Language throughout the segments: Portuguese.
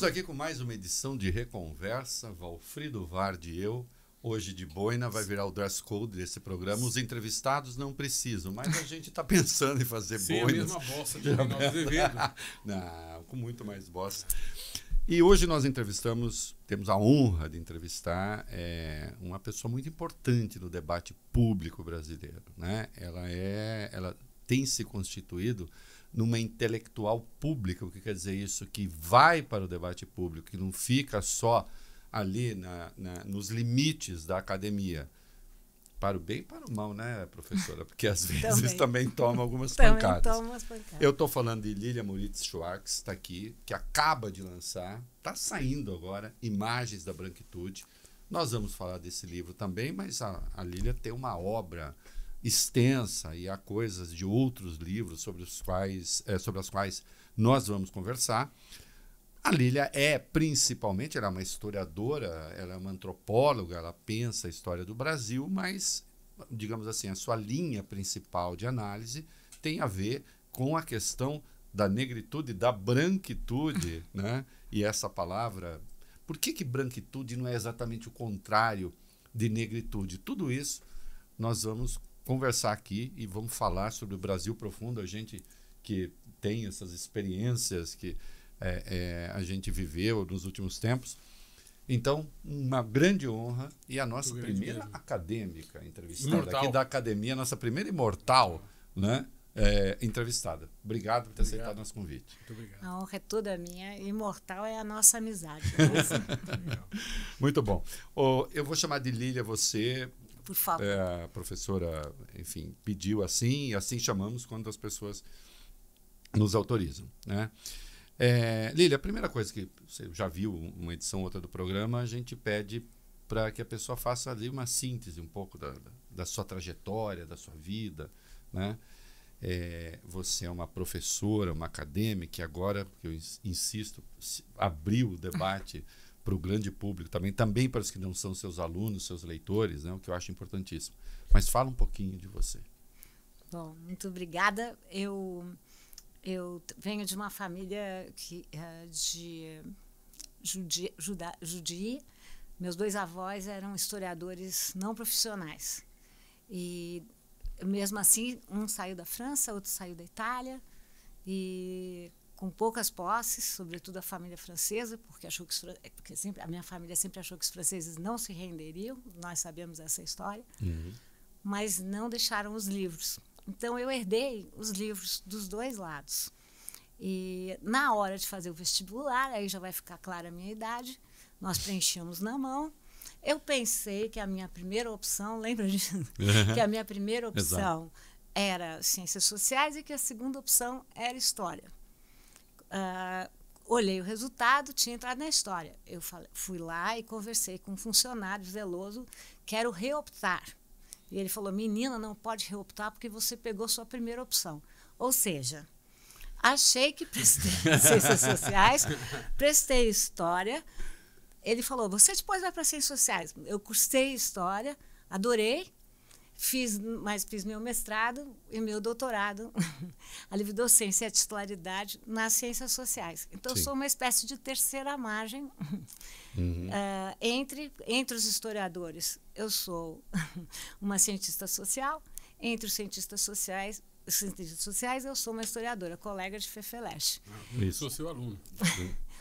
Estamos aqui com mais uma edição de Reconversa, Valfrido Vardi e eu. Hoje de boina vai virar o dress code desse programa. Os entrevistados não precisam, mas a gente está pensando em fazer Sim, boinas. Sim, a mesma bosta de Reinaldo Não, com muito mais bosta. E hoje nós entrevistamos, temos a honra de entrevistar é, uma pessoa muito importante no debate público brasileiro. Né? Ela, é, ela tem se constituído numa intelectual pública. O que quer dizer isso? Que vai para o debate público, que não fica só ali na, na, nos limites da academia. Para o bem e para o mal, né, professora? Porque às vezes também. também toma algumas também pancadas. Toma umas pancadas. Eu estou falando de Lilia Moritz Schwartz, está aqui, que acaba de lançar, está saindo agora, Imagens da Branquitude. Nós vamos falar desse livro também, mas a, a Lilia tem uma obra extensa e há coisas de outros livros sobre os quais é, sobre as quais nós vamos conversar. A Lília é principalmente, ela é uma historiadora, ela é uma antropóloga, ela pensa a história do Brasil, mas digamos assim, a sua linha principal de análise tem a ver com a questão da negritude, da branquitude, né? E essa palavra, por que que branquitude não é exatamente o contrário de negritude? Tudo isso nós vamos conversar aqui e vamos falar sobre o Brasil profundo. A gente que tem essas experiências que é, é, a gente viveu nos últimos tempos. Então, uma grande honra e a nossa Muito primeira acadêmica entrevistada imortal. aqui da academia, nossa primeira imortal, né? É, entrevistada. Obrigado por ter obrigado. aceitado nosso convite. Muito obrigado. A honra é toda minha. Imortal é a nossa amizade. Muito bom. Oh, eu vou chamar de Lília você por favor. É, a professora, enfim, pediu assim, e assim chamamos quando as pessoas nos autorizam. Né? É, Lília, a primeira coisa que você já viu uma edição ou outra do programa, a gente pede para que a pessoa faça ali uma síntese um pouco da, da sua trajetória, da sua vida. Né? É, você é uma professora, uma acadêmica, agora, eu insisto, abriu o debate. para o grande público também, também para os que não são seus alunos, seus leitores, né, o que eu acho importantíssimo. Mas fala um pouquinho de você. Bom, muito obrigada. Eu, eu venho de uma família que, eh, de judi, juda, judia. Meus dois avós eram historiadores não profissionais. E mesmo assim, um saiu da França, outro saiu da Itália. E com poucas posses, sobretudo a família francesa, porque achou que os, é, porque sempre a minha família sempre achou que os franceses não se renderiam. Nós sabemos essa história, uhum. mas não deixaram os livros. Então eu herdei os livros dos dois lados. E na hora de fazer o vestibular, aí já vai ficar clara a minha idade, nós preenchemos na mão. Eu pensei que a minha primeira opção, lembra disso? Uhum. que a minha primeira opção era ciências sociais e que a segunda opção era história. Uh, olhei o resultado, tinha entrado na história. Eu falei, fui lá e conversei com um funcionário zeloso, quero reoptar. E ele falou: menina, não pode reoptar porque você pegou sua primeira opção. Ou seja, achei que prestei ciências sociais, prestei história. Ele falou: você depois vai para ciências sociais. Eu cursei história, adorei, Fiz, mas fiz meu mestrado e meu doutorado, a livre docência e a titularidade nas ciências sociais. Então, sou uma espécie de terceira margem uhum. uh, entre, entre os historiadores. Eu sou uma cientista social, entre os cientistas sociais cientistas sociais, eu sou uma historiadora, colega de Fefeleche. Ah, sou seu aluno.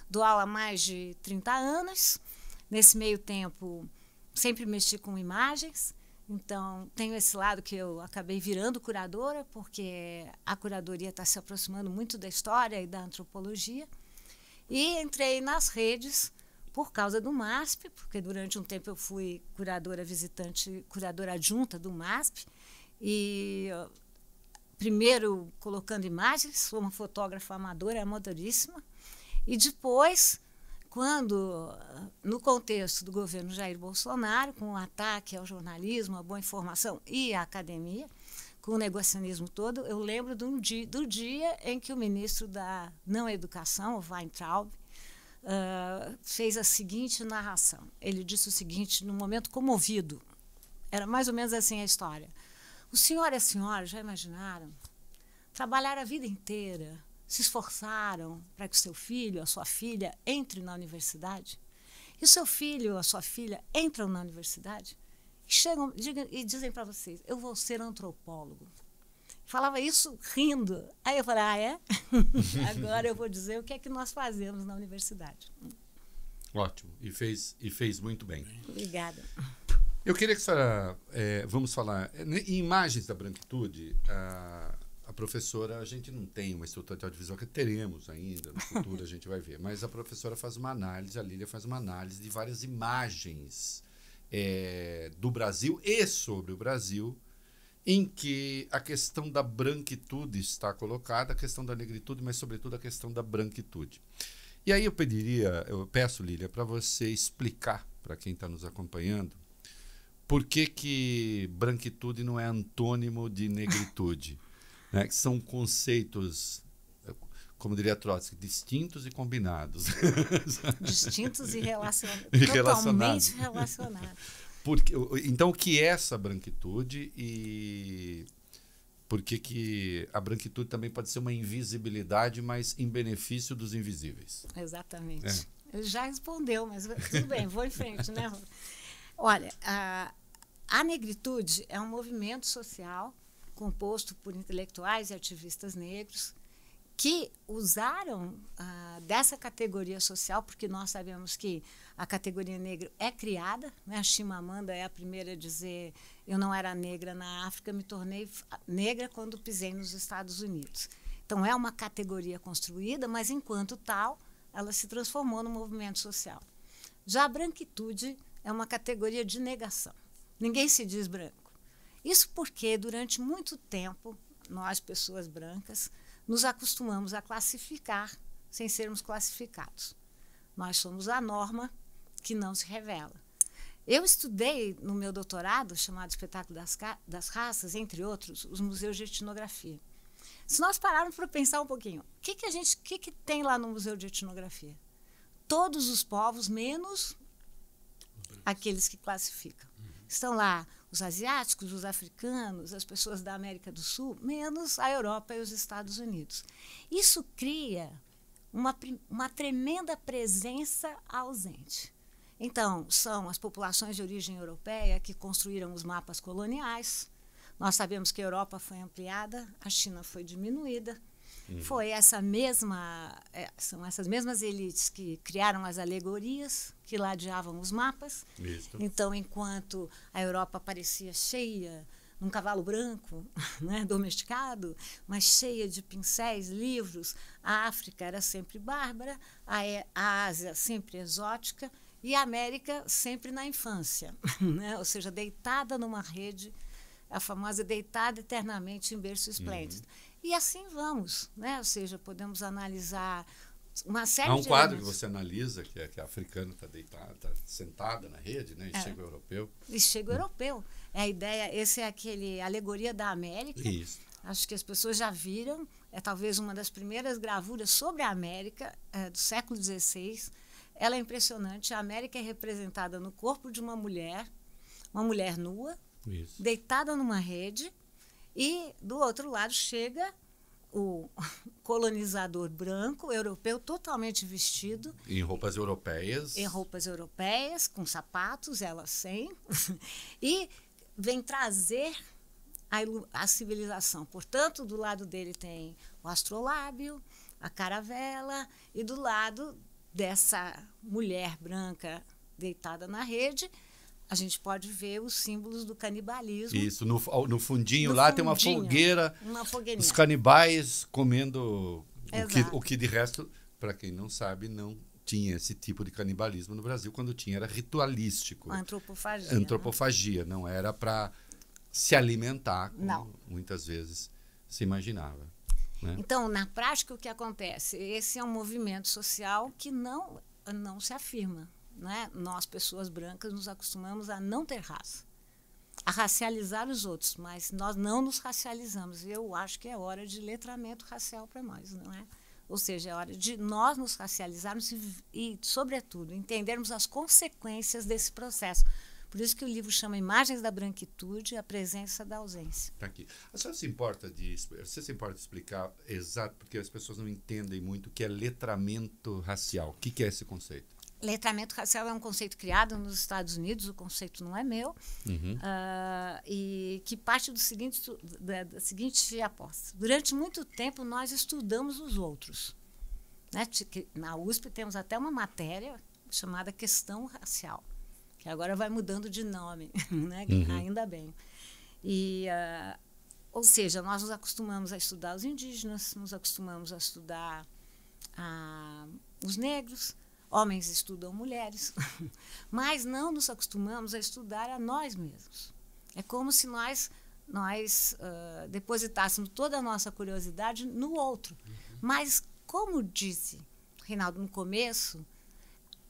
Dou aula há mais de 30 anos. Nesse meio tempo, sempre mexi com imagens. Então, tenho esse lado que eu acabei virando curadora, porque a curadoria está se aproximando muito da história e da antropologia. E entrei nas redes por causa do MASP, porque durante um tempo eu fui curadora visitante, curadora adjunta do MASP. E primeiro colocando imagens, sou uma fotógrafa amadora, é amadoríssima. E depois quando, no contexto do governo Jair Bolsonaro, com o um ataque ao jornalismo, à boa informação e à academia, com o negacionismo todo, eu lembro do dia em que o ministro da não educação, o Weintraub, uh, fez a seguinte narração. Ele disse o seguinte, num momento comovido, era mais ou menos assim a história. O senhor e a senhora já imaginaram trabalhar a vida inteira se esforçaram para que o seu filho, a sua filha entre na universidade? E o seu filho, a sua filha entram na universidade? E chegam digam, e dizem para vocês: eu vou ser antropólogo. Falava isso rindo. Aí eu falei: ah, é? Agora eu vou dizer o que é que nós fazemos na universidade. Ótimo. E fez, e fez muito bem. Obrigada. Eu queria que a senhora. É, vamos falar. Eh, em Imagens da Branquitude, ah, a professora, a gente não tem uma estrutura de audiovisual que teremos ainda, no futuro a gente vai ver, mas a professora faz uma análise, a Lília faz uma análise de várias imagens é, do Brasil e sobre o Brasil, em que a questão da branquitude está colocada, a questão da negritude, mas sobretudo a questão da branquitude. E aí eu pediria, eu peço, Lília, para você explicar para quem está nos acompanhando por que, que branquitude não é antônimo de negritude. né, que são conceitos como diria Trotsky, distintos e combinados. Distintos e, e relacionados. Totalmente relacionados. Porque, então, o que é essa branquitude e por que, que a branquitude também pode ser uma invisibilidade, mas em benefício dos invisíveis? Exatamente. É. Ele já respondeu, mas tudo bem, vou em frente, né? Olha, a, a negritude é um movimento social composto por intelectuais e ativistas negros que usaram ah, dessa categoria social, porque nós sabemos que a categoria negra é criada. Né? A Chimamanda é a primeira a dizer: eu não era negra na África, me tornei negra quando pisei nos Estados Unidos. Então é uma categoria construída, mas enquanto tal, ela se transformou no movimento social. Já a branquitude é uma categoria de negação. Ninguém se diz branco. Isso porque, durante muito tempo, nós, pessoas brancas, nos acostumamos a classificar sem sermos classificados. Nós somos a norma que não se revela. Eu estudei no meu doutorado, chamado Espetáculo das, das Raças, entre outros, os museus de etnografia. Se nós pararmos para pensar um pouquinho, o que, que a gente, que, que tem lá no Museu de Etnografia? Todos os povos, menos aqueles que classificam. Estão lá os asiáticos, os africanos, as pessoas da América do Sul, menos a Europa e os Estados Unidos. Isso cria uma, uma tremenda presença ausente. Então, são as populações de origem europeia que construíram os mapas coloniais. Nós sabemos que a Europa foi ampliada, a China foi diminuída, foi essa mesma, é, são essas mesmas elites que criaram as alegorias, que ladeavam os mapas. Isso. Então, enquanto a Europa parecia cheia num cavalo branco, né, domesticado, mas cheia de pincéis, livros, a África era sempre bárbara, a, e, a Ásia sempre exótica e a América sempre na infância, né? ou seja, deitada numa rede, a famosa deitada eternamente em berço esplêndido. Uhum. E assim vamos, né? Ou seja, podemos analisar uma série Há um quadro elementos. que você analisa, que é que a africana está deitada, tá sentada na rede, né? E é. chega o europeu. E chega o europeu. É a ideia, esse é aquele alegoria da América. Isso. Acho que as pessoas já viram. É talvez uma das primeiras gravuras sobre a América é, do século XVI. Ela é impressionante. A América é representada no corpo de uma mulher, uma mulher nua, Isso. deitada numa rede e, do outro lado, chega o colonizador branco, europeu, totalmente vestido. Em roupas europeias. Em roupas europeias, com sapatos, elas sem. e vem trazer a, a, civilização. Portanto, do lado dele tem o astrolábio, a caravela, e do lado dessa mulher branca deitada na rede, a gente pode ver os símbolos do canibalismo. Isso, no, no fundinho no lá fundinho, tem uma fogueira, uma fogueirinha. os canibais comendo o que, o que, de resto, para quem não sabe, não tinha esse tipo de canibalismo no Brasil. Quando tinha, era ritualístico. Antropofagia. Antropofagia, né? não era para se alimentar, como não. muitas vezes se imaginava. Né? Então, na prática, o que acontece? Esse é um movimento social que não, não se afirma né? Nós, pessoas brancas, nos acostumamos a não ter raça, a racializar os outros, mas nós não nos racializamos. E eu acho que é hora de letramento racial para nós, não é? Ou seja, é hora de nós nos racializarmos e, e, sobretudo, entendermos as consequências desse processo. Por isso que o livro chama Imagens da Branquitude a Presença da Ausência. Tá aqui. A senhora se importa de, você se importa de explicar exato, porque as pessoas não entendem muito o que é letramento racial. O que é esse conceito? letramento racial é um conceito criado nos Estados Unidos, o conceito não é meu, uhum. uh, e que parte do seguinte, da, da seguinte aposta. Durante muito tempo, nós estudamos os outros. Né? Na USP temos até uma matéria chamada questão racial, que agora vai mudando de nome, né? uhum. ainda bem. E, uh, ou seja, nós nos acostumamos a estudar os indígenas, nos acostumamos a estudar uh, os negros, Homens estudam mulheres, mas não nos acostumamos a estudar a nós mesmos. É como se nós nós uh, depositássemos toda a nossa curiosidade no outro. Uhum. Mas, como disse Reinaldo no começo,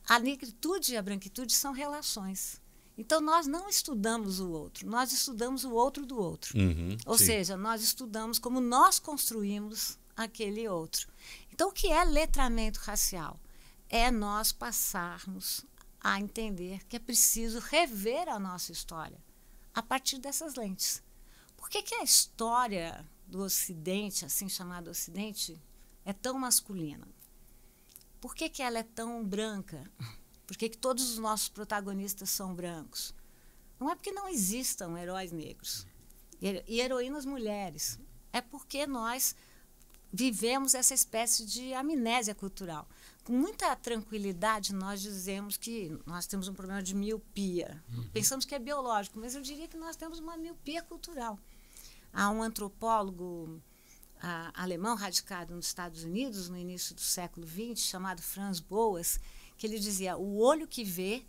a negritude e a branquitude são relações. Então, nós não estudamos o outro, nós estudamos o outro do outro. Uhum, Ou sim. seja, nós estudamos como nós construímos aquele outro. Então, o que é letramento racial? é nós passarmos a entender que é preciso rever a nossa história a partir dessas lentes. Por que, que a história do Ocidente, assim chamada Ocidente, é tão masculina? Por que, que ela é tão branca? Por que, que todos os nossos protagonistas são brancos? Não é porque não existam heróis negros e heroínas mulheres. É porque nós vivemos essa espécie de amnésia cultural com muita tranquilidade, nós dizemos que nós temos um problema de miopia. Uhum. Pensamos que é biológico, mas eu diria que nós temos uma miopia cultural. Há um antropólogo a, ah, alemão radicado nos Estados Unidos no início do século XX, chamado Franz Boas, que ele dizia: o olho que vê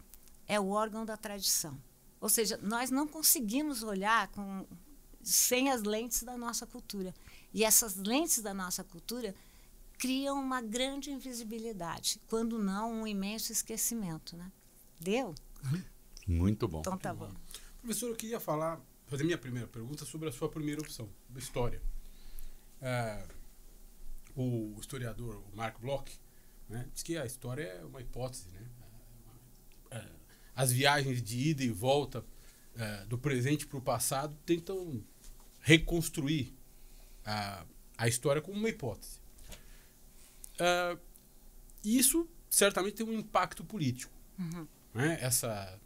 é o órgão da tradição. Ou seja, nós não conseguimos olhar com, sem as lentes da nossa cultura. E essas lentes da nossa cultura criam uma grande invisibilidade, quando não um imenso esquecimento, né? Deu? Muito bom. Então tá bom. Professor, eu queria falar, fazer minha primeira pergunta sobre a sua primeira opção, história. É, o historiador o Mark Bloch né, diz que a história é uma hipótese, né? É, é, as viagens de ida e volta é, do presente para o passado tentam reconstruir a, a história como uma hipótese. Uh, isso certamente tem um impacto político. Uhum. Né? Essa,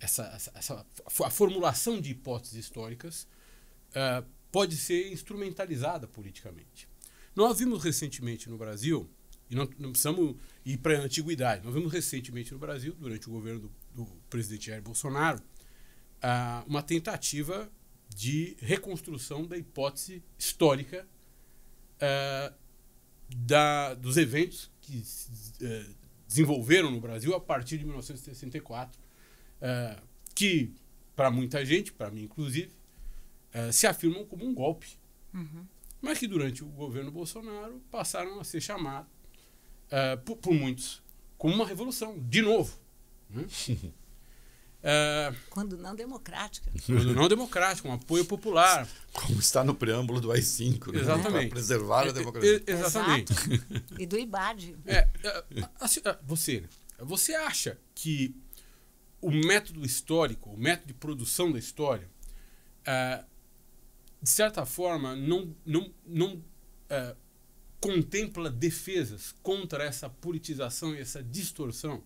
essa, essa, essa, a formulação de hipóteses históricas uh, pode ser instrumentalizada politicamente. Nós vimos recentemente no Brasil, e não, não precisamos ir para a antiguidade, nós vimos recentemente no Brasil, durante o governo do, do presidente Jair Bolsonaro, uh, uma tentativa de reconstrução da hipótese histórica uh, da, dos eventos que se eh, desenvolveram no Brasil a partir de 1964, eh, que, para muita gente, para mim inclusive, eh, se afirmam como um golpe. Uhum. Mas que durante o governo Bolsonaro passaram a ser chamados, por, por, muitos, como uma revolução, de novo. Né? É... Quando não democrática. Quando não democrática, um apoio popular. Como está no preâmbulo do AI-5. Né? Exatamente. Para preservar a é, é, democracia. É, exatamente. e do IBAD. É, assim, você, você acha que o método histórico, o método de produção da história, de certa forma, não, não, não contempla defesas contra essa politização e essa distorção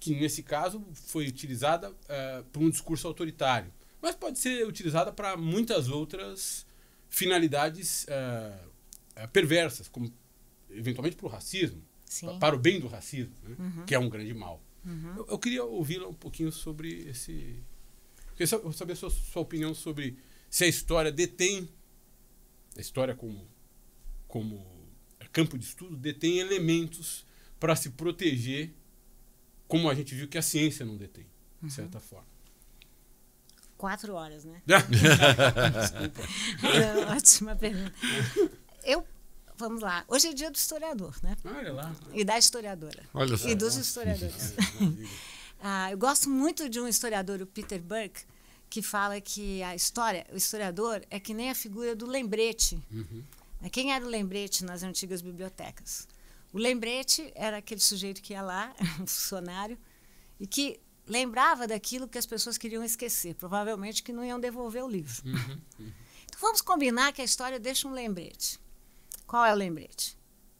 que nesse caso foi utilizada uh, é, para um discurso autoritário, mas pode ser utilizada para muitas outras finalidades uh, perversas, como eventualmente para o racismo, Sim. para o bem do racismo, né? uhum. que é um grande mal. Uhum. Eu, eu, queria ouvi-la um pouquinho sobre esse. Queria saber a sua, sua opinião sobre se a história detém, a história como, como campo de estudo, detém elementos para se proteger como a gente viu que a ciência não detém, de uhum. certa forma. Quatro horas, né? Desculpa. É, ótima pergunta. Eu, vamos lá. Hoje é dia do historiador, né? Olha lá. E da historiadora. Olha só. E dos historiadores. ah, eu gosto muito de um historiador, o Peter Burke, que fala que a história, o historiador, é que nem a figura do lembrete. Uhum. Quem era o lembrete nas antigas bibliotecas? O lembrete era aquele sujeito que ia lá, um funcionário, e que lembrava daquilo que as pessoas queriam esquecer, provavelmente que não iam devolver o livro. Uhum, uhum. Então vamos combinar que a história deixa um lembrete. Qual é o lembrete?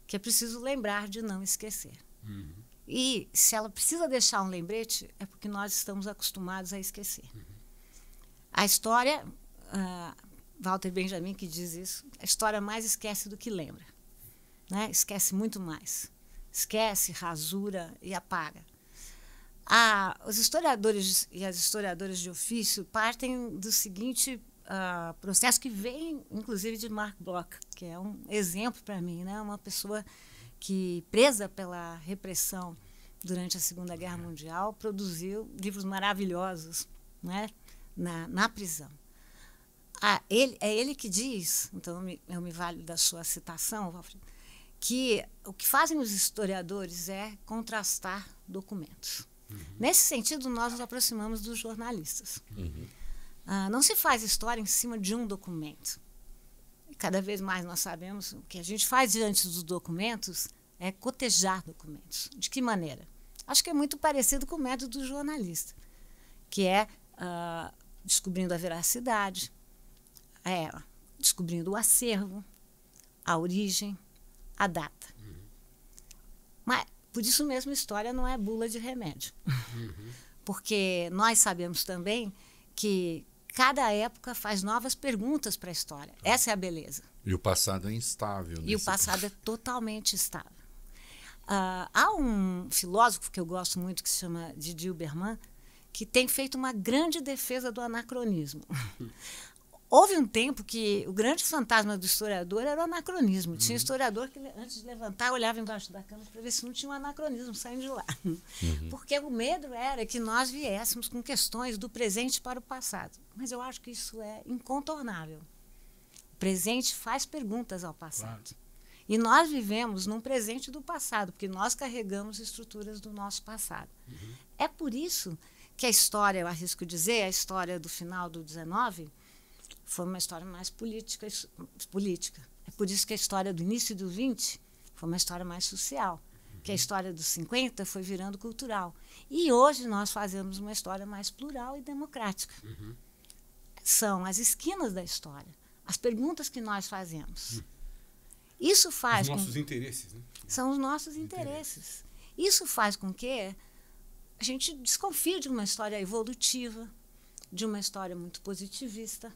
Que é preciso lembrar de não esquecer. Uhum. E se ela precisa deixar um lembrete, é porque nós estamos acostumados a esquecer. Uhum. A história, uh, Walter Benjamin que diz isso, a história mais esquece do que lembra. Né? Esquece muito mais. Esquece, rasura e apaga. Ah, os historiadores e as historiadoras de ofício partem do seguinte uh, processo que vem, inclusive, de Mark Bloch, que é um exemplo para mim, né? uma pessoa que, presa pela repressão durante a Segunda Guerra Mundial, produziu livros maravilhosos né? na, na prisão. Ah, ele, é ele que diz, então eu me, eu me valho da sua citação, Alfredo, que o que fazem os historiadores é contrastar documentos. Uhum. Nesse sentido, nós nos aproximamos dos jornalistas. Uhum. Ah, não se faz história em cima de um documento. cada vez mais nós sabemos o que a gente faz diante dos documentos é cotejar documentos. De que maneira? Acho que é muito parecido com o método do jornalista, que é ah, descobrindo a veracidade, é, descobrindo o acervo, a origem, a data. Uhum. Mas, por isso mesmo, história não é bula de remédio. Uhum. Porque nós sabemos também que cada época faz novas perguntas para a história. Tá. Essa é a beleza. E o passado é instável. E o passado é totalmente instável. Uh, ah, há um filósofo que eu gosto muito, que se chama Didi Berman, que tem feito uma grande defesa do anacronismo. Houve um tempo que o grande fantasma do historiador era o anacronismo. Uhum. historiador que, antes de levantar, olhava embaixo da cama para ver se não tinha um anacronismo saindo de lá. Uhum. Porque o medo era que nós viéssemos com questões do presente para o passado. Mas eu acho que isso é incontornável. O presente faz perguntas ao passado. Claro. E nós vivemos num presente do passado, porque nós carregamos estruturas do nosso passado. Uhum. É por isso que a história, eu arrisco dizer, a história do final do 19 foi uma história mais política, política. É por isso que a história do início do 20 foi uma história mais social, uhum. que a uhum. história dos 50 foi virando cultural. E hoje nós fazemos uma história mais plural e democrática. Uhum. São as esquinas da história, as perguntas que nós fazemos. Uhum. Isso faz. Os nossos com... interesses, né? São os nossos interesses. interesses. Isso faz com que a gente desconfie de uma história evolutiva, de uma história muito positivista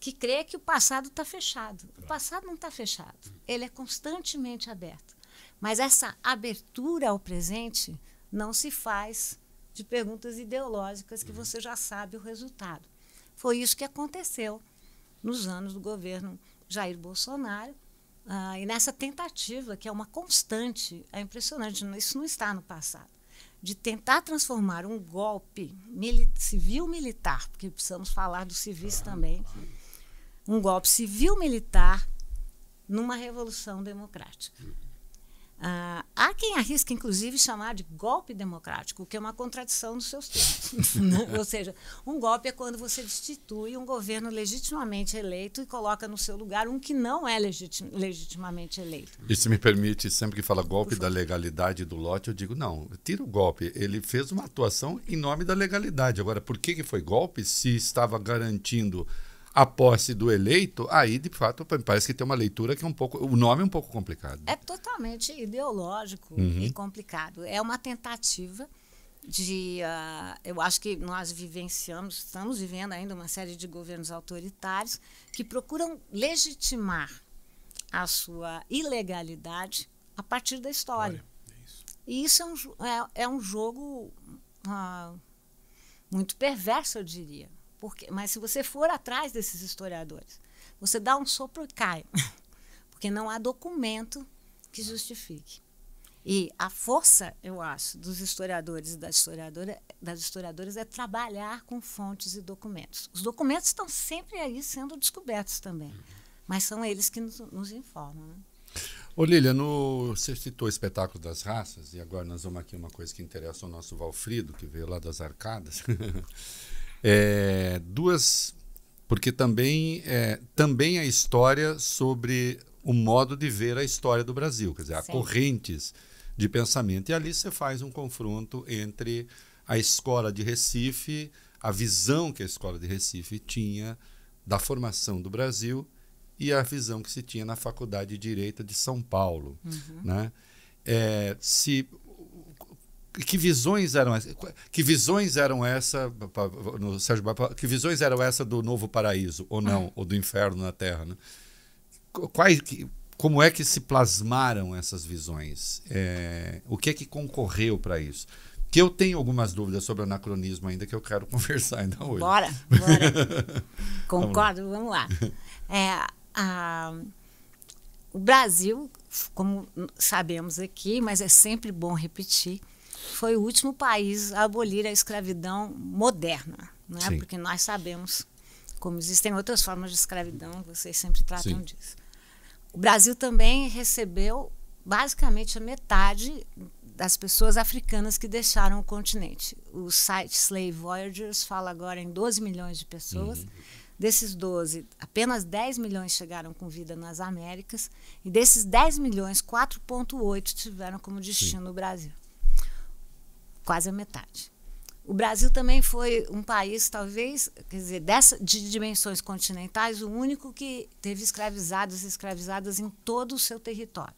que crê que o passado está fechado. O tá. passado não está fechado, ele é constantemente aberto. Mas essa abertura ao presente não se faz de perguntas ideológicas que uhum. você já sabe o resultado. Foi isso que aconteceu nos anos do governo Jair Bolsonaro. Ah, e nessa tentativa, que é uma constante, é impressionante, isso não está no passado, de tentar transformar um golpe mili civil-militar, porque precisamos falar dos civis também, um golpe civil-militar numa revolução democrática. Ah, há quem arrisca, inclusive, chamar de golpe democrático, o que é uma contradição nos seus termos. Né? Ou seja, um golpe é quando você destitui um governo legitimamente eleito e coloca no seu lugar um que não é legitim legitimamente eleito. E se me permite, sempre que fala golpe da legalidade do lote, eu digo, não, tira o golpe. Ele fez uma atuação em nome da legalidade. Agora, por que, que foi golpe se estava garantindo a posse do eleito, aí de fato parece que tem uma leitura que é um pouco. O nome é um pouco complicado. É totalmente ideológico uhum. e complicado. É uma tentativa de. Uh, eu acho que nós vivenciamos, estamos vivendo ainda uma série de governos autoritários que procuram legitimar a sua ilegalidade a partir da história. Olha, é isso. E isso é um, é, é um jogo uh, muito perverso, eu diria porque, mas se você for atrás desses historiadores, você dá um sopro e cai, porque não há documento que justifique. E a força, eu acho, dos historiadores e das, historiadoras das historiadoras é trabalhar com fontes e documentos. Os documentos estão sempre aí sendo descobertos também, mas são eles que nos, nos informam. Né? no, você citou o espetáculo das raças, e agora nós vamos aqui uma coisa que interessa ao nosso Valfrido, que veio lá das arcadas. É, duas, porque também, é, também a história sobre o modo de ver a história do Brasil, quer dizer, há correntes de pensamento. E ali você faz um confronto entre a escola de Recife, a visão que a escola de Recife tinha da formação do Brasil e a visão que se tinha na Faculdade de Direito de São Paulo. Uhum. Né? É, se que visões eram essas? que visões eram essa no Sérgio que visões eram essa do novo paraíso ou não ah. ou do inferno na Terra né? quais como é que se plasmaram essas visões é, o que é que concorreu para isso que eu tenho algumas dúvidas sobre anacronismo ainda que eu quero conversar ainda hoje bora bora concordo vamos lá, vamos lá. É, a, o Brasil como sabemos aqui mas é sempre bom repetir foi o último país a abolir a escravidão moderna, né? porque nós sabemos como existem outras formas de escravidão, vocês sempre tratam Sim. disso. O Brasil também recebeu basicamente a metade das pessoas africanas que deixaram o continente. O site Slave Voyagers fala agora em 12 milhões de pessoas. Uhum. Desses 12, apenas 10 milhões chegaram com vida nas Américas. E desses 10 milhões, 4,8 tiveram como destino Sim. o Brasil quase a metade. O Brasil também foi um país, talvez, quer dizer, dessa, de dimensões continentais, o único que teve escravizados e escravizadas em todo o seu território.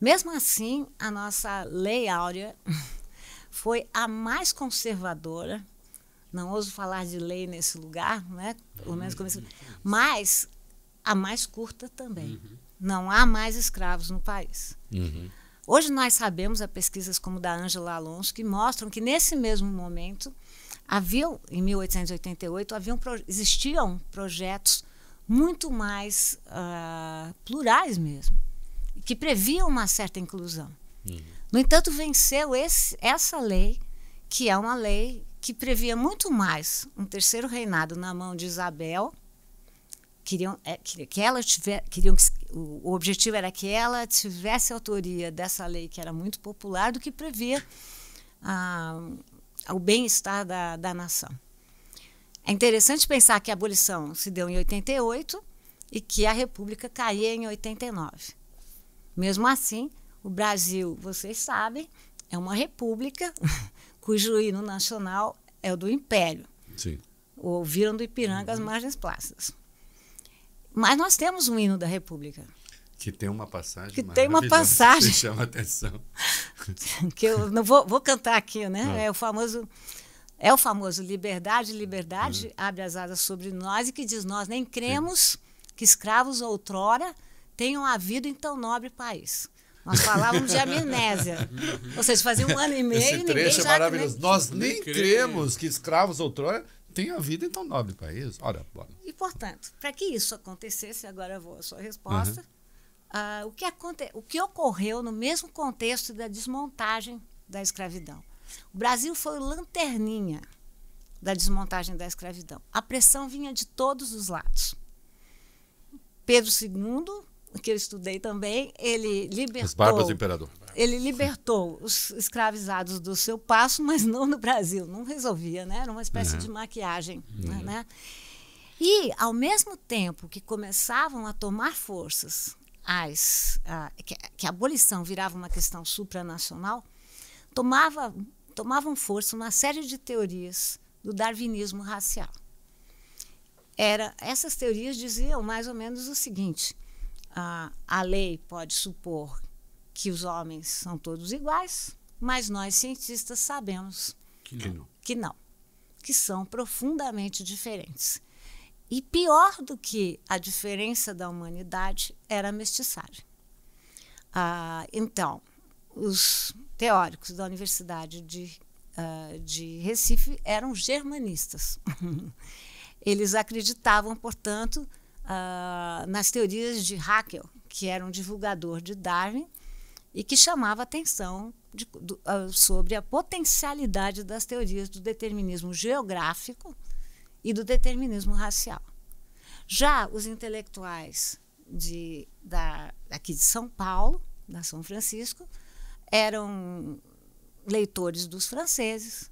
Mesmo assim, a nossa Lei Áurea foi a mais conservadora. Não ouso falar de lei nesse lugar, né? Pelo menos comecei, mas a mais curta também. Uhum. Não há mais escravos no país. Uhum. Hoje nós sabemos, há pesquisas como da Ângela Alonso, que mostram que nesse mesmo momento, havia, em 1888, haviam, existiam projetos muito mais uh, plurais mesmo, que previam uma certa inclusão. Uhum. No entanto, venceu esse, essa lei, que é uma lei que previa muito mais um terceiro reinado na mão de Isabel é, queriam, que ela tivesse, queriam que, o objetivo era que ela tivesse autoria dessa lei que era muito popular do que prever o bem-estar da, da nação. É interessante pensar que a abolição se deu em 88 e que a República caía em 89. Mesmo assim, o Brasil, vocês sabem, é uma república cujo hino nacional é o do Império. Sim. Ouviram do Ipiranga as margens plásticas. Mas nós temos um hino da República. Que tem uma passagem. Que tem uma passagem. Que chama atenção. que eu não vou, vou cantar aqui, né? Não. É o famoso. É o famoso liberdade, liberdade, uhum. abre as asas sobre nós e que diz: Nós nem cremos Sim. que escravos outrora tenham havido em tão nobre país. Nós falávamos de amnésia. Ou seja, fazia um ano e meio Esse trecho é já é maravilhoso. Nós nem cremos que escravos outrora tem a vida em tão nobre país. Ora, bora. E, portanto, para que isso acontecesse, agora vou à sua resposta, uhum. uh, o, que aconte o que ocorreu no mesmo contexto da desmontagem da escravidão? O Brasil foi lanterninha da desmontagem da escravidão. A pressão vinha de todos os lados. Pedro II, que eu estudei também, ele libertou. As barbas do imperador. Ele libertou os escravizados do seu passo, mas não no Brasil. Não resolvia, né? Era uma espécie uhum. de maquiagem, uhum. Né? né? E, ao mesmo tempo que começavam a tomar forças, as, a, que, que, a abolição virava uma questão supranacional, tomava, tomavam força uma série de teorias do darwinismo racial. Era, essas teorias diziam mais ou menos o seguinte: a, a lei pode supor que os homens são todos iguais, mas nós cientistas sabemos que não, que, não, que são profundamente diferentes. E pior do que a diferença da humanidade era a mestiçagem. Ah, então, os teóricos da Universidade de, uh, de Recife eram germanistas. Eles acreditavam, portanto, uh, nas teorias de Haeckel, que era um divulgador de Darwin, e que chamava atenção de, do, sobre a potencialidade das teorias do determinismo geográfico e do determinismo racial. Já os intelectuais de, da, aqui de São Paulo, da São Francisco, eram leitores dos franceses,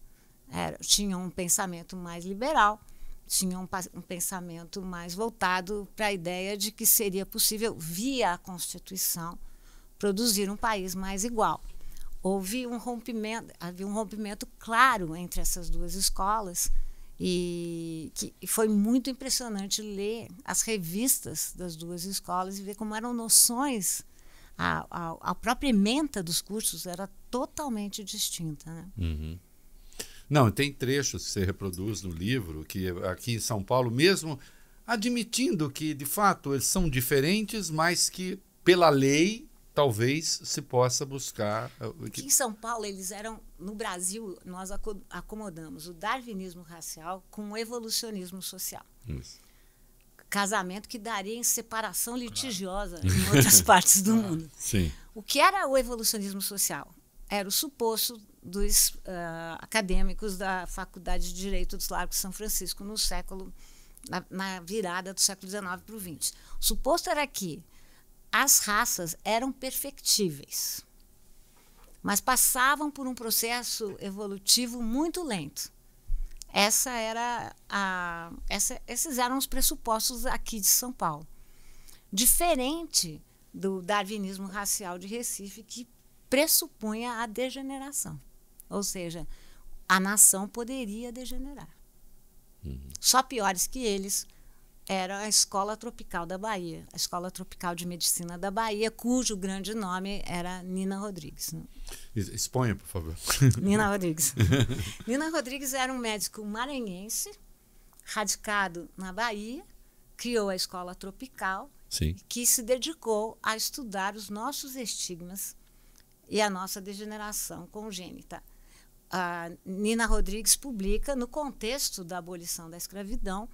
era, tinham um pensamento mais liberal, tinham um, um pensamento mais voltado para a ideia de que seria possível, via a Constituição, produzir um país mais igual. Houve um rompimento, havia um rompimento claro entre essas duas escolas e que foi muito impressionante ler as revistas das duas escolas e ver como eram noções a, a, a própria menta dos cursos era totalmente distinta. Né? Uhum. Não, tem trechos que você reproduz no livro que aqui em São Paulo, mesmo admitindo que de fato eles são diferentes, mas que pela lei talvez se possa buscar. Eh, Aqui em São Paulo, eles eram. No Brasil, nós acomodamos o darwinismo racial com o evolucionismo social. Isso. Casamento que daria em separação litigiosa claro. em outras partes do mundo. Sim. O que era o evolucionismo social? Era o suposto dos uh, acadêmicos da Faculdade de Direito dos Largos de São Francisco no século na, na virada do século XIX para o XX. O suposto era que as raças eram perfectíveis, mas passavam por um processo evolutivo muito lento. Essa era a, essa, esses eram os pressupostos aqui de São Paulo. Diferente do darwinismo racial de Recife, que pressupunha a degeneração. Ou seja, a nação poderia degenerar. Uhum. Só piores que eles, era a Escola Tropical da Bahia, a Escola Tropical de Medicina da Bahia, cujo grande nome era Nina Rodrigues. Né? Exponha, por favor. Nina Rodrigues. Nina Rodrigues era um médico maranhense, radicado na Bahia, criou a Escola Tropical, Sim. que se dedicou a estudar os nossos estigmas e a nossa degeneração congênita. A Nina Rodrigues publica, no contexto da abolição da escravidão,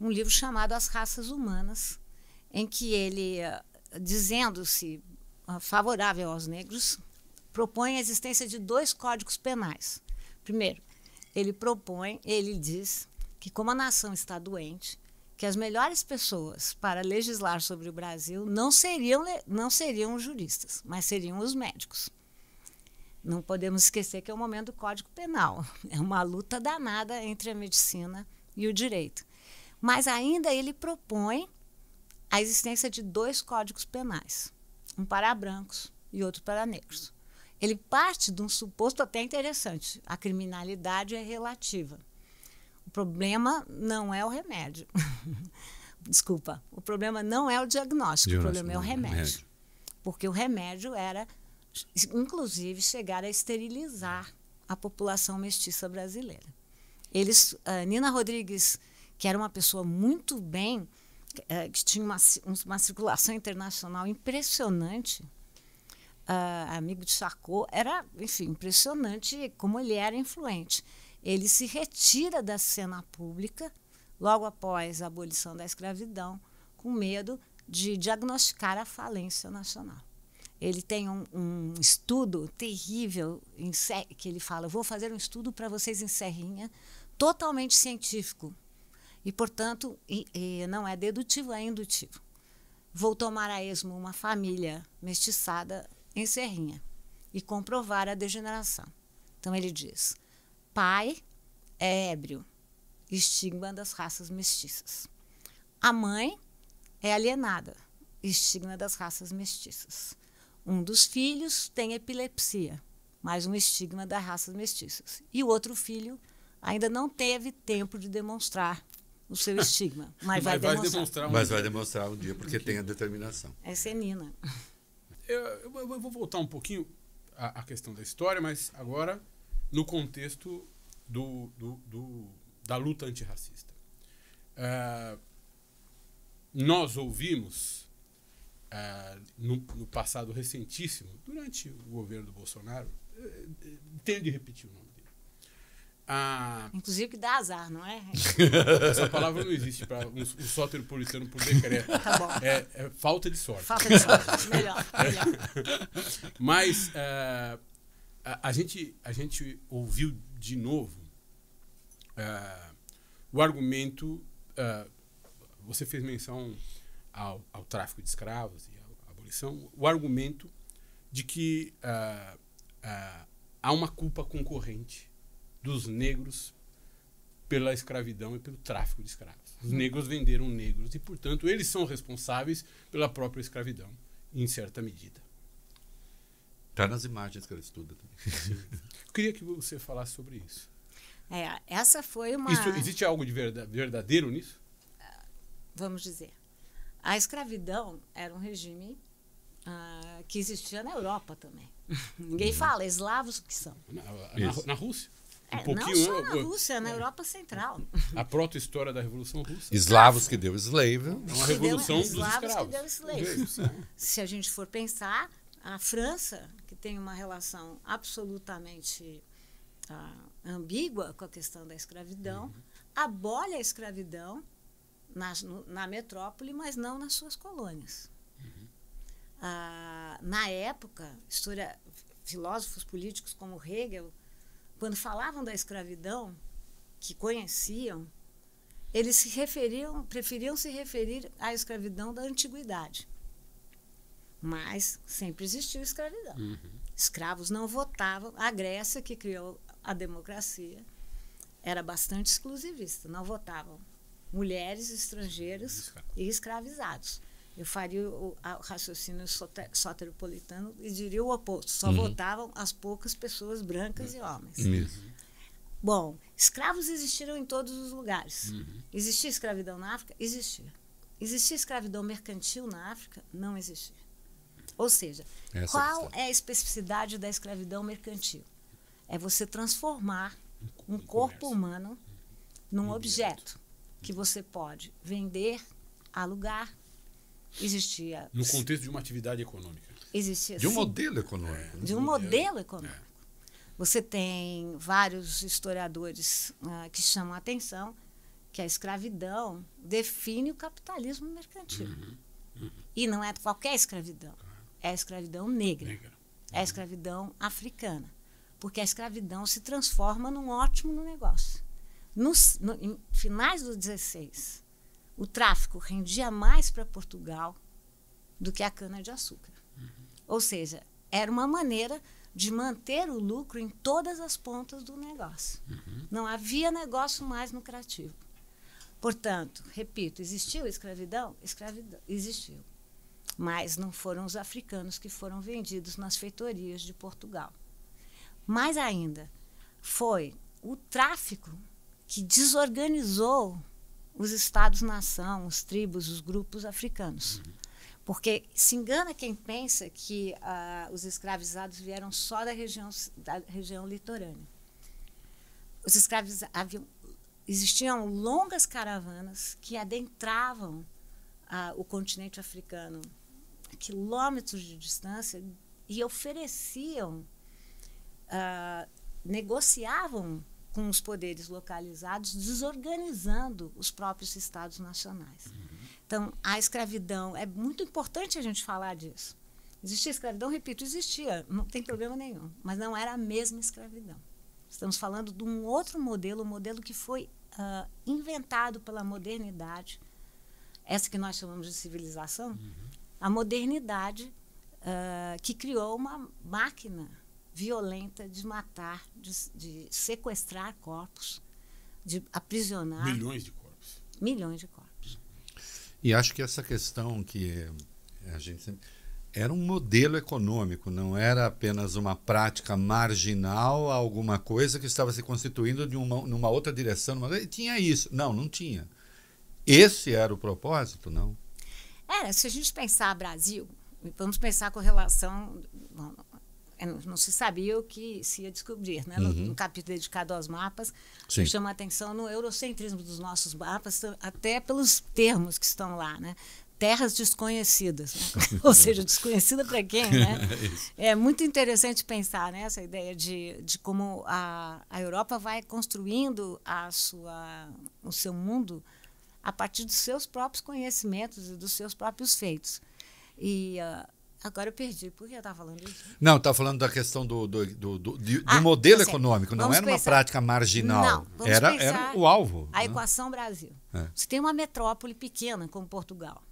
um livro chamado As Raças Humanas, em que ele, eh, dizendo-se ah, favorável aos negros, propõe a existência de dois códigos penais. Primeiro, ele propõe, ele diz que como a nação está doente, que as melhores pessoas para legislar sobre o Brasil não seriam não seriam os juristas, mas seriam os médicos. Não podemos esquecer que é o momento do Código Penal. É uma luta danada entre a medicina e o direito. Mas ainda ele propõe a existência de dois códigos penais, um para brancos e outro para negros. Ele parte de um suposto até interessante: a criminalidade é relativa. O problema não é o remédio. Desculpa, o problema não é o diagnóstico, o problema é, é o remédio. remédio. Porque o remédio era, inclusive, chegar a esterilizar a população mestiça brasileira. Eles, eh, Nina Rodrigues que era uma pessoa muito bem, é, que tinha uma, uma circulação internacional impressionante, uh, amigo de Charcot, era, enfim, impressionante como ele era influente. Ele se retira da cena pública logo após a abolição da escravidão, com medo de diagnosticar a falência nacional. Ele tem um, um estudo terrível em, que ele fala: vou fazer um estudo para vocês em Serrinha, totalmente científico, e, portanto, e, e não é dedutivo, é indutivo. Vou tomar a esmo uma família mestiçada em Serrinha e comprovar a degeneração. Então ele diz: pai é ébrio, estigma das raças mestiças. A mãe é alienada, estigma das raças mestiças. Um dos filhos tem epilepsia, mais um estigma das raças mestiças. E o outro filho ainda não teve tempo de demonstrar o seu estigma. Mas, vai, vai demonstrar. mas vai demonstrar um dia, porque tem a determinação. É Nina. Eu, eu, eu vou voltar um pouquinho à, à, questão da história, mas agora no contexto do, do, do da luta antirracista. Uh, nós ouvimos uh, no, no, passado recentíssimo, durante o governo do Bolsonaro, uh, tenho de repetir o nome, ah. Inclusive que dá azar, não é? Essa palavra não existe para um, um sótero policiano por decreto. Tá bom. É, é, falta de sorte. Falta de sorte. melhor, melhor. Mas uh, a, a, gente, a gente ouviu de novo uh, o argumento. Uh, você fez menção ao, ao, tráfico de escravos e à abolição. O argumento de que há uma culpa concorrente dos negros pela escravidão e pelo tráfico de escravos. Os negros venderam negros e, portanto, eles são responsáveis pela própria escravidão, em certa medida. Está nas imagens que ela estuda também. Eu queria que você falasse sobre isso. É, essa foi uma. Isso, existe algo de verdadeiro nisso? Ah, vamos dizer. A escravidão era um regime uh, que existia na Europa também. Ninguém uhum. fala, eslavos que são. Na, na, na Rússia? É, um pouquinho, não só na Rússia, na Europa Central. A proto-história da Revolução Russa. Eslavos que deu slave. É uma revolução deu, dos eslavos que deu slave. É né? Se a gente for pensar, a França, que tem uma relação absolutamente ah, ambígua com a questão da escravidão, uhum. abole a escravidão na, na metrópole, mas não nas suas colônias. Uhum. Ah, na época, história, filósofos políticos como Hegel quando falavam da escravidão, que conheciam, eles se referiam, preferiam se referir à escravidão da antiguidade. Mas sempre existiu escravidão. Uhum. Escravos não votavam. A Grécia, que criou a democracia, era bastante exclusivista. Não votavam mulheres estrangeiras e escravizados. Eu faria o, a, o raciocínio soteropolitano e diria o oposto. Só uhum. votavam as poucas pessoas brancas e uhum. homens. Bom, escravos existiram em todos os lugares. Uhum. Existia escravidão na África? Existia. Existia escravidão mercantil na África? Não existia. Ou seja, Essa é qual é a especificidade da escravidão mercantil? É você transformar um corpo humano num objeto que você pode vender, alugar, Existia. No contexto de uma atividade econômica. Existia. De um sim. modelo econômico. É, de um modelo, econômico. Você tem vários historiadores uh, que chamam a atenção que a escravidão define o capitalismo mercantil. Uhum, uhum. E não é qualquer escravidão. É a escravidão negra. negra. Uhum. É a uhum. escravidão africana. Porque a escravidão se transforma num ótimo negócio. Nos no, finais do 16, o tráfico rendia mais para Portugal do que a cana-de-açúcar. Uhum. Ou seja, era uma maneira de manter o lucro em todas as pontas do negócio. Uhum. Não havia negócio mais lucrativo. Portanto, repito, existiu escravidão? Escravidão existiu. Mas não foram os africanos que foram vendidos nas feitorias de Portugal. Mais ainda, foi o tráfico que desorganizou os estados-nação, os tribos, os grupos africanos. Porque se engana quem pensa que uh, os escravizados vieram só da região, da região litorânea. Os escravizados haviam, existiam longas caravanas que adentravam uh, o continente africano a quilômetros de distância e ofereciam, uh, negociavam com os poderes localizados, desorganizando os próprios estados nacionais. Uhum. Então, a escravidão, é muito importante a gente falar disso. Existia escravidão, repito, existia, não tem problema nenhum, mas não era a mesma escravidão. Estamos falando de um outro modelo, um modelo que foi uh, inventado pela modernidade, essa que nós chamamos de civilização, uhum. a modernidade uh, que criou uma máquina violenta de matar, de, de sequestrar corpos, de aprisionar. Milhões de corpos. Milhões de corpos. E acho que essa questão que eh, a gente era um modelo econômico, não era apenas uma prática marginal a alguma coisa que estava se constituindo de uma, numa outra direção. Numa, tinha isso. Não, não tinha. Esse era o propósito, não? Era. Se a gente pensar Brasil, vamos pensar com relação. Bom, é, não se sabia o que se ia descobrir. Né? No, uhum. no capítulo dedicado aos mapas, chama atenção no eurocentrismo dos nossos mapas, até pelos termos que estão lá. Né? Terras desconhecidas, né? ou seja, desconhecida para quem? Né? É, é muito interessante pensar nessa ideia de, de como a, a Europa vai construindo a sua, o seu mundo a partir dos seus próprios conhecimentos e dos seus próprios feitos. E uh, Agora eu perdi, por que eu estava falando disso? Não, estava tá falando da questão do, do, do, do, ah, modelo econômico, não era uma prática marginal. Não, era, era o alvo. A né? equação Brasil. É. Você tem uma metrópole pequena como Portugal,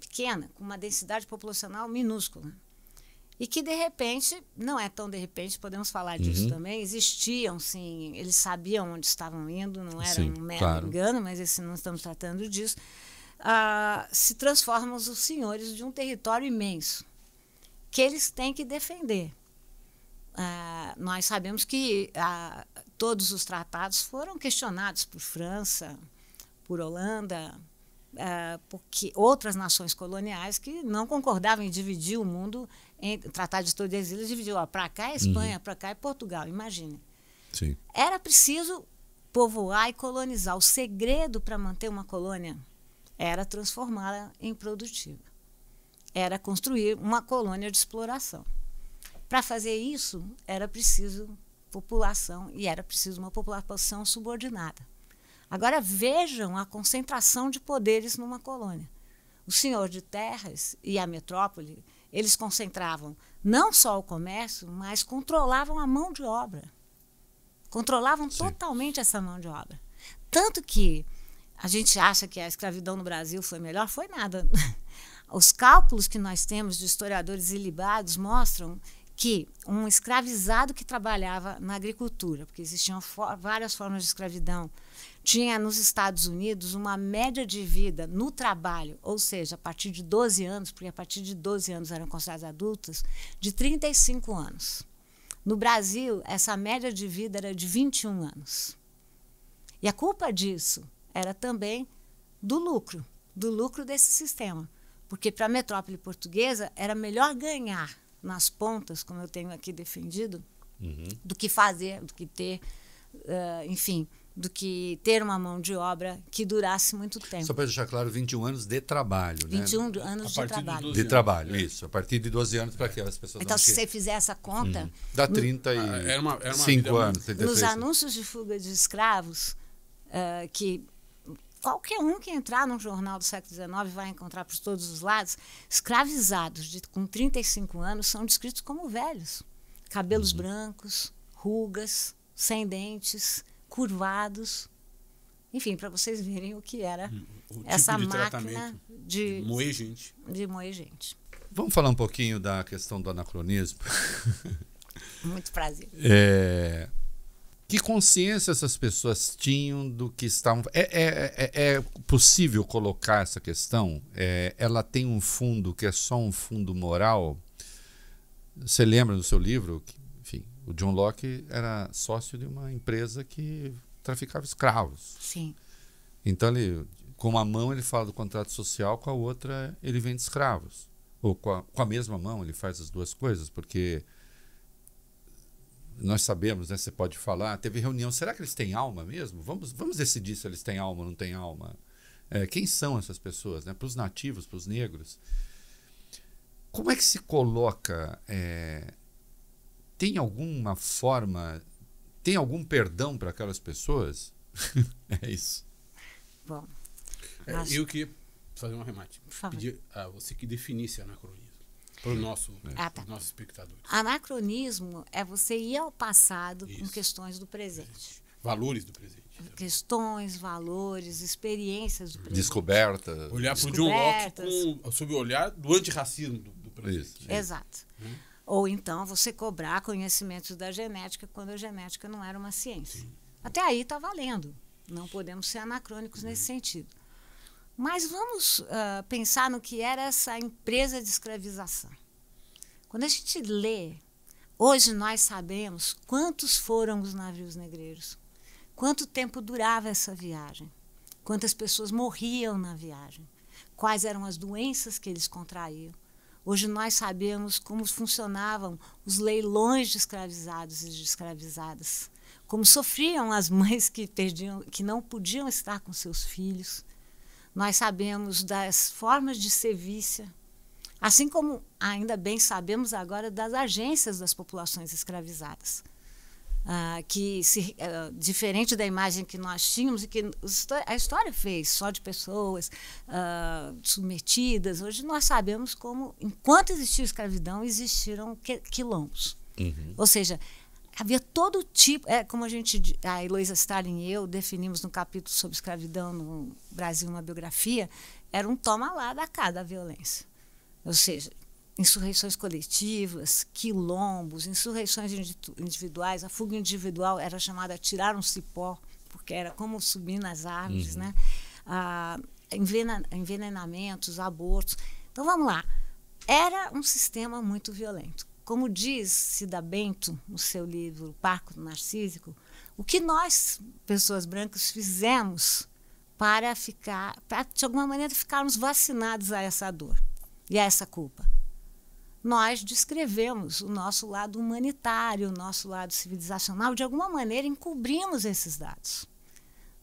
pequena, com uma densidade populacional minúscula. E que de repente, não é tão de repente, podemos falar disso uhum. também, existiam, sim, eles sabiam onde estavam indo, não era sim, um mero claro. engano, mas esse, não estamos tratando disso ah, se transformam os senhores de um território imenso que eles têm que defender. Ah, nós sabemos que ah, todos os tratados foram questionados por França, por Holanda, ah, porque outras nações coloniais que não concordavam em dividir o mundo em Tratado de Tordesilhas dividiu para cá é uhum. Espanha, uhum. para cá é Portugal, imagine. Sim. Era preciso povoar e colonizar. O segredo para manter uma colônia era transformá-la em produtiva, era construir uma colônia de exploração. Para fazer isso, era preciso população e era preciso uma população subordinada. Agora vejam a concentração de poderes numa colônia. O senhor de terras e a metrópole, eles concentravam não só o comércio, mas controlavam a mão de obra. Controlavam Sim. totalmente essa mão de obra. Tanto que a gente acha que a escravidão no Brasil foi melhor? Foi nada. Os cálculos que nós temos de historiadores ilibados mostram que um escravizado que trabalhava na agricultura, porque existiam for várias formas de escravidão, tinha nos Estados Unidos uma média de vida no trabalho, ou seja, a partir de 12 anos, porque a partir de 12 anos eram consideradas adultas, de 35 anos. No Brasil, essa média de vida era de 21 anos. E a culpa disso era também do lucro, do lucro desse sistema. Porque para a metrópole portuguesa era melhor ganhar nas pontas, como eu tenho aqui defendido, uhum. do que fazer, do que ter, uh, enfim, do que ter uma mão de obra que durasse muito tempo. Só para deixar claro, 21 anos de trabalho, 21 né? 21 anos de trabalho. De, trabalho, é. isso. A partir de 12 anos para aquelas pessoas Então, se que... você fizer essa conta... Uhum. Dá 30 no... e... Ah, era uma, era uma anos. 33. Nos anúncios de fuga de escravos, uh, que qualquer um que entrar num jornal do século XIX vai encontrar por todos os lados, escravizados de, com 35 anos são descritos como velhos. Cabelos uhum. brancos, rugas, sem dentes, curvados. Enfim, para vocês verem o que era uhum. o tipo essa de máquina de, de moer gente. De moer gente. Vamos falar um pouquinho da questão do anacronismo? Muito prazer. É, que consciência essas pessoas tinham do que estavam. É é, é, é, é possível colocar essa questão? É, ela tem um fundo que é só um fundo moral? Você lembra no seu livro que, enfim, o John Locke era sócio de uma empresa que traficava escravos. Sim. Então ele, com uma mão ele fala do contrato social, com a outra ele vende escravos. Ou com a, com a mesma mão ele faz as duas coisas, porque nós sabemos, né? Você pode falar. Teve reunião. Será que eles têm alma mesmo? Vamos, vamos decidir se eles têm alma ou não têm alma. É, quem são essas pessoas, né? Para os nativos, para os negros. Como é que se coloca? É, tem alguma forma? Tem algum perdão para aquelas pessoas? é isso. Bom. É, acho... Eu que fazer um remate. Pedir a você que definisse anacronismo. Para o nosso, é. ah, tá. nosso espectador. Anacronismo é você ir ao passado Isso. com questões do presente. Isso. Valores do presente. Questões, valores, experiências do presente. Descoberta. Olhar para o John Locke sob o olhar do antirracismo do, do presente. Isso. Né? Exato. Hum. Ou então você cobrar conhecimentos da genética quando a genética não era uma ciência. Sim. Até aí está valendo. Não podemos ser anacrônicos hum. nesse uhum. sentido. Mas vamos uh, pensar no que era essa empresa de escravização. Quando a gente lê, hoje nós sabemos quantos foram os navios negreiros, quanto tempo durava essa viagem, quantas pessoas morriam na viagem, quais eram as doenças que eles contraíam. Hoje nós sabemos como funcionavam os leilões de escravizados e de escravizadas, como sofriam as mães que perdiam, que não podiam estar com seus filhos, nós sabemos das formas de servícia, assim como ainda bem sabemos agora das agências das populações escravizadas. Uh, que se, uh, diferente da imagem que nós tínhamos e que a história fez só de pessoas uh, submetidas, hoje nós sabemos como, enquanto existiu escravidão, existiram quilombos. Uhum. Ou seja, havia todo tipo, é como a gente, a Heloísa Stalin e eu definimos no capítulo sobre escravidão no Brasil, uma biografia, era um toma lá da cá violência. Ou seja, insurreições coletivas, quilombos, insurreições individuais, a fuga individual era chamada tirar um cipó, porque era como subir nas árvores, uhum. né? Ah, envenenamentos, abortos. Então vamos lá. Era um sistema muito violento como diz Cida Bento no seu livro Parco Narcísico, o que nós, pessoas brancas, fizemos para ficar, para de alguma maneira ficarmos vacinados a essa dor e a essa culpa. Nós descrevemos o nosso lado humanitário, o nosso lado civilizacional, de alguma maneira encobrimos esses dados.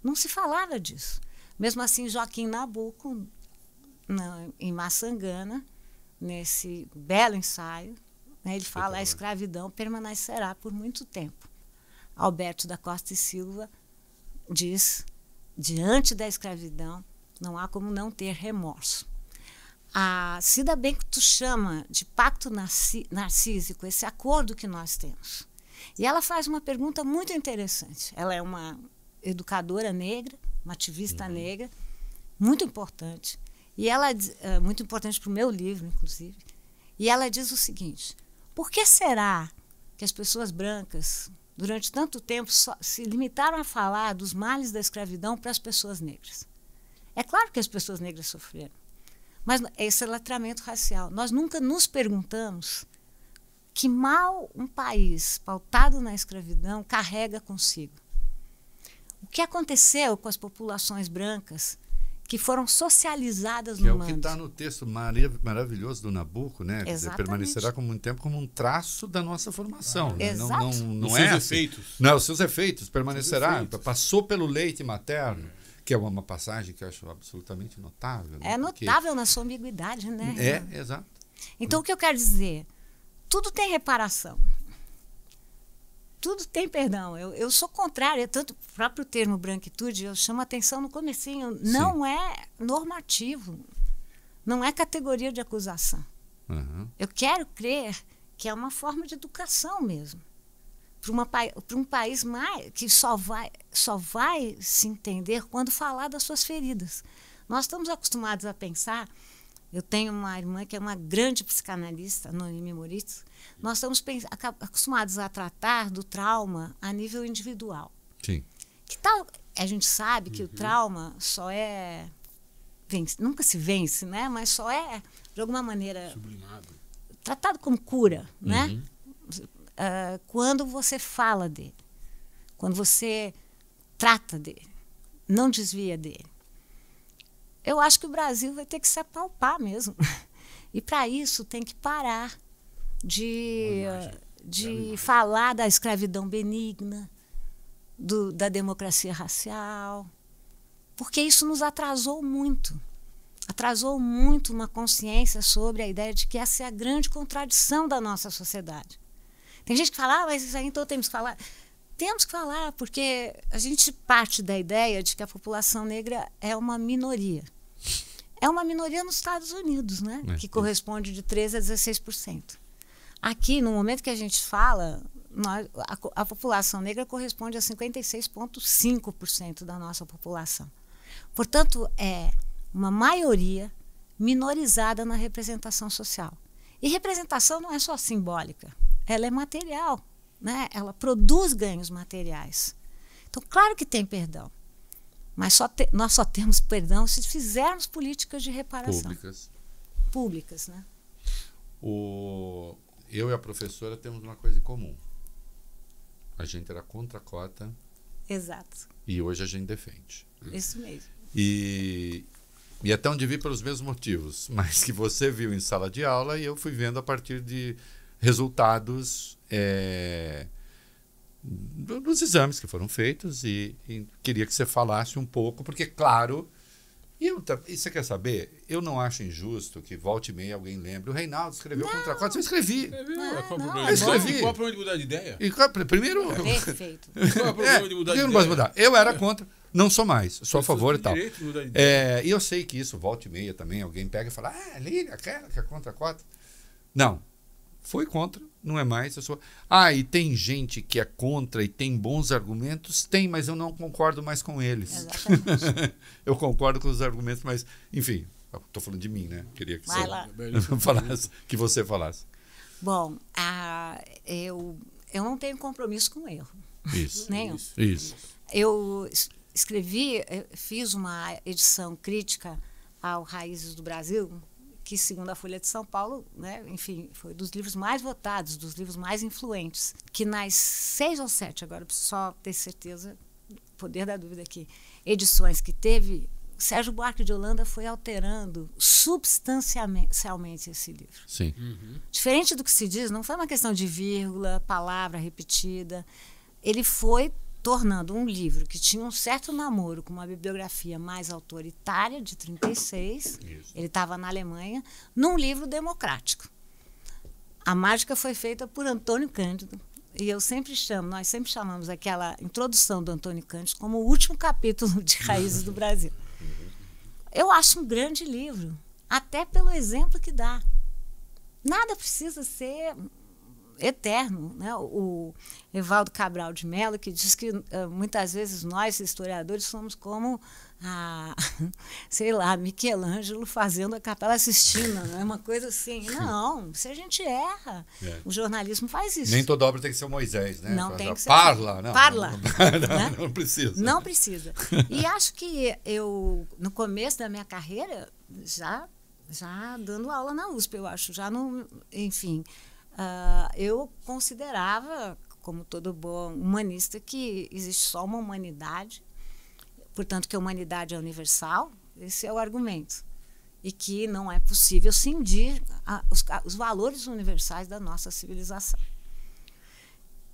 Não se falava disso. Mesmo assim, Joaquim Nabuco, na, em Maçangana, nesse belo ensaio, né? Ele fala: a escravidão permanecerá por muito tempo. Alberto da Costa e Silva diz: diante da escravidão, não há como não ter remorso. A Cida tu chama de pacto narcísico esse acordo que nós temos. E ela faz uma pergunta muito interessante. Ela é uma educadora negra, uma ativista uhum. negra, muito importante. E ela é muito importante para o meu livro, inclusive. E ela diz o seguinte: por que será que as pessoas brancas, durante tanto tempo, se limitaram a falar dos males da escravidão para as pessoas negras? É claro que as pessoas negras sofreram, mas esse é racial. Nós nunca nos perguntamos que mal um país pautado na escravidão carrega consigo. O que aconteceu com as populações brancas que foram socializadas que no é manto. É o que está no texto maravilhoso do Nabuco, né? Exatamente. Dizer, permanecerá como um tempo como um traço da nossa formação. Ah, né? Exato. Não, não, não os é seus assim. efeitos. Não, os seus efeitos permanecerá. Seus efeitos. Passou pelo leite materno. Que é uma passagem que eu acho absolutamente notável. Né? É notável Porque... na sua ambiguidade, né? É, exato. Então, o que eu quero dizer? Tudo tem reparação tudo tem perdão. Eu, eu sou contrária, tanto o próprio termo branquitude, eu chamo atenção no comecinho, Sim. não é normativo, não é categoria de acusação. Uhum. Eu quero crer que é uma forma de educação mesmo. Para um país mais, que só vai, só vai se entender quando falar das suas feridas. Nós estamos acostumados a pensar eu tenho uma irmã que é uma grande psicanalista, Noemi Moritz. Nós estamos acostumados a tratar do trauma a nível individual. Sim. Que tal? A gente sabe que o uhum. trauma só é vence, nunca se vence, né? Mas só é de alguma maneira sublimado, tratado como cura, né? uhum. né? Uh, quando você fala dele, quando você trata dele, não desvia dele eu acho que o Brasil vai ter que se apalpar mesmo. E para isso tem que parar de, de é falar da escravidão benigna, do, da democracia racial, porque isso nos atrasou muito. Atrasou muito uma consciência sobre a ideia de que essa é a grande contradição da nossa sociedade. Tem gente que fala, ah, mas isso aí então temos que falar. Temos que falar, porque a gente parte da ideia de que a população negra é uma minoria. É uma minoria nos Estados Unidos, né? É. Que corresponde de 13% a 16%. Aqui, no momento que a gente fala, nós, a, a população negra corresponde a 56,5% da nossa população. Portanto, é uma maioria minorizada na representação social. E representação não é só simbólica, ela é material, né? ela produz ganhos materiais. Então, claro que tem perdão. Mas só te, nós só temos perdão se fizermos políticas de reparação. Públicas. Públicas, né? O, eu e a professora temos uma coisa em comum. A gente era contra a cota. Exato. E hoje a gente defende. Isso mesmo. E, e até onde vi pelos mesmos motivos, mas que você viu em sala de aula e eu fui vendo a partir de resultados é, dos exames que foram feitos e, e, queria que você falasse um pouco, porque, claro, eu, e você quer saber? Eu não acho injusto que volte e meia alguém lembre. O Reinaldo escreveu não, contra quatro, eu escrevi. Escreveu, é ah, não, Eu escrevi. qual o problema de mudar de ideia? E qual, primeiro. É, perfeito. Qual é o problema é, de mudar de eu ideia? Eu não gosto de mudar. Eu era contra. Não sou mais, sou a favor e tal. É, e eu sei que isso volta e meia também, alguém pega e fala, ah, liga, aquela que é contra quatro. Não, fui contra, não é mais. Eu sou. Ah, e tem gente que é contra e tem bons argumentos? Tem, mas eu não concordo mais com eles. eu concordo com os argumentos, mas, enfim, estou falando de mim, né? Queria que, você, falasse, que você falasse. Bom, ah, eu, eu não tenho compromisso com o erro. Isso. Nenhum. Isso. isso. Eu escrevi, fiz uma edição crítica ao Raízes do Brasil, que segundo a Folha de São Paulo, né, enfim, foi dos livros mais votados, dos livros mais influentes, que nas seis ou sete, agora só ter certeza, poder da dúvida aqui, edições que teve, Sérgio Buarque de Holanda foi alterando substancialmente esse livro. Sim. Uhum. Diferente do que se diz, não foi uma questão de vírgula, palavra repetida. Ele foi tornando um livro que tinha um certo namoro com uma bibliografia mais autoritária, de 36, ele estava na Alemanha, num livro democrático. A mágica foi feita por Antônio Cândido. E eu sempre chamo, nós sempre chamamos aquela introdução do Antônio Cândido como o último capítulo de Raízes do Brasil. Eu acho um grande livro, até pelo exemplo que dá. Nada precisa ser eterno, né? o Evaldo Cabral de Mello, que diz que eh, muitas vezes nós, historiadores, somos como a, sei lá, Michelangelo fazendo a Capela Sistina, não é uma coisa assim. Não, se a gente erra, é. o jornalismo faz isso. Nem toda obra tem que ser Moisés, né? Não tem que ser. Parla, não. Parla. Não, não, né? não, precisa. Não precisa. E acho que eu, no começo da minha carreira, já, já dando aula na USP, eu acho, já não, enfim, ah, eu considerava, como todo bom humanista, que existe só uma humanidade, portanto que a humanidade é universal. Esse é o argumento e que não é possível cindir a, os, a, os, valores universais da nossa civilização.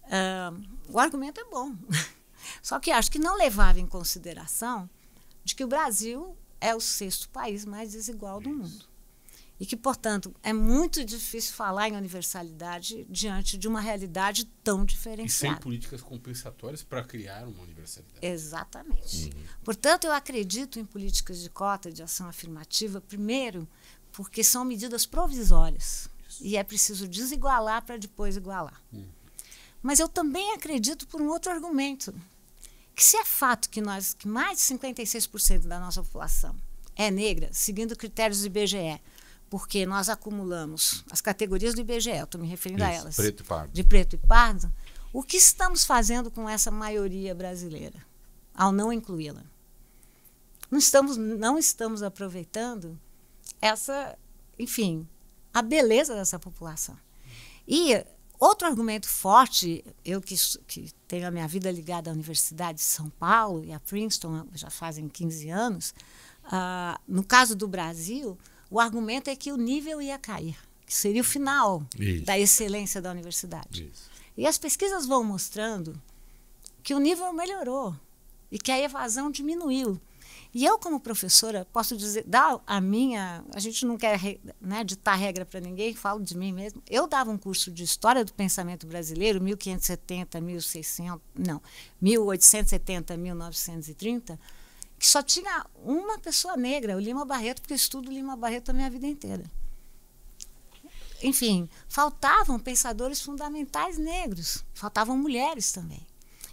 Uh, o argumento é bom, só que acho que não levava em consideração de que o Brasil é o sexto país mais desigual do mundo. E que, portanto, é muito difícil falar em universalidade diante de uma realidade tão diferenciada. E sem políticas compensatórias para criar uma universalidade. Exatamente. Uhum. Portanto, eu acredito em políticas de cota, de ação afirmativa, primeiro, porque são medidas provisórias. Isso. E é preciso desigualar para depois igualar. Uhum. Mas eu também acredito por um outro argumento, que se é fato que nós que mais de 56% da nossa população é negra, seguindo critérios do IBGE, porque nós acumulamos as categorias do IBGE, estou me referindo Isso, a elas. Preto e pardo. De preto e pardo. O que estamos fazendo com essa maioria brasileira ao não incluí-la? Não estamos, não estamos aproveitando essa, enfim, a beleza dessa população. E outro argumento forte, eu que, que tenho a minha vida ligada à Universidade de São Paulo e à Princeton já fazem 15 anos, uh, no caso do Brasil, o argumento é que o nível ia cair, que seria o final Isso. da excelência da universidade. Isso. E as pesquisas vão mostrando que o nível melhorou e que a evasão diminuiu. E eu, como professora, posso dizer, dá a minha. A gente não quer né, ditar regra para ninguém, falo de mim mesmo. Eu dava um curso de História do Pensamento Brasileiro, 1570, 1600. Não, 1870, 1930 que só tinha uma pessoa negra, o Lima Barreto, porque eu estudo Lima Barreto a minha vida inteira. Enfim, faltavam pensadores fundamentais negros, faltavam mulheres também.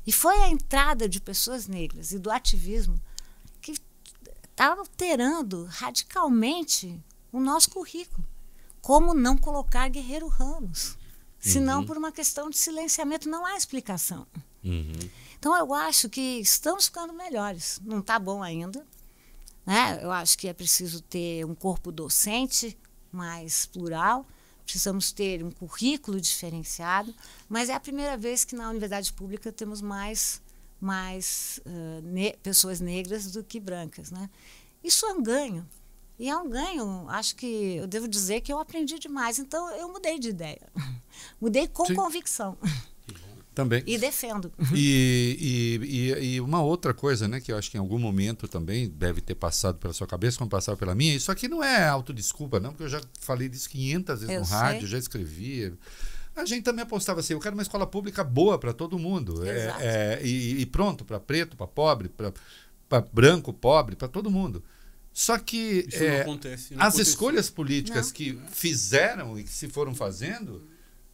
E foi a entrada de pessoas negras e do ativismo que estava tá alterando radicalmente o nosso currículo. Como não colocar Guerreiro Ramos? Uhum. não por uma questão de silenciamento, não há explicação. Uhum. Então, eu acho que estamos ficando melhores. Não está bom ainda. Né? Eu acho que é preciso ter um corpo docente mais plural, precisamos ter um currículo diferenciado, mas é a primeira vez que na universidade pública temos mais, mais uh, ne pessoas negras do que brancas. Né? Isso é um ganho. E é um ganho, acho que eu devo dizer que eu aprendi demais. Então eu mudei de ideia. Mudei com Sim. convicção. Também. E defendo. Uhum. E, e, e, uma outra coisa, né, que eu acho que em algum momento também deve ter passado pela sua cabeça, como passava pela minha, isso aqui não é autodesculpa, não, porque eu já falei disso 500 vezes eu no sei. rádio, já escrevi A gente também apostava assim, eu quero uma escola pública boa para todo mundo. É, Exato. É, é e, e, pronto, para preto, para pobre, para branco, pobre, para todo mundo. Só que é, não acontece, não as escolhas políticas não. que fizeram e que se foram fazendo,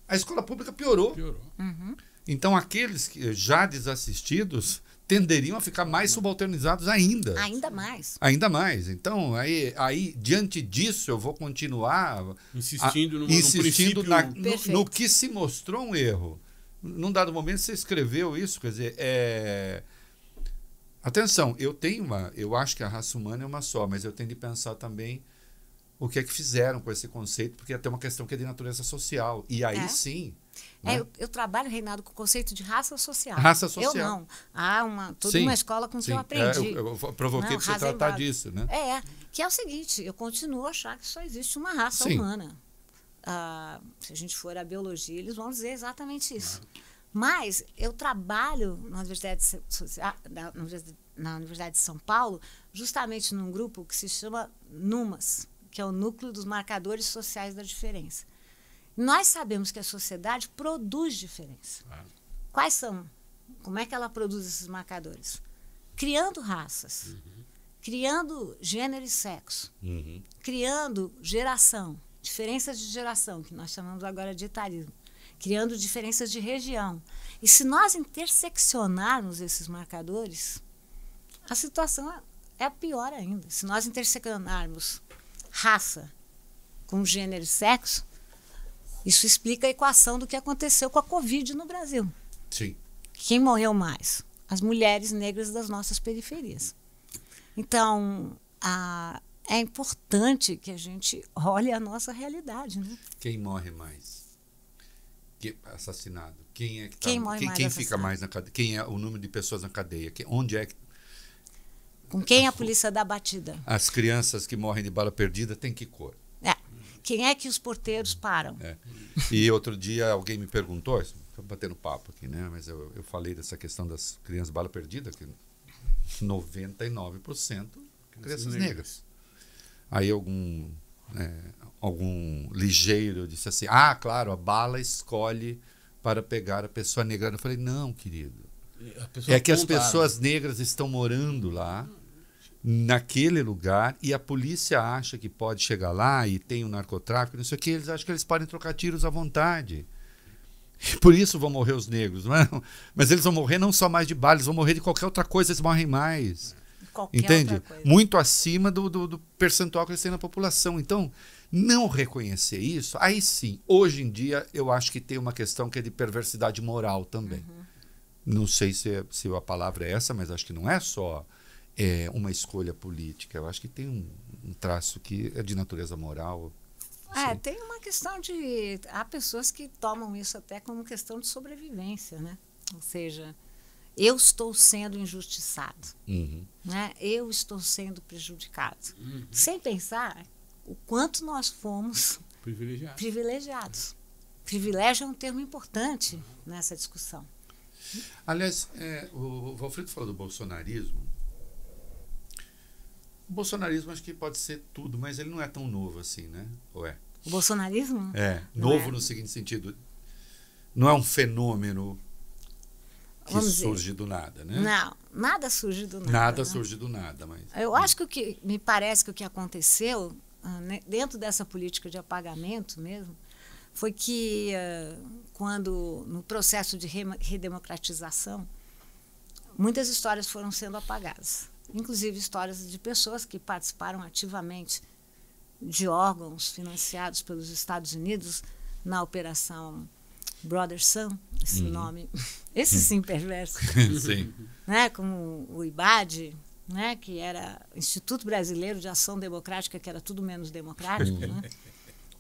a escola pública piorou. piorou. Uhum. Então, aqueles que já desassistidos tenderiam a ficar mais subalternizados ainda. Ainda mais. Ainda mais. Então, aí, aí diante disso, eu vou continuar insistindo, a, insistindo na, no, no, que se mostrou um erro. Num dado momento, você escreveu isso, quer dizer, é... atenção, eu tenho uma, eu acho que a raça humana é uma só, mas eu tenho de pensar também o que é que fizeram com esse conceito, porque é até uma questão que é de natureza social. E aí é? sim né? É, eu, eu, trabalho, reinado com o conceito de raça social. Raça social. Eu não. Há uma, toda Sim. uma escola com que eu aprendi. É, eu, eu provoquei para você é tratar disso, né? É, que é o seguinte, eu continuo a achar que só existe uma raça Sim. humana. Ah, se a gente for à biologia, eles vão dizer exatamente isso. Mas eu trabalho na Universidade, ah, na Universidade de São Paulo justamente num grupo que se chama NUMAS, que é o Núcleo dos Marcadores Sociais da Diferença. Nós sabemos que a sociedade produz diferença. Claro. Quais são? Como é que ela produz esses marcadores? Criando raças, uhum. criando gênero e sexo, uhum. criando geração, diferenças de geração, que nós chamamos agora de etarismo, criando diferenças de região. E se nós interseccionarmos esses marcadores, a situação é, é pior ainda. Se nós interseccionarmos raça com gênero e sexo, isso explica a equação do que aconteceu com a Covid no Brasil. Sim. Quem morreu mais? As mulheres negras das nossas periferias. Então, a, é importante que a gente olhe a nossa realidade. Né? Quem morre mais? Que, assassinado. Quem é que tá, quem morre quem, mais? Quem fica mais na cadeia? Quem é o número de pessoas na cadeia? Que, onde é que com quem a polícia dá batida? As crianças que morrem de bala perdida têm que cor? Quem é que os porteiros param? É. E outro dia alguém me perguntou, estamos batendo papo aqui, né? Mas eu, eu falei dessa questão das crianças bala perdida, que 99% crianças negras. Aí algum, é, algum ligeiro disse assim: ah, claro, a bala escolhe para pegar a pessoa negra. Eu falei: não, querido. É que as pessoas negras estão morando lá naquele lugar e a polícia acha que pode chegar lá e tem o um narcotráfico, não sei o que, eles acham que eles podem trocar tiros à vontade. E por isso vão morrer os negros, não é? Mas eles vão morrer não só mais de bala, eles vão morrer de qualquer outra coisa, eles morrem mais. Qualquer Entende? Muito acima do, do, do percentual que eles têm na população. Então, não reconhecer isso, aí sim, hoje em dia eu acho que tem uma questão que é de perversidade moral também. Uhum. Não sei se, é, se a palavra é essa, mas acho que não é só é, uma escolha política. Eu acho que tem um, um traço que é de natureza moral. É, tem uma questão de. Há pessoas que tomam isso até como questão de sobrevivência, né? Ou seja, eu estou sendo injustiçado, uhum. né? eu estou sendo prejudicado. Uhum. Sem pensar o quanto nós fomos privilegiados. Privilegio Privilégio é um termo importante uhum. nessa discussão. Aliás, é, o Valfrido falou do bolsonarismo. O bolsonarismo acho que pode ser tudo, mas ele não é tão novo assim, né? Ou é? O bolsonarismo? É. novo é. no seguinte sentido. Não é um fenômeno que Vamos surge dizer, do nada, né? Não, nada surge do nada. Nada né? surge do nada, mas. Eu acho que o que me parece que o que aconteceu ah, né, dentro dessa política de apagamento mesmo foi que ah, quando no processo de redemocratização muitas histórias foram sendo apagadas inclusive histórias de pessoas que participaram ativamente de órgãos financiados pelos Estados Unidos na operação Brother Sun, esse uhum. nome, esse sim perverso, sim. né, como o IBAD, né, que era Instituto Brasileiro de Ação Democrática, que era tudo menos democrático, né,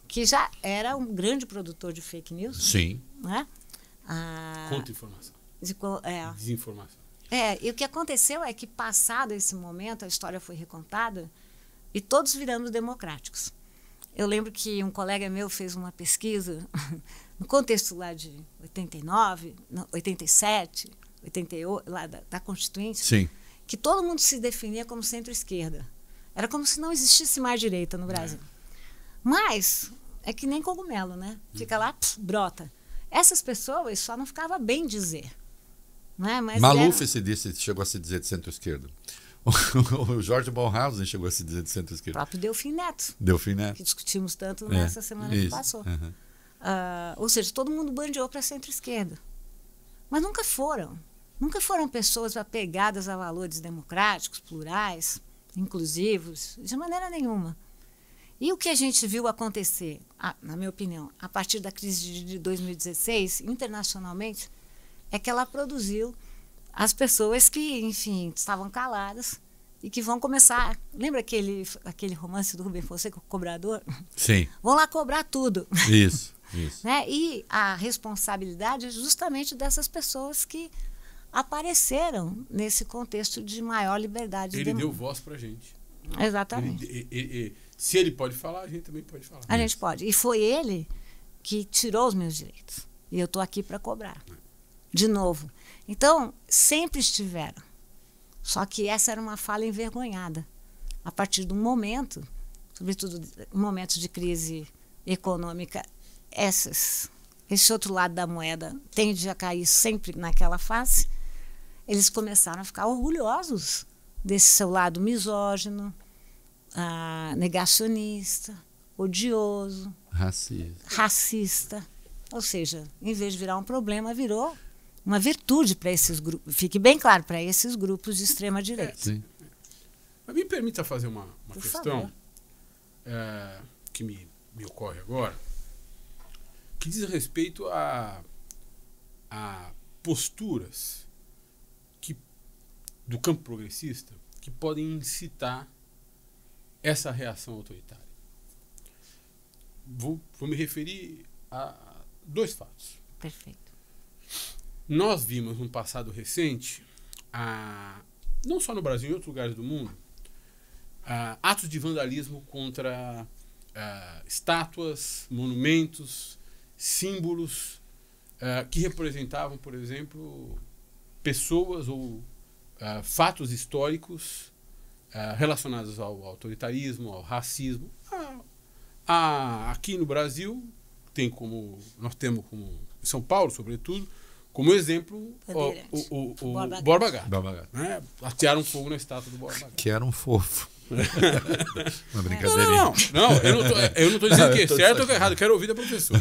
que já era um grande produtor de fake news, sim, né, ah, contra informação, de, é, desinformação é, e o que aconteceu é que, passado esse momento, a história foi recontada e todos viramos democráticos. Eu lembro que um colega meu fez uma pesquisa no contexto lá de 89, 87, 88, lá da, da Constituinte, Sim. que todo mundo se definia como centro-esquerda. Era como se não existisse mais direita no Brasil. É. Mas é que nem cogumelo, né? Fica lá, pss, brota. Essas pessoas só não ficava bem dizer. Não é? Mas Maluf era... se disse, chegou a se dizer de centro-esquerda. o Jorge Bonhausen chegou a se dizer de centro-esquerda. O próprio Delfim Neto. Delfim Neto. Que discutimos tanto é, nessa semana isso, que passou. Uhum. Uh, ou seja, todo mundo bandeou para centro-esquerda. Mas nunca foram. Nunca foram pessoas apegadas a valores democráticos, plurais, inclusivos, de maneira nenhuma. E o que a gente viu acontecer, ah, na minha opinião, a partir da crise de 2016, internacionalmente, é que ela produziu as pessoas que, enfim, estavam caladas e que vão começar. Lembra aquele, aquele romance do Rubem Fonseca, o cobrador? Sim. Vão lá cobrar tudo. Isso, isso. né? E a responsabilidade é justamente dessas pessoas que apareceram nesse contexto de maior liberdade. Ele deu voz para gente. Exatamente. Ele, ele, ele, se ele pode falar, a gente também pode falar. A gente pode. E foi ele que tirou os meus direitos. E eu estou aqui para cobrar. É de novo. Então, sempre estiveram. Só que essa era uma fala envergonhada. A partir de um momento, sobretudo momentos de crise econômica, essas, esse outro lado da moeda tende a cair sempre naquela face. Eles começaram a ficar orgulhosos desse seu lado misógino, ah, negacionista, odioso, racista. racista. Ou seja, em vez de virar um problema, virou uma virtude para esses grupos, fique bem claro, para esses grupos de extrema direita. É, Mas me permita fazer uma, uma questão é, que me, me ocorre agora, que diz respeito a, a posturas que, do campo progressista que podem incitar essa reação autoritária. Vou, vou me referir a dois fatos. Perfeito. Nós vimos no passado recente, a, não só no Brasil, em outros lugares do mundo, a, atos de vandalismo contra a, estátuas, monumentos, símbolos que representavam, por exemplo, pessoas ou fatos históricos relacionados ao autoritarismo, ao racismo. aqui no Brasil, tem como, nós temos como São Paulo, sobretudo, como exemplo, o, o, o, o, Borba Gato. Borba Gato. Né? Atearam fogo na estátua do Borba Gato. Que era um fofo. Uma brincadeira. Não, não, não, eu não tô, eu não tô dizendo que é certo ou que é errado, é quero ouvir da professora.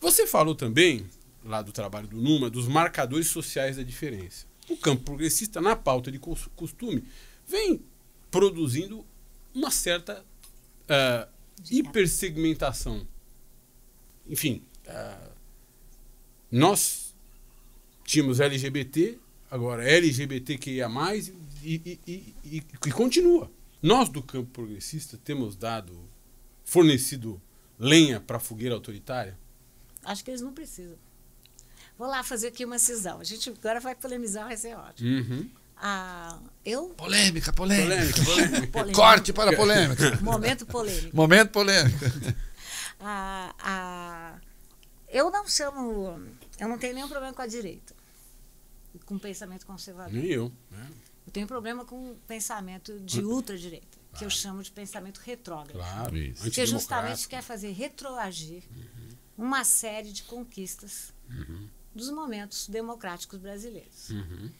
Você falou também, lá do trabalho do Numa, dos marcadores sociais da diferença. O campo progressista, na pauta de costume, vem produzindo uma certa uh, hipersegmentação. Enfim, uh, nós Tínhamos LGBT, agora LGBTQIA, e, e, e, e continua. Nós do campo progressista temos dado, fornecido lenha para a fogueira autoritária? Acho que eles não precisam. Vou lá fazer aqui uma cisão. A gente agora vai polemizar, vai ser ótimo. Uhum. Ah, eu? Polêmica, polêmica. polêmica, polêmica. polêmica. Corte para a polêmica. Momento polêmico. Momento polêmico. Ah, ah, eu não chamo. Eu não tenho nenhum problema com a direita com pensamento conservador. Nem eu. Né? Eu tenho problema com pensamento de hum. ultradireita, claro. que eu ah. chamo de pensamento retrógrado. Claro, isso. Que justamente quer fazer retroagir uhum. uma série de conquistas uhum. dos momentos democráticos brasileiros. Uhum.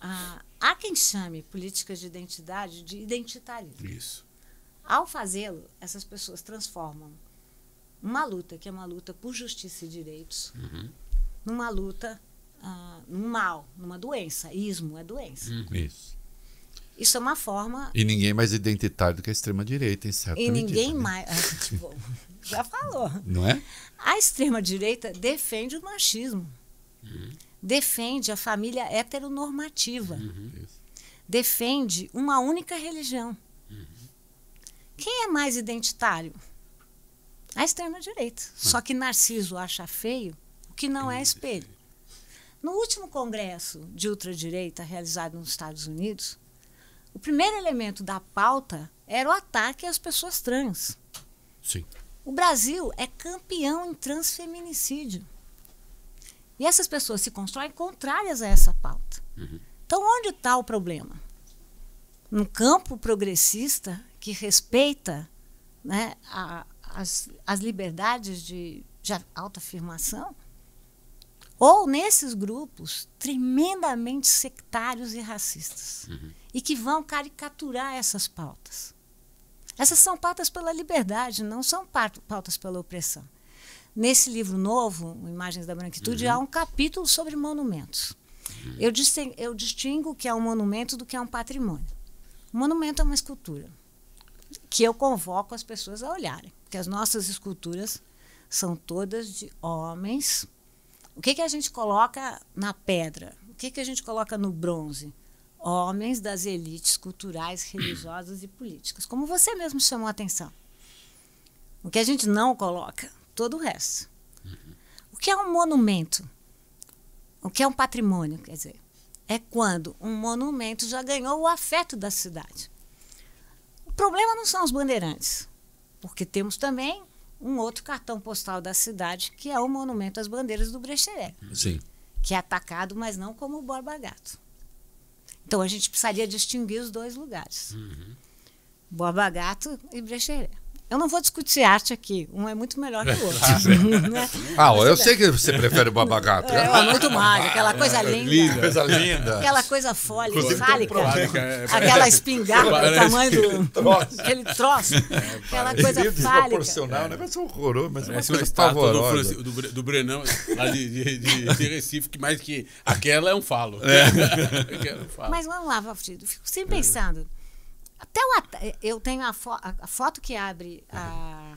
Ah, há quem chame políticas de identidade de identitarismo. Isso. Ao fazê-lo, essas pessoas transformam uma luta, que é uma luta por justiça e direitos, uhum. numa luta ah, num mal, numa doença. Ismo é doença. Uhum. Isso. Isso é uma forma. E ninguém mais identitário do que a extrema-direita, em certa E medida, ninguém né? mais. É, tipo, já falou. Não é? A extrema-direita defende o machismo, uhum. defende a família heteronormativa, uhum. defende uma única religião. Uhum. Quem é mais identitário? A extrema-direita. Ah. Só que Narciso acha feio o que não é uhum. espelho. No último congresso de ultradireita realizado nos Estados Unidos, o primeiro elemento da pauta era o ataque às pessoas trans. Sim. O Brasil é campeão em transfeminicídio. E essas pessoas se constroem contrárias a essa pauta. Uhum. Então, onde está o problema? No campo progressista, que respeita né, a, as, as liberdades de, de autoafirmação, ou nesses grupos tremendamente sectários e racistas uhum. e que vão caricaturar essas pautas. Essas são pautas pela liberdade, não são pautas pela opressão. Nesse livro novo, Imagens da Branquitude, uhum. há um capítulo sobre monumentos. Uhum. Eu, distingo, eu distingo o que é um monumento do que é um patrimônio. Um monumento é uma escultura que eu convoco as pessoas a olharem, porque as nossas esculturas são todas de homens o que, que a gente coloca na pedra? O que, que a gente coloca no bronze? Homens das elites culturais, religiosas e políticas. Como você mesmo chamou a atenção. O que a gente não coloca? Todo o resto. O que é um monumento? O que é um patrimônio? Quer dizer, é quando um monumento já ganhou o afeto da cidade. O problema não são os bandeirantes, porque temos também um outro cartão postal da cidade, que é o Monumento às Bandeiras do Brecheré. Sim. Que é atacado, mas não como o Borba Gato. Então a gente precisaria distinguir os dois lugares. Uhum. Borba Gato e Brecheré. Eu não vou discutir arte aqui. Um é muito melhor que o outro. Ah, né? Ah, eu sei que você prefere o babagato. É, é muito mais. Aquela coisa linda. linda. Coisa linda. Aquela coisa fólica, fálica. Né? É, aquela espingarda do tamanho do... Troço. Aquele troço. É, aquela coisa é fálica. Desproporcional. É. Um negócio horroroso, mas Parece uma coisa pavorosa. Do, do, Brenão, lá de, de, de, de, Recife, que mais que aquela é um falo. É. É um falo. Mas vamos lá, Valfrido. Fico sempre pensando até o, eh, eu tenho a, fo, a, foto que abre a,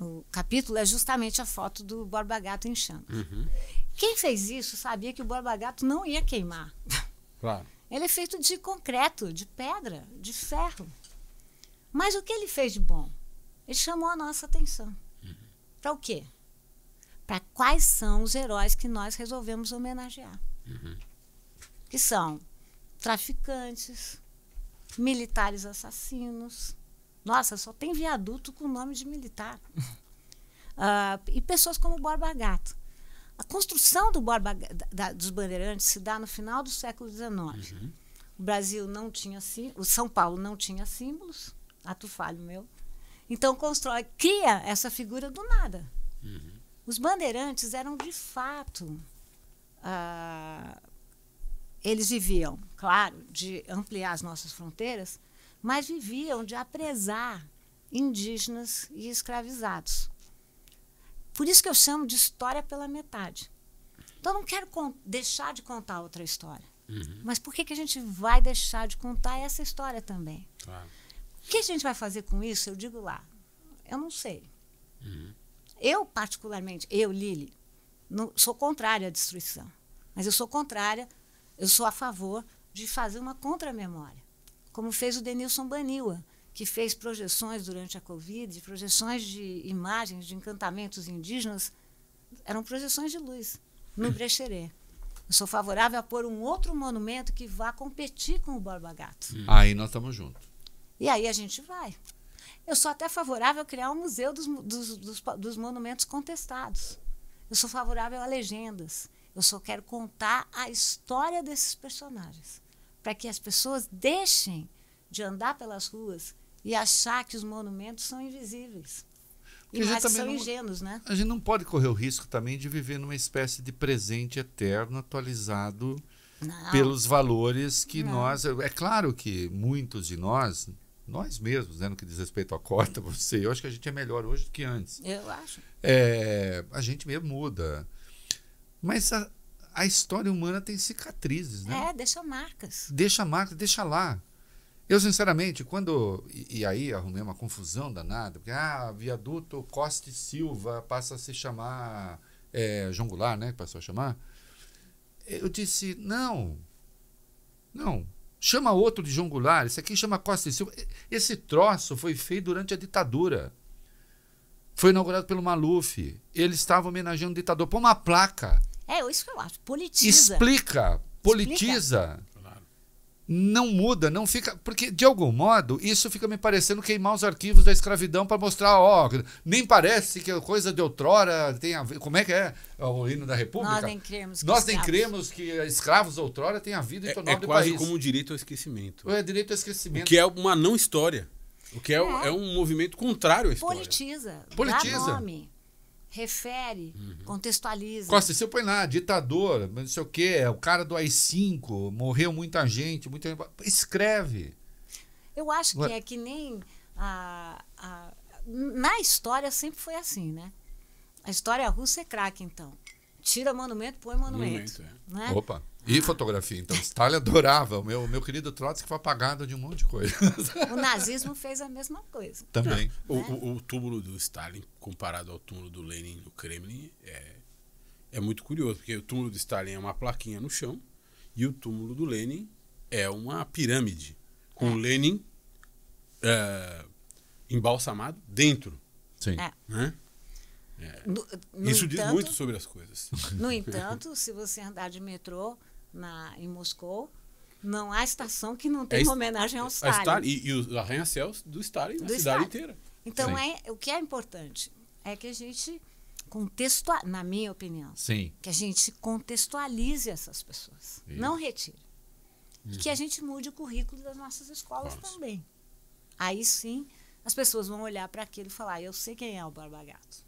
o capítulo é justamente a foto do Borba Gato em chamas. Uhum. Quem fez isso sabia que o Borba Gato não ia queimar. Claro. Ele é feito de concreto, de pedra, de ferro. Mas o que ele fez de bom? Ele chamou a nossa atenção. Uhum. Para o quê? Para quais são os heróis que nós resolvemos homenagear? Uhum. Que são traficantes, militares assassinos. Nossa, só tem viaduto com nome de militar. Uh, e pessoas como Borba Gato. A construção do Borba, da, dos Bandeirantes se dá no final do século XIX. Uhum. O Brasil não tinha o São Paulo não tinha símbolos, ato falho meu. Então constrói, cria essa figura do nada. Uhum. Os bandeirantes eram de fato uh, eles viviam, claro, de ampliar as nossas fronteiras, mas viviam de apresar indígenas e escravizados. Por isso que eu chamo de história pela metade. Então eu não quero deixar de contar outra história. Uhum. Mas por que, que a gente vai deixar de contar essa história também? Claro. O que a gente vai fazer com isso? Eu digo lá. Eu não sei. Uhum. Eu, particularmente, eu, Lili, não, sou contrária à destruição. Mas eu sou contrária eu sou a favor de fazer uma contramemória, como fez o Denilson Baniwa, que fez projeções durante a Covid, projeções de imagens de encantamentos indígenas, eram projeções de luz no Brecheré. Eu sou favorável a pôr um outro monumento que vá competir com o Borba Gato. Hum. Aí nós estamos juntos. E aí a gente vai. Eu sou até favorável a criar um museu dos, dos, dos, dos monumentos contestados. Eu sou favorável a legendas. Eu só quero contar a história desses personagens, para que as pessoas deixem de andar pelas ruas e achar que os monumentos são invisíveis. E mais são não, ingênuos, né? A gente não pode correr o risco também de viver numa espécie de presente eterno atualizado não. pelos valores que não. nós. É claro que muitos de nós, nós mesmos, né, no que diz respeito à cota, você, eu acho que a gente é melhor hoje do que antes. Eu acho. É, a gente mesmo muda. Mas a, a história humana tem cicatrizes, né? É, deixa marcas. Deixa marcas, deixa lá. Eu, sinceramente, quando. E, e, aí arrumei uma confusão danada, porque, ah, viaduto Costa e Silva passa a se chamar. É, João Goulart, né? passou a chamar. Eu disse, não. Não. Chama outro de João Goulart, esse aqui chama Costa e Silva. Esse troço foi feito durante a ditadura. Foi inaugurado pelo Maluf. Ele estava homenageando o ditador. Põe uma placa. É, isso que eu acho. Politiza. Explica. Politiza. Explica. Não muda, não fica. Porque, de algum modo, isso fica me parecendo queimar os arquivos da escravidão para mostrar, ó, nem parece que a coisa de outrora tem a ver. Como é que é, é o hino da República? Nós nem cremos que, Nós Nem cremos que escravos outrora tenham havido em é, é quase país. como um direito ao esquecimento. É direito ao esquecimento. O que é uma não história. O que é, é. é um movimento contrário à história. Politiza. Politiza. Dá nome refere, uhum. contextualiza. Costa, se eu põe lá, ditador, não sei o quê, é o cara do AI-5, morreu muita gente, muita gente. Escreve. Eu acho que é que nem a, a, na história sempre foi assim, né? A história russa é craque, então. Tira monumento, põe monumento. monumento é. né? Opa. E fotografia, então. Stalin adorava. O meu, meu querido Trotsky foi apagado de um monte de coisa. O nazismo fez a mesma coisa. Também. É, o, né? o, o, túmulo do Stalin, comparado ao túmulo do Lenin no Kremlin, é, é muito curioso, porque o túmulo do Stalin é uma plaquinha no chão e o túmulo do Lenin é uma pirâmide, com o é. Lenin é, embalsamado dentro. Sim. É. Né? É. No, no Isso entanto, diz muito sobre as coisas. No entanto, se você andar de metrô, na, em Moscou. Não há estação que não tenha é, uma homenagem ao é Stalin. Stalin e, e os arranha-céus do Stalin, do na Stalin. cidade inteira. Então, é, o que é importante é que a gente contextual, na minha opinião, Sim. que a gente contextualize essas pessoas, Isso. não retire. Que a uhum. gente mude o currículo das nossas escolas Nossa. também. Aí sim, as pessoas vão olhar para aquilo e falar: eu sei quem é o Barbagato.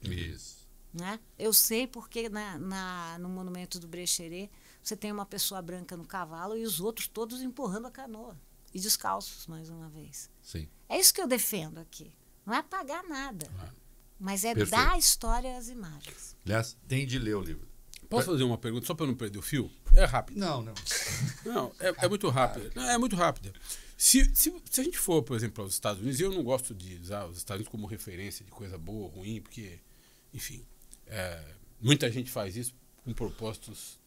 Isso. Né? Eu sei porque na, na no monumento do Brecheret você tem uma pessoa branca no cavalo e os outros todos empurrando a canoa. E descalços, mais uma vez. Sim. É isso que eu defendo aqui. Não é apagar nada. Ah, mas é perfeito. dar a história às imagens. Aliás, tem de ler o livro. Posso fazer uma pergunta só para não perder o fio? É rápido. Não, não. Não, é, é muito rápido. Não, é muito rápida. Se, se, se, a gente for, por exemplo, aos Estados Unidos, eu não gosto de usar os Estados Unidos como referência de coisa boa ou ruim, porque, enfim, é, muita gente faz isso com propósitos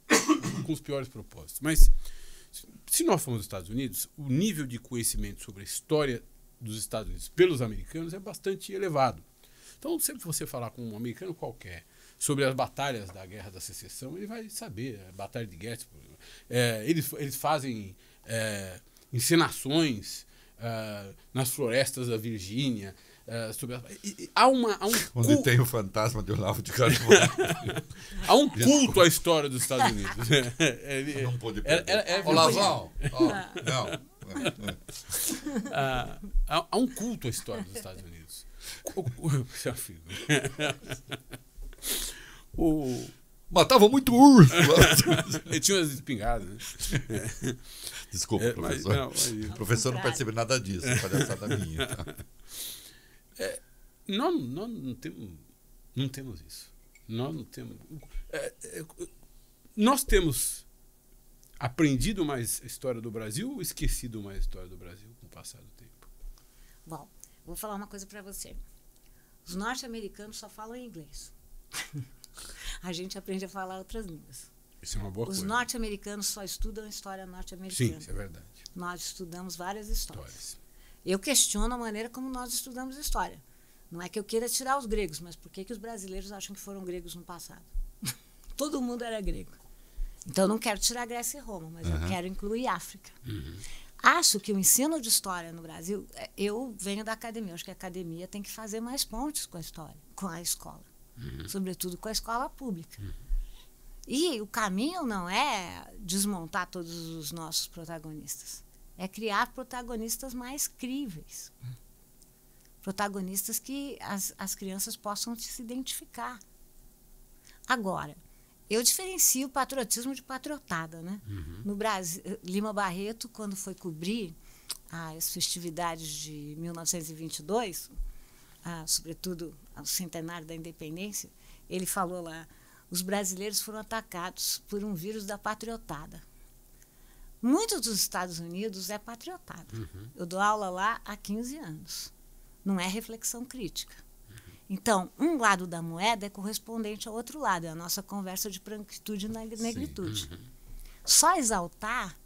com os piores propósitos. Mas se nós formos aos Estados Unidos, o nível de conhecimento sobre a história dos Estados Unidos pelos americanos é bastante elevado. Então, sempre que você falar com um americano qualquer sobre as batalhas da Guerra da Secessão, ele vai saber, a é, Batalha de Gettysburg. É, eles, eles fazem é, encenações é, nas florestas da Virgínia, eh, sobre a... há uma, há um Onde cul... tem o fantasma de Olavo de Carvalho. há um culto à história dos Estados Unidos. Ele, não pôde perder. Olavão! Oh, não. ah, há, há, um culto à história dos Estados Unidos. O, o, o, Matava muito urso. Ele tinha umas espingardas. Né? Desculpa, é, professor. Mas, não, mas... O professor não percebe nada disso. É palhaçada minha. Tá? É, nós, nós não, temos, não temos isso. Nós não temos. É, é, nós temos aprendido mais a história do Brasil ou esquecido mais a história do Brasil com o passar do tempo? Bom, vou falar uma coisa para você. Os norte-americanos só falam inglês. a gente aprende a falar outras línguas. Isso é uma boa Os norte-americanos só estudam a história norte-americana. Sim, isso é verdade. Nós estudamos várias histórias. histórias. Eu questiono a maneira como nós estudamos história. Não é que eu queira tirar os gregos, mas por que, que os brasileiros acham que foram gregos no passado? Todo mundo era grego. Então não quero tirar Grécia e Roma, mas uhum. eu quero incluir África. Uhum. Acho que o ensino de história no Brasil, é, eu venho da academia, acho que a academia tem que fazer mais pontes com a história, com a escola, uhum. sobretudo com a escola pública. Uhum. E o caminho não é desmontar todos os nossos protagonistas é criar protagonistas mais críveis. Protagonistas que as, as crianças possam se identificar. Agora, eu diferencio patriotismo de patriotada, né? Uhum. No Brasil, Lima Barreto, quando foi cobrir as festividades de 1922, ah, sobretudo o centenário da independência, ele falou lá: os brasileiros foram atacados por um vírus da patriotada. Muitos dos Estados Unidos é patriotado. Uhum. Eu dou aula lá há 15 anos. Não é reflexão crítica. Então, um lado da moeda é correspondente ao outro lado, é a nossa conversa de branquitude e negritude. Uhum. Só exaltar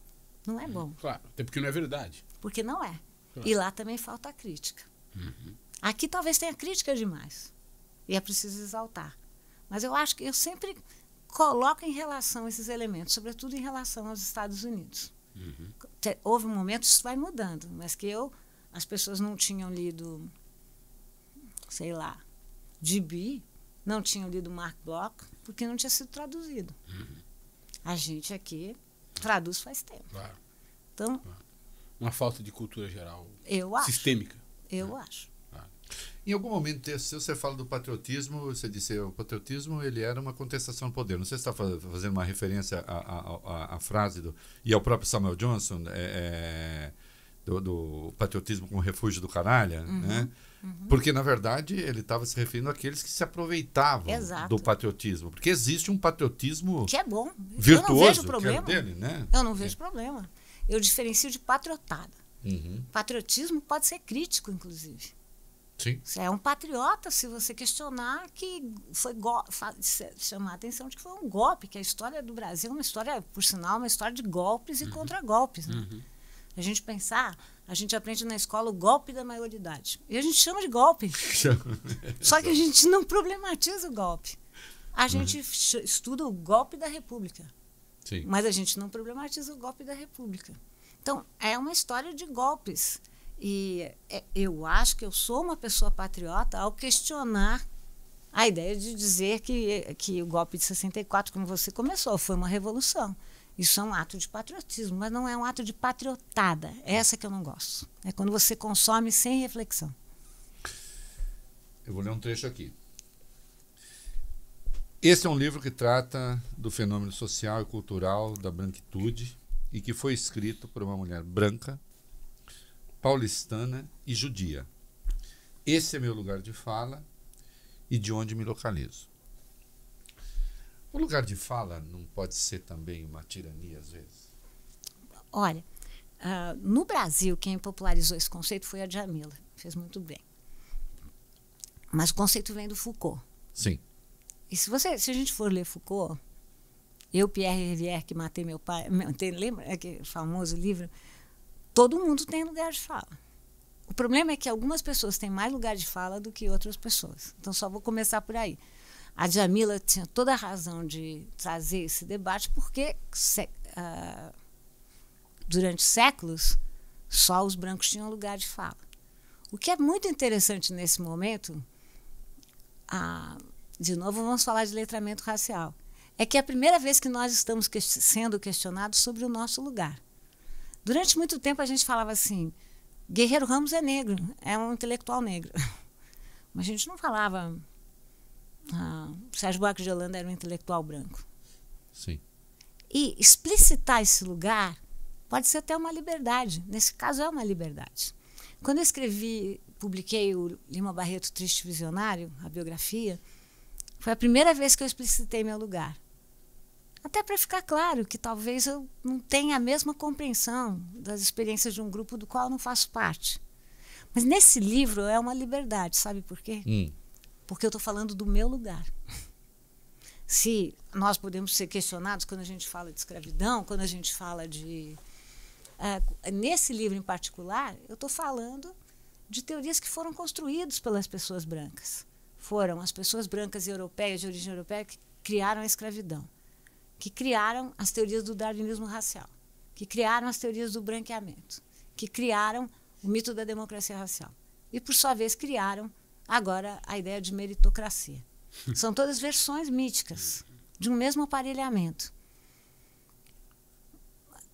não é uhum. bom. Claro, até porque não é verdade. Porque não é. Claro. E lá também falta a crítica. Uhum. Aqui talvez tenha crítica demais. E é preciso exaltar. Mas eu acho que eu sempre coloca em relação esses elementos, sobretudo em relação aos Estados Unidos. Uhum. Houve um momento, isso vai mudando, mas que eu, as pessoas não tinham lido, sei lá, Dibi, não tinham lido Mark Bloch, porque não tinha sido traduzido. Uhum. A gente aqui traduz faz tempo. Claro. Então, uma falta de cultura geral eu acho, sistêmica. Eu né? acho. Em algum momento se você fala do patriotismo, você disse o patriotismo ele era uma contestação ao poder. Não sei se está fazendo uma referência à, à, à, frase do, e ao próprio Samuel Johnson, é, é, do, do, patriotismo como refúgio do caralho, uhum, né? Uhum. Porque, na verdade, ele estava se referindo àqueles que se aproveitavam Exato. do patriotismo. Porque existe um patriotismo que é bom. virtuoso, Eu não vejo problema. dele, né? Eu não vejo é. problema. Eu diferencio de patriotada. Uhum. Patriotismo pode ser crítico, inclusive. Sim. Você é um patriota se você questionar que foi chamar a atenção de que foi um golpe, que a história do Brasil é uma história, por sinal, uma história de golpes e uhum. contragolpes. Né? Uhum. A gente pensar, a gente aprende na escola o golpe da maioridade. E a gente chama de golpe. Só que a gente não problematiza o golpe. A gente uhum. estuda o golpe da República. Sim. Mas a gente não problematiza o golpe da República. Então, é uma história de golpes. E é, eu acho que eu sou uma pessoa patriota ao questionar a ideia de dizer que, que o golpe de 64, como você começou, foi uma revolução. Isso é um ato de patriotismo, mas não é um ato de patriotada. É essa que eu não gosto. É quando você consome sem reflexão. Eu vou ler um trecho aqui. esse é um livro que trata do fenômeno social e cultural da branquitude e que foi escrito por uma mulher branca paulistana e judia. Esse é meu lugar de fala e de onde me localizo. O lugar de fala não pode ser também uma tirania, às vezes? Olha, uh, no Brasil, quem popularizou esse conceito foi a Djamila. Fez muito bem. Mas o conceito vem do Foucault. Sim. E se, você, se a gente for ler Foucault, eu, Pierre Rivière, que matei meu pai, meu, tem, lembra aquele famoso livro? todo mundo tem lugar de fala. O problema é que algumas pessoas têm mais lugar de fala do que outras pessoas. Então, só vou começar por aí. A Jamila tinha toda a razão de trazer esse debate, porque se, uh, durante séculos só os brancos tinham lugar de fala. O que é muito interessante nesse momento, de novo vamos falar de letramento racial, é que é a primeira vez que nós estamos que sendo questionados sobre o nosso lugar. Durante muito tempo a gente falava assim: Guerreiro Ramos é negro, é um intelectual negro. Mas a gente não falava. Ah, Sérgio Buarque de Holanda era um intelectual branco. Sim. E explicitar esse lugar pode ser até uma liberdade. Nesse caso, é uma liberdade. Quando eu escrevi, publiquei o Lima Barreto Triste Visionário, a biografia, foi a primeira vez que eu explicitei meu lugar. Até para ficar claro que talvez eu não tenha a mesma compreensão das experiências de um grupo do qual eu não faço parte. Mas nesse livro é uma liberdade, sabe por quê? Hum. Porque eu estou falando do meu lugar. Se nós podemos ser questionados quando a gente fala de escravidão, quando a gente fala de. Uh, nesse livro em particular, eu estou falando de teorias que foram construídas pelas pessoas brancas. Foram as pessoas brancas e europeias, de origem europeia, que criaram a escravidão que criaram as teorias do darwinismo racial, que criaram as teorias do branqueamento, que criaram o mito da democracia racial. E, por sua vez, criaram agora a ideia de meritocracia. São todas versões míticas de um mesmo aparelhamento.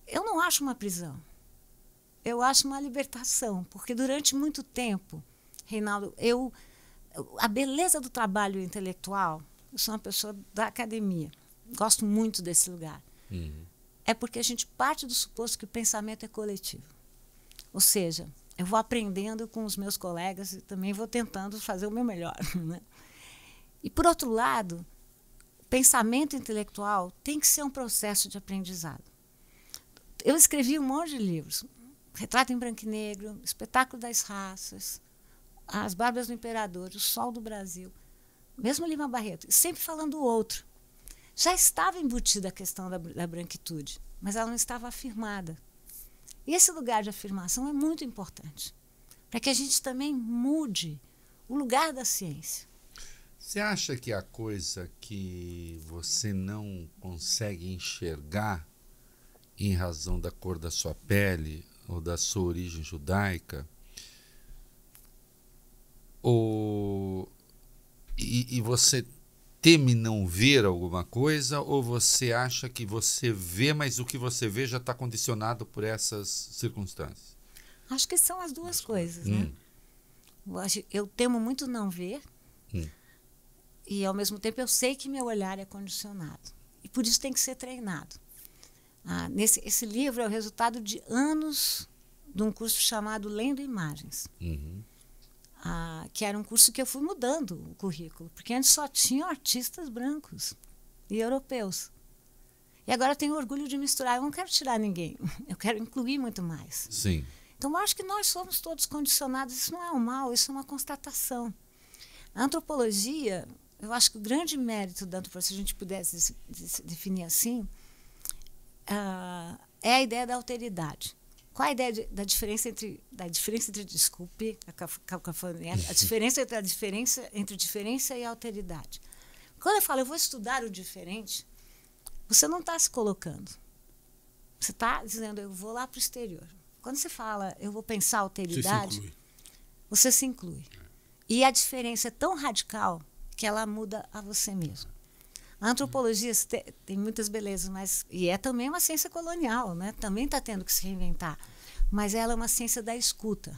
Eu não acho uma prisão. Eu acho uma libertação, porque durante muito tempo, Reinaldo, eu a beleza do trabalho intelectual, eu sou uma pessoa da academia gosto muito desse lugar. Uhum. É porque a gente parte do suposto que o pensamento é coletivo. Ou seja, eu vou aprendendo com os meus colegas e também vou tentando fazer o meu melhor. Né? E, por outro lado, o pensamento intelectual tem que ser um processo de aprendizado. Eu escrevi um monte de livros. Retrato em Branco e Negro, Espetáculo das Raças, As Barbas do Imperador, O Sol do Brasil, mesmo Lima Barreto, sempre falando do outro já estava embutida a questão da, da branquitude, mas ela não estava afirmada. E esse lugar de afirmação é muito importante para que a gente também mude o lugar da ciência. Você acha que a coisa que você não consegue enxergar em razão da cor da sua pele ou da sua origem judaica, ou e, e você teme não ver alguma coisa ou você acha que você vê, mas o que você vê já está condicionado por essas circunstâncias? Acho que são as duas é. coisas, né? hum. né? Eu, acho, eu, temo muito não ver hum. e, ao mesmo tempo, eu sei que meu olhar é condicionado. E por isso tem que ser treinado. Ah, nesse, esse livro é o resultado de anos de um curso chamado Lendo Imagens. Uhum a, ah, que era um curso que eu fui mudando o currículo, porque antes só tinha artistas brancos e europeus. E agora eu tenho orgulho de misturar. Eu não quero tirar ninguém, eu quero incluir muito mais. Sim. Então, eu acho que nós somos todos condicionados. Isso não é um mal, isso é uma constatação. A antropologia, eu acho que o grande mérito da antropologia, se a gente pudesse definir assim, ah, é a ideia da alteridade. Qual a ideia de, da diferença entre da diferença entre desculpe a cacofonia, a diferença entre a diferença entre diferença e alteridade? Quando eu falo eu vou estudar o diferente, você não está se colocando. Você está dizendo eu vou lá para o exterior. Quando você fala eu vou pensar alteridade, você se inclui. Você se inclui. E a diferença é tão radical que ela muda a você mesmo. A antropologia tem muitas belezas, mas e é também uma ciência colonial, né? Também está tendo que se reinventar, mas ela é uma ciência da escuta.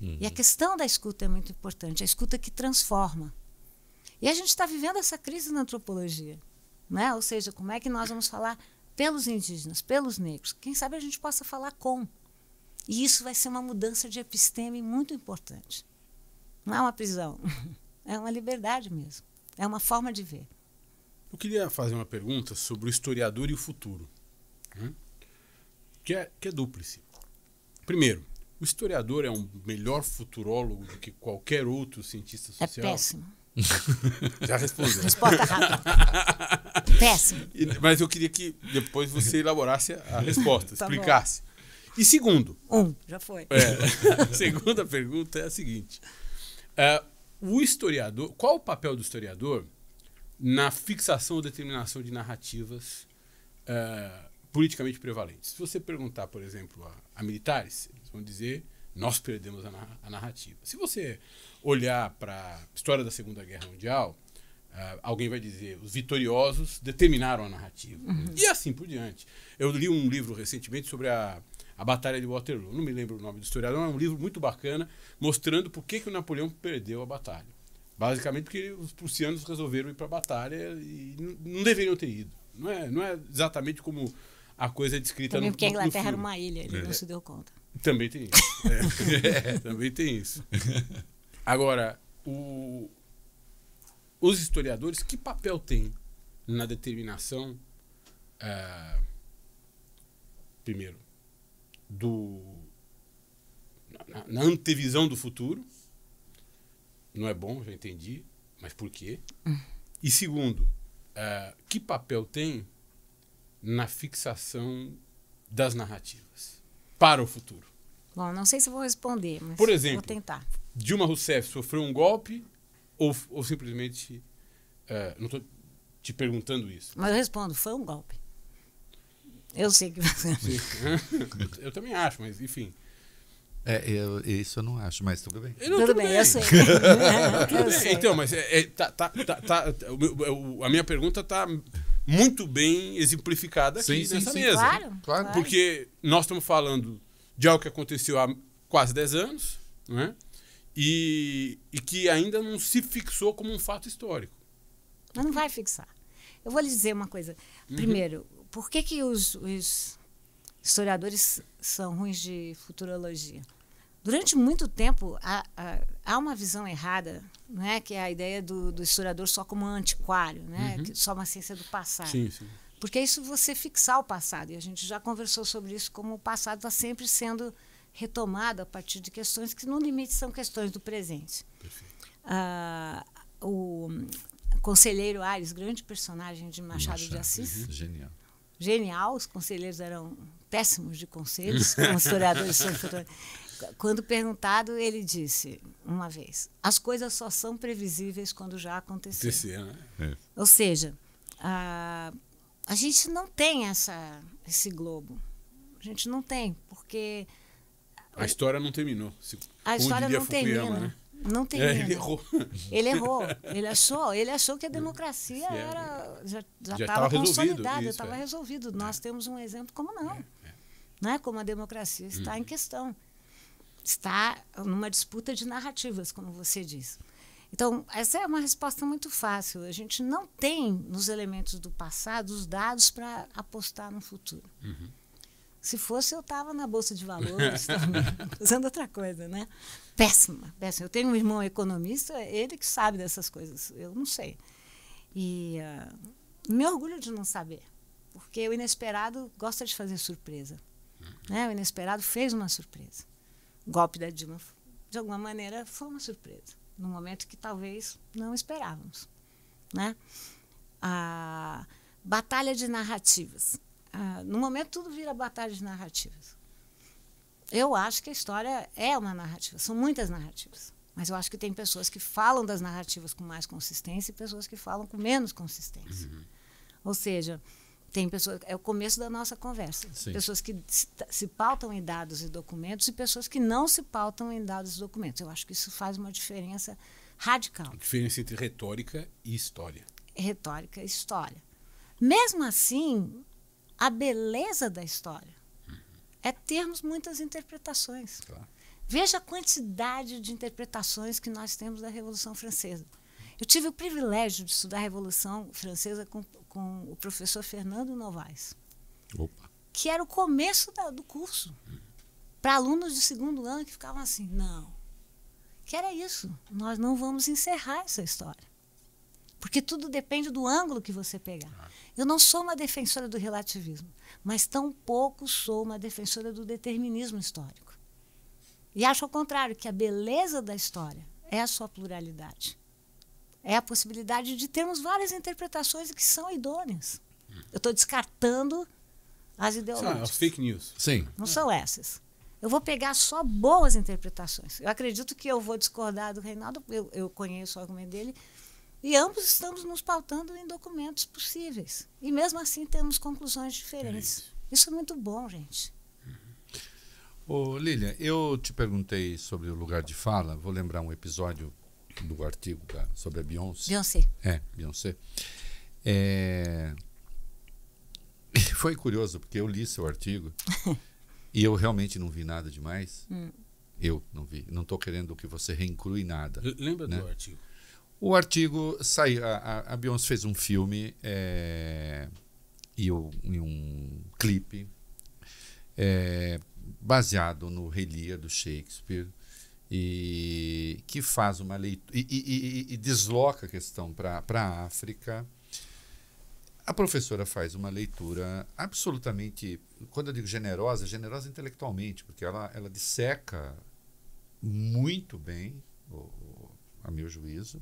Uhum. E a uhum. questão da escuta é muito importante, a escuta que transforma. E a gente está vivendo essa crise na antropologia, né? Ou seja, como é que nós vamos falar pelos indígenas, pelos negros? Quem sabe a gente possa falar com. E isso vai ser uma mudança de episteme muito importante. Não é uma prisão, é uma liberdade mesmo, é uma forma de ver. Eu queria fazer uma pergunta sobre o historiador e o futuro, né? que, é, que é dúplice. Primeiro, o historiador é um melhor futurólogo do que qualquer outro cientista é social? É péssimo. Já respondeu. Resposta rápida. péssimo. Mas eu queria que depois você elaborasse a resposta, tá explicasse. e segundo. Um, já foi. É, segunda pergunta é a seguinte: é, o historiador, qual o papel do historiador na fixação ou determinação de narrativas uh, politicamente prevalentes. Se você perguntar, por exemplo, a, a militares, eles vão dizer nós perdemos a, a narrativa. Se você olhar para a história da Segunda Guerra Mundial, Uh, alguém vai dizer, os vitoriosos determinaram a narrativa. Uhum. E assim por diante. Eu li um livro recentemente sobre a, a Batalha de Waterloo. Não me lembro o nome do historiador, mas é um livro muito bacana mostrando por que, que o Napoleão perdeu a batalha. Basicamente porque os prussianos resolveram ir para a batalha e não deveriam ter ido. Não é, não é exatamente como a coisa é descrita Também no Também porque a Inglaterra era uma ilha, ele é. não se deu conta. Também tem isso. É, é. Também tem isso. Agora, o, os historiadores, que papel tem na determinação, uh, primeiro, do, na, na antevisão do futuro, não é bom, já entendi, mas por quê? E segundo, uh, que papel tem na fixação das narrativas para o futuro? Bom, não sei se vou responder, mas por exemplo, vou tentar. Dilma Rousseff sofreu um golpe ou, ou simplesmente. Uh, não estou te perguntando isso. Mas eu respondo: foi um golpe. Eu sei que você. eu também acho, mas enfim. É, eu, isso eu não acho, mas tudo bem. Não, tudo, tudo, bem, bem. eu sei. tudo bem. Então, mas é, é, tá, tá, tá, tá é, a minha pergunta está muito bem exemplificada aqui sim, nessa sim, mesa. Claro, claro. Porque nós estamos falando de algo que aconteceu há quase 10 anos né? e, e que ainda não se fixou como um fato histórico. Mas não vai fixar. Eu vou lhe dizer uma coisa. Uhum. Primeiro, uhum. por que, que os, os historiadores são ruins de futurologia? Durante muito tempo, há, há uma visão errada, né, que é a ideia do, do historiador só como um antiquário, né, uhum. só uma ciência do passado. Sim, sim. Porque é isso você fixar o passado, e a gente já conversou sobre isso, como o passado está sempre sendo retomado a partir de questões que, no limite, são questões do presente. Perfeito. Ah, o conselheiro Ares, grande personagem de Machado, Machado de Assis. Uhum. Genial. Genial, os conselheiros eram péssimos de conselhos, como historiadores são Quando perguntado, ele disse uma vez: as coisas só são previsíveis quando já aconteceram. Acontecia, né? É. Ou seja, a, a gente não tem essa, esse globo. A gente não tem, porque. A história não terminou. Se, a história não termina. Né? Não é, termina. É, ele errou. Ele errou. Ele achou, ele achou que a democracia é, era, é. já estava consolidada, estava é. resolvido. Nós temos um exemplo como não. Né? Como a democracia está em uhum. questão está numa disputa de narrativas, como você diz. Então, essa é uma resposta muito fácil. A gente não tem nos elementos do passado os dados para apostar no futuro. Uhum. Se fosse, eu estava na Bolsa de Valores também, usando outra coisa, né? Péssima, péssima. Eu tenho um irmão economista, ele que sabe dessas coisas. Eu não sei. E uh, me orgulho de não saber, porque o inesperado gosta de fazer surpresa. Uhum. Né? O inesperado fez uma surpresa o golpe da Dilma, de alguma maneira, foi uma surpresa, num momento que talvez não esperávamos. Né? A batalha de narrativas. no momento, tudo vira batalha de narrativas. Eu acho que a história é uma narrativa, são muitas narrativas. Mas eu acho que tem pessoas que falam das narrativas com mais consistência e pessoas que falam com menos consistência. Uhum. Ou seja, tem pessoas é o começo da nossa conversa Sim. pessoas que se pautam em dados e documentos e pessoas que não se pautam em dados e documentos eu acho que isso faz uma diferença radical a diferença entre retórica e história retórica e história mesmo assim a beleza da história uhum. é termos muitas interpretações claro. veja a quantidade de interpretações que nós temos da Revolução Francesa eu tive o privilégio de estudar a Revolução Francesa com, com o professor Fernando Novaes, Opa. que era o começo da, do curso, para alunos de segundo ano que ficavam assim, não, que era isso, nós não vamos encerrar essa história. Porque tudo depende do ângulo que você pegar. Eu não sou uma defensora do relativismo, mas tampouco sou uma defensora do determinismo histórico. E acho ao contrário, que a beleza da história é a sua pluralidade é a possibilidade de termos várias interpretações que são idôneas. Eu estou descartando as ideologias. São as fake news. Sim. Não é. são essas. Eu vou pegar só boas interpretações. Eu acredito que eu vou discordar do Reinaldo, eu, eu conheço o argumento dele, e ambos estamos nos pautando em documentos possíveis. E mesmo assim temos conclusões diferentes. É isso. isso. é muito bom, gente. Ô, Lilian, eu te perguntei sobre o lugar de fala. Vou lembrar um episódio do artigo da, sobre a Beyoncé. Beyoncé. É, Beyoncé. É... Foi curioso, porque eu li seu artigo e eu realmente não vi nada demais. Hum. Eu não vi. Não estou querendo que você reinclui nada. L lembra né? do artigo? O artigo saiu. A, a Beyoncé fez um filme é, e, um, e, um, clipe é, baseado no Relia do Shakespeare, e que faz uma leitura e, e, e, e desloca a questão para a África. A professora faz uma leitura absolutamente, quando eu digo generosa, generosa intelectualmente, porque ela, ela disseca muito bem, o, a meu juízo,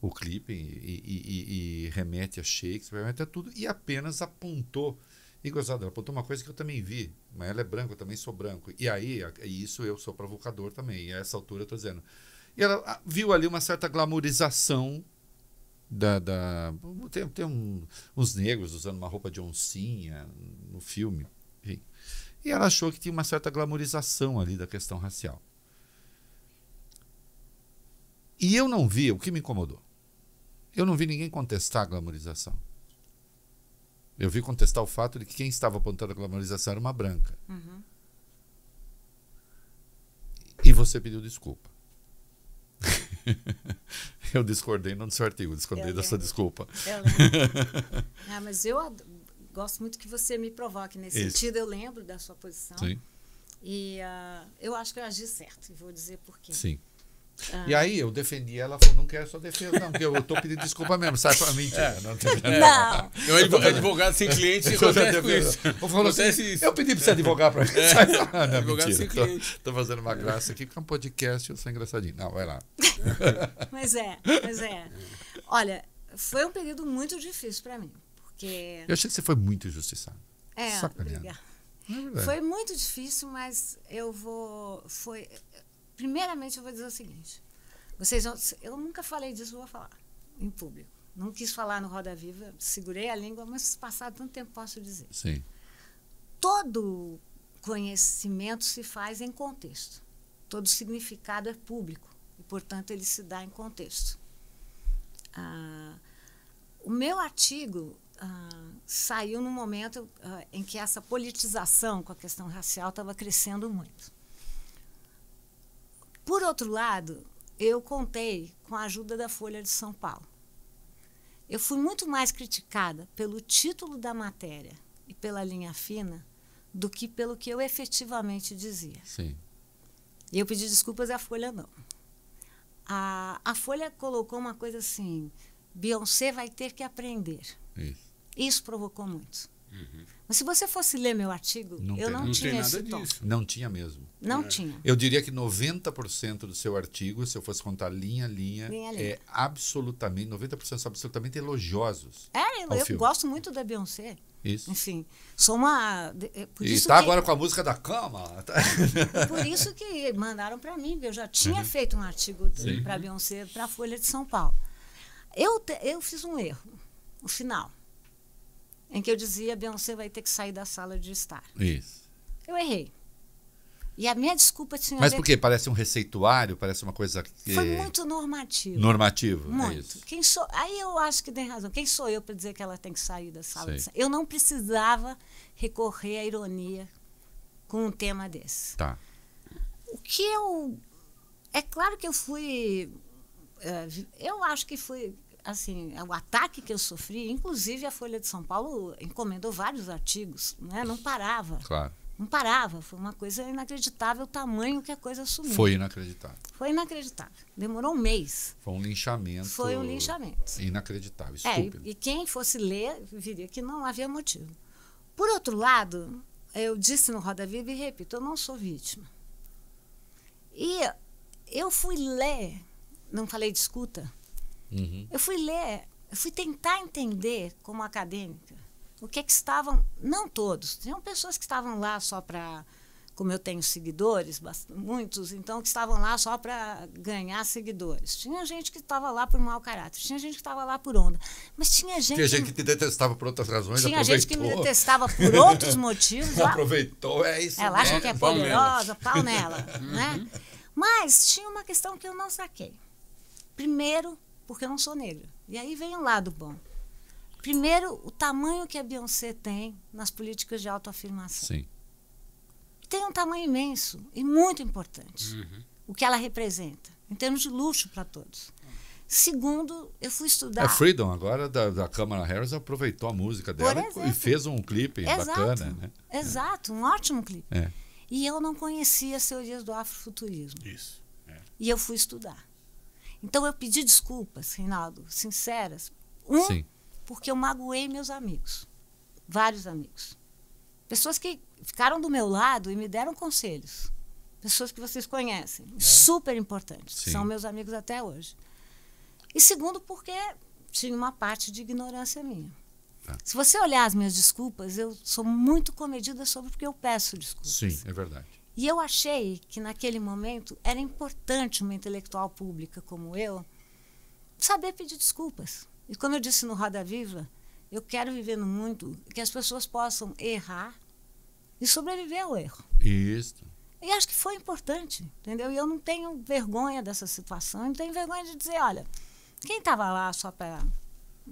o clipe e, e remete a Shakespeare, remete a tudo, e apenas apontou e gozada, ela apontou uma coisa que eu também vi, mas ela é branca, eu também sou branco. E aí, e isso eu sou provocador também, e a essa altura eu tô dizendo. E ela viu ali uma certa glamourização da. da tem tem um, uns negros usando uma roupa de oncinha no filme, enfim. E ela achou que tinha uma certa glamourização ali da questão racial. E eu não vi o que me incomodou. Eu não vi ninguém contestar a glamorização. Eu vi contestar o fato de que quem estava apontando a glamorização era uma branca. Uhum. E você pediu desculpa. eu discordei não seu artigo, discordei eu da lembro. sua desculpa. Eu ah, mas eu adoro, gosto muito que você me provoque nesse Isso. sentido. Eu lembro da sua posição. Sim. E uh, eu acho que eu agi certo, e vou dizer por quê. Sim. Ah. E aí eu defendi ela, falou, não quero só defesa, não, porque eu tô pedindo desculpa mesmo, sai pra mim. É, não, não. Eu advogado sem cliente, eu acontece isso. Eu, assim, isso. eu pedi pra você advogar pra mim. É. Sai pra... não, advogado mentira. sem cliente. Tô, fazendo uma graça aqui, porque é um podcast, eu sou engraçadinho. Não, vai lá. mas é, mas é. Olha, foi um período muito difícil pra mim, porque... Eu achei que você foi muito injustiçado. É, obrigada. É foi muito difícil, mas eu vou... Foi Primeiramente, eu vou dizer o seguinte: vocês, vão, eu nunca falei disso, vou falar em público. Não quis falar no Roda Viva, segurei a língua, mas passado tanto tempo posso dizer. Sim. Todo conhecimento se faz em contexto. Todo significado é público e, portanto, ele se dá em contexto. Ah, o meu artigo ah, saiu num momento ah, em que essa politização com a questão racial estava crescendo muito. Por outro lado, eu contei com a ajuda da Folha de São Paulo. Eu fui muito mais criticada pelo título da matéria e pela linha fina do que pelo que eu efetivamente dizia. Sim. E eu pedi desculpas à Folha não. A, a Folha colocou uma coisa assim: Beyoncé vai ter que aprender. Isso, Isso provocou muito. Uhum. Mas se você fosse ler meu artigo, não eu tem, não, não tinha esse tom. Não tinha mesmo. Não é. tinha. Eu diria que 90% do seu artigo, se eu fosse contar linha a linha, linha, é linha. é absolutamente, 90% são absolutamente elogiosos. É, eu, eu gosto muito da Beyoncé. Isso. Enfim, sou uma. É, por e está agora com a música da cama. Tá? Por isso que mandaram para mim, eu já tinha uhum. feito um artigo para Beyoncé para a Folha de São Paulo. Eu, te, eu fiz um erro, o final em que eu dizia: Beyoncé vai ter que sair da sala de estar. Isso. Eu errei. E a minha desculpa tinha. Mas por quê? Parece um receituário, parece uma coisa. Que... Foi é muito normativo. Normativo, é muito. é isso. Quem sou... Aí eu acho que tem razão. Quem sou eu para dizer que ela tem que sair da sala? De... Eu não precisava recorrer à ironia com um tema desse. Tá. O que eu. É claro que eu fui. Eh, eu acho que fui assim, é o ataque que eu sofri, inclusive a Folha de São Paulo encomendou vários artigos, né? não parava. Claro. Não parava, foi uma coisa inacreditável o tamanho que a coisa assumiu. Foi inacreditável. Foi inacreditável. Demorou um mês. Foi um linchamento. Foi um linchamento. Inacreditável, estúpido. É, e, e quem fosse ler viria que não havia motivo. Por outro lado, eu disse no Roda Viva e repito, eu não sou vítima. E eu fui ler, não falei de escuta, Uhum. Eu fui ler, eu fui tentar entender como acadêmica o que é que estavam, não todos, tinham pessoas que estavam lá só para, como eu tenho seguidores, muitos, então que estavam lá só para ganhar seguidores. Tinha gente que estava lá por mau caráter, tinha gente que estava lá por onda, mas tinha gente... Tinha gente que te detestava por outras razões, Tinha aproveitou. gente que me detestava por outros motivos. aproveitou, é isso Ela acha que é poderosa, pau nela, né? Uhum. Mas tinha uma questão que eu não saquei. Primeiro, porque eu não sou negra. E aí vem o lado bom. Primeiro, o tamanho que a Beyoncé tem nas políticas de autoafirmação. Sim. Tem um tamanho imenso e muito importante. Uhum. O que ela representa, em termos de luxo para todos. Segundo, eu fui estudar. A é Freedom, agora da, da Câmara Harris, aproveitou a música dela e fez um clipe exato, bacana. Né? É. Exato, um ótimo clipe. É. E eu não conhecia as teorias do afrofuturismo. Isso. É. E eu fui estudar. Então eu pedi desculpas, Reinaldo, sinceras. Um, Sim. porque eu magoei meus amigos, vários amigos. Pessoas que ficaram do meu lado e me deram conselhos. Pessoas que vocês conhecem, é. super importantes, Sim. são meus amigos até hoje. E segundo, porque tinha uma parte de ignorância minha. Tá. Se você olhar as minhas desculpas, eu sou muito comedida sobre porque eu peço desculpas. Sim, é verdade. E eu achei que naquele momento era importante uma intelectual pública como eu saber pedir desculpas. E como eu disse no Roda Viva, eu quero viver no mundo que as pessoas possam errar e sobreviver ao erro. Isso. E acho que foi importante, entendeu? E eu não tenho vergonha dessa situação, eu não tenho vergonha de dizer, olha, quem estava lá só para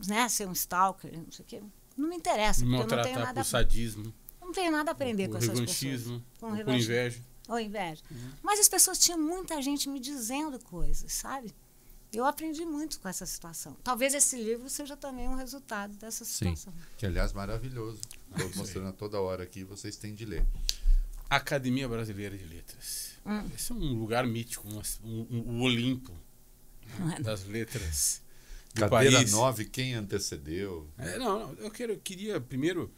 né, ser um stalker, não sei o quê, não me interessa, não porque eu não tenho nada... sadismo. Não tenho nada a aprender com, com essas pessoas. Com, com inveja. Ou inveja. Uhum. Mas as pessoas tinham muita gente me dizendo coisas, sabe? Eu aprendi muito com essa situação. Talvez esse livro seja também um resultado dessa situação. Sim. Que, aliás, maravilhoso. Estou mostrando a toda hora aqui, vocês têm de ler. Academia Brasileira de Letras. Hum. Esse é um lugar mítico, um, um, um o Olimpo Mano. É, das letras. Do Cadeira 9, quem antecedeu? É, não, eu, quero, queria primeiro.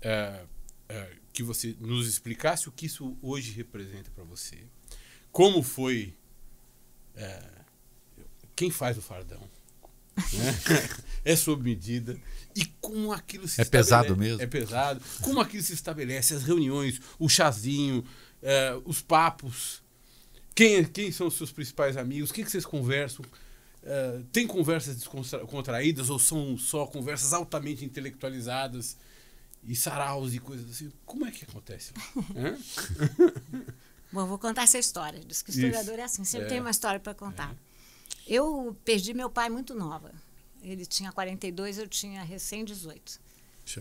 Uh, é, que você nos explicasse o que isso hoje representa para você. Como foi. É, quem faz o fardão? Né? é sob medida. E como aquilo se É pesado mesmo. É pesado. Como aquilo se estabelece, as reuniões, o chazinho, é, os papos. Quem, quem são os seus principais amigos? O que, que vocês conversam? É, tem conversas descontraídas ou são só conversas altamente intelectualizadas? e saraus e coisas assim. Como é que acontece? Bom, vou contar essa história. Diz que historiador Isso. é assim, sempre é. tem uma história para contar. É. Eu perdi meu pai muito nova. Ele tinha 42, eu tinha recém 18.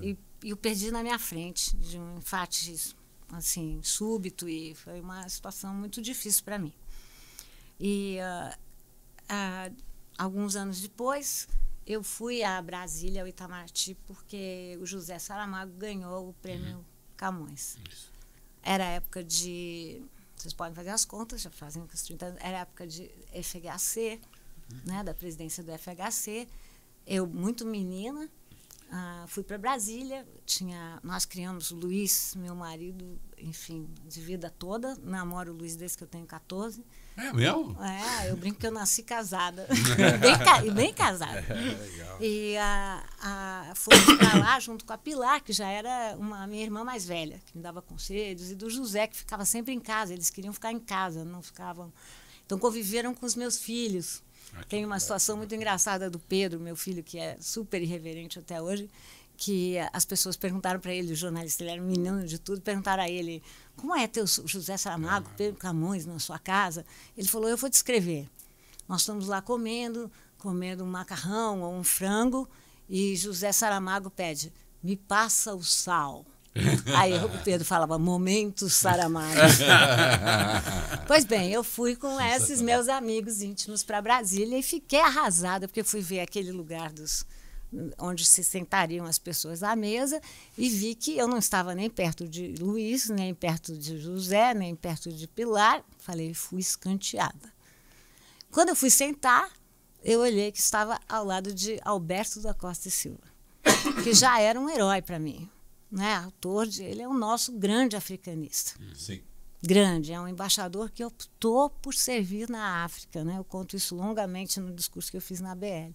E, e o perdi na minha frente, de um infarte assim, súbito, e foi uma situação muito difícil para mim. E uh, uh, alguns anos depois, eu fui a Brasília, ao Itamaraty, porque o José Saramago ganhou o prêmio uhum. Camões. Isso. Era época de. Vocês podem fazer as contas, já fazem os 30 anos. Era época de FHC, uhum. né, da presidência do FHC. Eu, muito menina, Uh, fui para Brasília, tinha, nós criamos o Luiz, meu marido, enfim, de vida toda. Namoro o Luiz desde que eu tenho 14. É mesmo? É, eu brinco que eu nasci casada. bem, bem casada. É, legal. E a, a, fomos para lá junto com a Pilar, que já era uma minha irmã mais velha, que me dava conselhos, e do José, que ficava sempre em casa. Eles queriam ficar em casa, não ficavam. Então conviveram com os meus filhos. Aqui, ah, Tem uma situação muito engraçada do Pedro, meu filho, que é super irreverente até hoje que as pessoas perguntaram para ele, o jornalista, ele era um menino de tudo, perguntaram a ele, como é ter José Saramago, ah. Pedro Camões na sua casa? Ele falou, eu vou descrever. Nós estamos lá comendo, comendo um macarrão ou um frango, e José Saramago pede, me passa o sal. Aí o Pedro falava, momento Saramago. pois bem, eu fui com esses meus amigos íntimos para Brasília e fiquei arrasada, porque fui ver aquele lugar dos onde se sentariam as pessoas à mesa, e vi que eu não estava nem perto de Luiz, nem perto de José, nem perto de Pilar. Falei, fui escanteada. Quando eu fui sentar, eu olhei que estava ao lado de Alberto da Costa e Silva, que já era um herói para mim. Né? Autor de, ele é o nosso grande africanista. Uhum. Sim. Grande, é um embaixador que optou por servir na África. Né? Eu conto isso longamente no discurso que eu fiz na BL.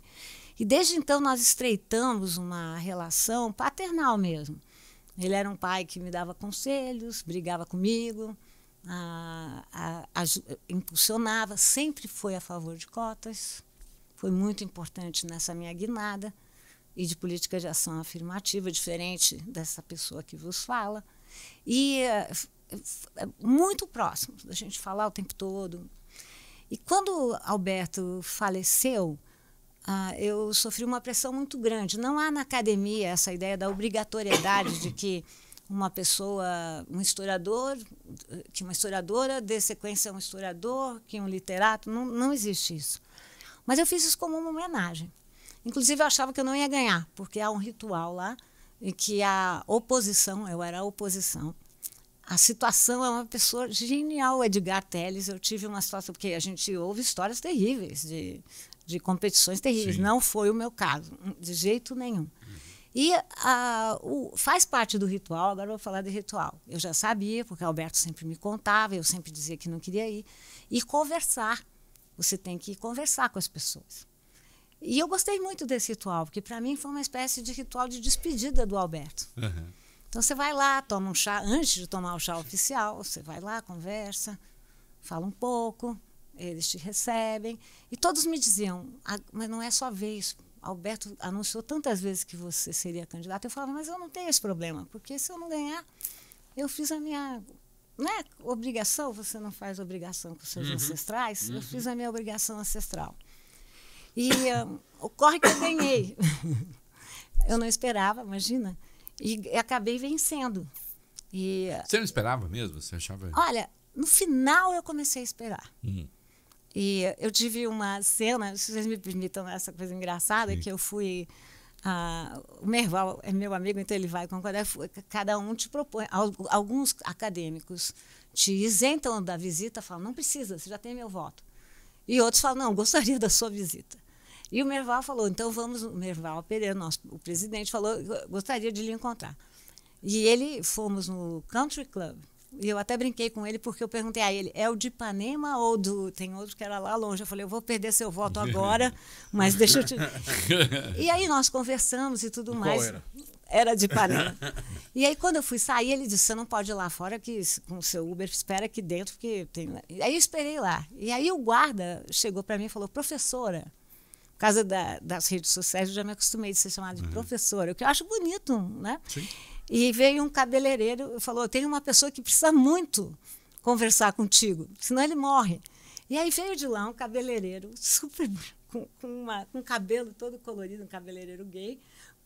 E desde então nós estreitamos uma relação paternal mesmo. Ele era um pai que me dava conselhos, brigava comigo, a, a, a, impulsionava, sempre foi a favor de cotas, foi muito importante nessa minha guinada e de política de ação afirmativa, diferente dessa pessoa que vos fala. E eh, muito próximo da gente falar o tempo todo. E quando Alberto faleceu, ah, eu sofri uma pressão muito grande. Não há na academia essa ideia da obrigatoriedade de que uma pessoa, um historiador, que uma historiadora dê sequência a um historiador, que um literato, não, não existe isso. Mas eu fiz isso como uma homenagem. Inclusive, eu achava que eu não ia ganhar, porque há um ritual lá e que a oposição, eu era a oposição. A situação é uma pessoa genial, Edgar Telles. Eu tive uma situação, porque a gente ouve histórias terríveis de de competições terríveis. Sim. Não foi o meu caso, de jeito nenhum. Uhum. E a, o, faz parte do ritual, agora eu vou falar de ritual. Eu já sabia, porque Alberto sempre me contava, eu sempre dizia que não queria ir. E conversar. Você tem que conversar com as pessoas. E eu gostei muito desse ritual, porque para mim foi uma espécie de ritual de despedida do Alberto. Uhum. Então você vai lá, toma um chá, antes de tomar o chá oficial, você vai lá, conversa, fala um pouco, eles te recebem. E todos me diziam, ah, mas não é só vez. Alberto anunciou tantas vezes que você seria candidato. Eu falava, mas eu não tenho esse problema, porque se eu não ganhar, eu fiz a minha né, obrigação. Você não faz obrigação com seus uhum. ancestrais. Uhum. Eu fiz a minha obrigação ancestral. E um, ah, ocorre que eu ganhei. eu não esperava, imagina. E acabei vencendo. E, ah, você não esperava mesmo? Você achava? Olha, no final eu comecei a esperar. Uhum. E eu tive uma cena, se vocês me permitam essa coisa engraçada, Sim. que eu fui. Ah, o Merval é meu amigo, então ele vai concordar. Cada um te propõe. Alguns acadêmicos te isentam da visita, falam: não precisa, você já tem meu voto. E outros falam: não, gostaria da sua visita. E o Merval falou: então vamos. O Merval Pereira, nosso, o presidente, falou: gostaria de lhe encontrar. E ele fomos no Country Club e eu até brinquei com ele porque eu perguntei a ah, ele: é o de Ipanema ou do. Tem outro que era lá longe. Eu falei: eu vou perder seu voto agora, mas deixa eu te. e aí nós conversamos e tudo mais. Qual era? era de Ipanema. e aí, quando eu fui sair, ele disse: Você não pode ir lá fora, que com o seu Uber, espera aqui dentro, porque tem. Aí eu esperei lá. E aí o guarda chegou para mim e falou: Professora, por causa da, das redes sociais, eu já me acostumei de ser chamada de uhum. professora, o que eu acho bonito, né? Sim. E veio um cabeleireiro e falou: Tem uma pessoa que precisa muito conversar contigo, senão ele morre. E aí veio de lá um cabeleireiro, super com, com, uma, com um cabelo todo colorido, um cabeleireiro gay,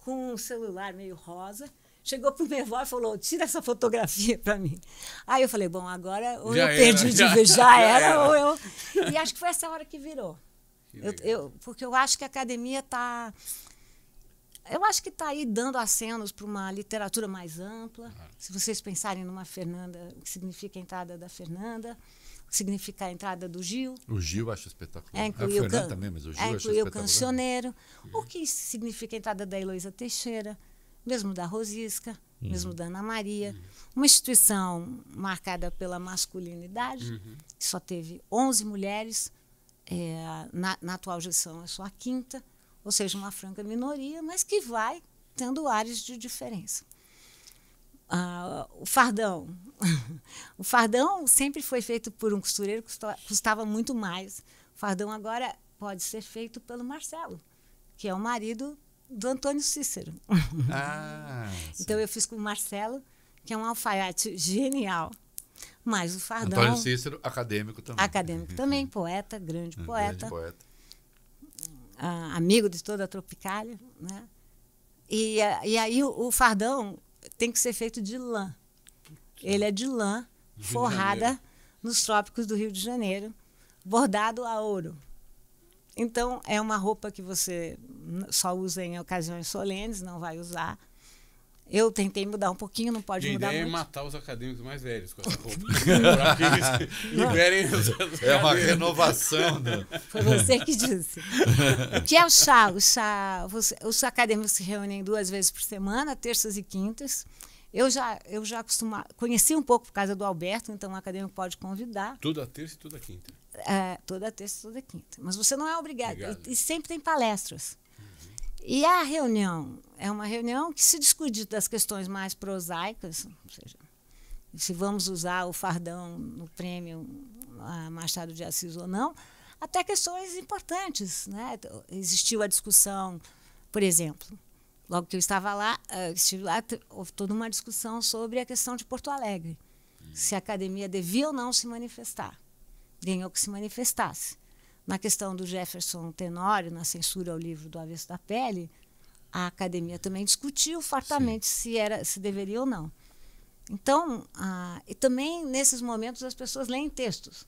com um celular meio rosa. Chegou pro meu avó e falou: tira essa fotografia para mim. Aí eu falei: bom, agora ou já eu era, perdi já, de ver, já, já era, era, ou eu. E acho que foi essa hora que virou. Que eu, eu, porque eu acho que a academia está eu acho que está aí dando acenos para uma literatura mais ampla. É. Se vocês pensarem numa Fernanda, o que significa a entrada da Fernanda, o que significa a entrada do Gil. O Gil acho espetacular. É, a can... também, mas o é, Gil é, incluiu o cancioneiro. O que significa a entrada da Heloísa Teixeira, mesmo da Rosisca, uhum. mesmo da Ana Maria. Uhum. Uma instituição marcada pela masculinidade, uhum. que só teve 11 mulheres. É, na, na atual gestão é só a quinta ou seja, uma franca minoria, mas que vai tendo áreas de diferença. Ah, o fardão. o fardão sempre foi feito por um costureiro, custava muito mais. O fardão agora pode ser feito pelo Marcelo, que é o marido do Antônio Cícero. Ah, então eu fiz com o Marcelo, que é um alfaiate genial. Mas o fardão. Antônio Cícero, acadêmico também. Acadêmico também, poeta, grande poeta. Grande poeta amigo de toda a Tropicália. Né? E, e aí o, o fardão tem que ser feito de lã. Ele é de lã forrada nos trópicos do Rio de Janeiro, bordado a ouro. Então, é uma roupa que você só usa em ocasiões solenes, não vai usar. Eu tentei mudar um pouquinho, não pode mudar muito. ideia é matar os acadêmicos mais velhos com essa roupa. que eles os, os É uma renovação. Né? Foi você que disse. O que é o chá? O chá você, os acadêmicos se reúnem duas vezes por semana, terças e quintas. Eu já, eu já costuma, conheci um pouco por causa do Alberto, então o acadêmico pode convidar. Toda terça e toda quinta. É, toda terça e toda quinta. Mas você não é obrigado. obrigado. E, e sempre tem palestras. E a reunião é uma reunião que se discute das questões mais prosaicas, ou seja, se vamos usar o fardão no prêmio Machado de Assis ou não, até questões importantes. Né? Existiu a discussão, por exemplo, logo que eu estava lá, eh, estive lá, houve toda uma discussão sobre a questão de Porto Alegre, se a academia devia ou não se manifestar, ganhou que se manifestasse. Na questão do Jefferson Tenório, na censura ao livro do Avesso da Pele, a academia também discutiu fartamente se era se deveria ou não. Então, ah, e também nesses momentos as pessoas leem textos.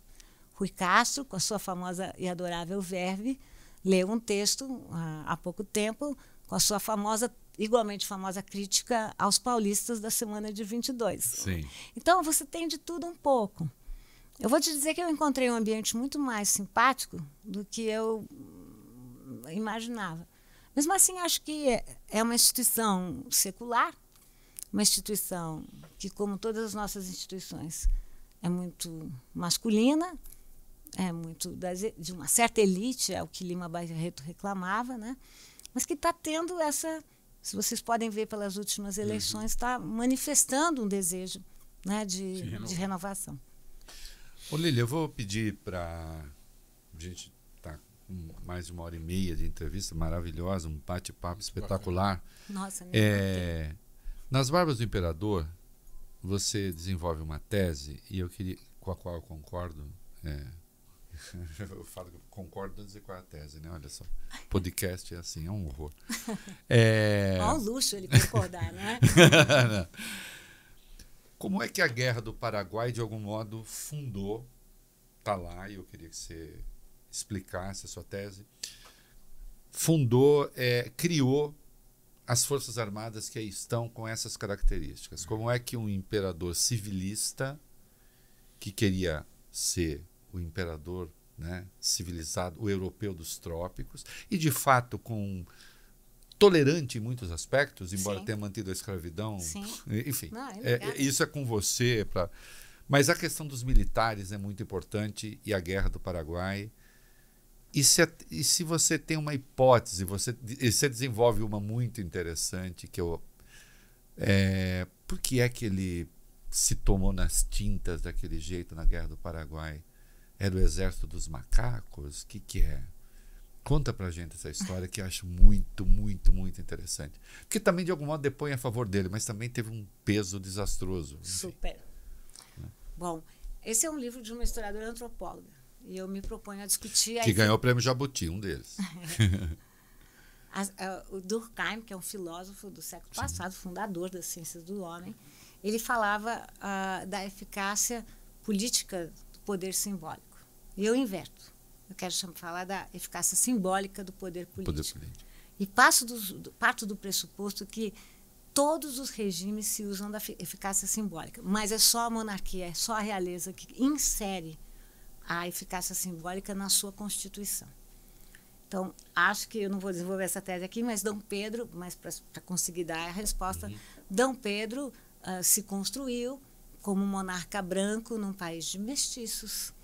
Rui Castro, com a sua famosa e adorável Verve, leu um texto ah, há pouco tempo com a sua famosa igualmente famosa crítica aos paulistas da semana de 22. Sim. Então você tem de tudo um pouco. Eu vou te dizer que eu encontrei um ambiente muito mais simpático do que eu imaginava. Mesmo assim, acho que é uma instituição secular, uma instituição que, como todas as nossas instituições, é muito masculina, é muito de uma certa elite, é o que Lima Barreto reclamava, né? mas que está tendo essa. Se vocês podem ver pelas últimas uhum. eleições, está manifestando um desejo né, de, de renovação. Ô Lília, eu vou pedir para. A gente está com mais de uma hora e meia de entrevista maravilhosa, um bate-papo espetacular. Nossa, é... Nas Barbas do Imperador, você desenvolve uma tese, e eu queria, com a qual eu concordo. É... eu falo que eu concordo para dizer qual é a tese, né? Olha só. Podcast é assim, é um horror. É... Olha o luxo ele concordar, né? não. Como é que a Guerra do Paraguai, de algum modo, fundou, está lá, e eu queria que você explicasse a sua tese, fundou, é, criou as Forças Armadas que aí estão com essas características. Como é que um imperador civilista, que queria ser o imperador né, civilizado, o europeu dos trópicos, e de fato com tolerante em muitos aspectos, embora Sim. tenha mantido a escravidão. Sim. Enfim, é é, é, isso é com você. Pra... Mas a questão dos militares é muito importante e a guerra do Paraguai. E se, e se você tem uma hipótese, você, e você desenvolve uma muito interessante, que eu. É, por que é que ele se tomou nas tintas daquele jeito na Guerra do Paraguai? Era é o exército dos macacos? O que, que é? Conta pra gente essa história que eu acho muito, muito, muito interessante. Que também, de algum modo, depõe a favor dele, mas também teve um peso desastroso. Enfim. Super. É. Bom, esse é um livro de uma historiadora antropóloga. E eu me proponho a discutir. Que ganhou que... o prêmio Jabuti, um deles. É, o Durkheim, que é um filósofo do século Sim. passado, fundador das ciências do homem, ele falava uh, da eficácia política do poder simbólico. E eu inverto eu quero falar da eficácia simbólica do poder político. Poder político. E passo do, parto do pressuposto que todos os regimes se usam da eficácia simbólica, mas é só a monarquia, é só a realeza que insere a eficácia simbólica na sua constituição. Então, acho que eu não vou desenvolver essa tese aqui, mas Dom Pedro, mas para conseguir dar a resposta, uhum. Dom Pedro uh, se construiu como monarca branco num país de mestiços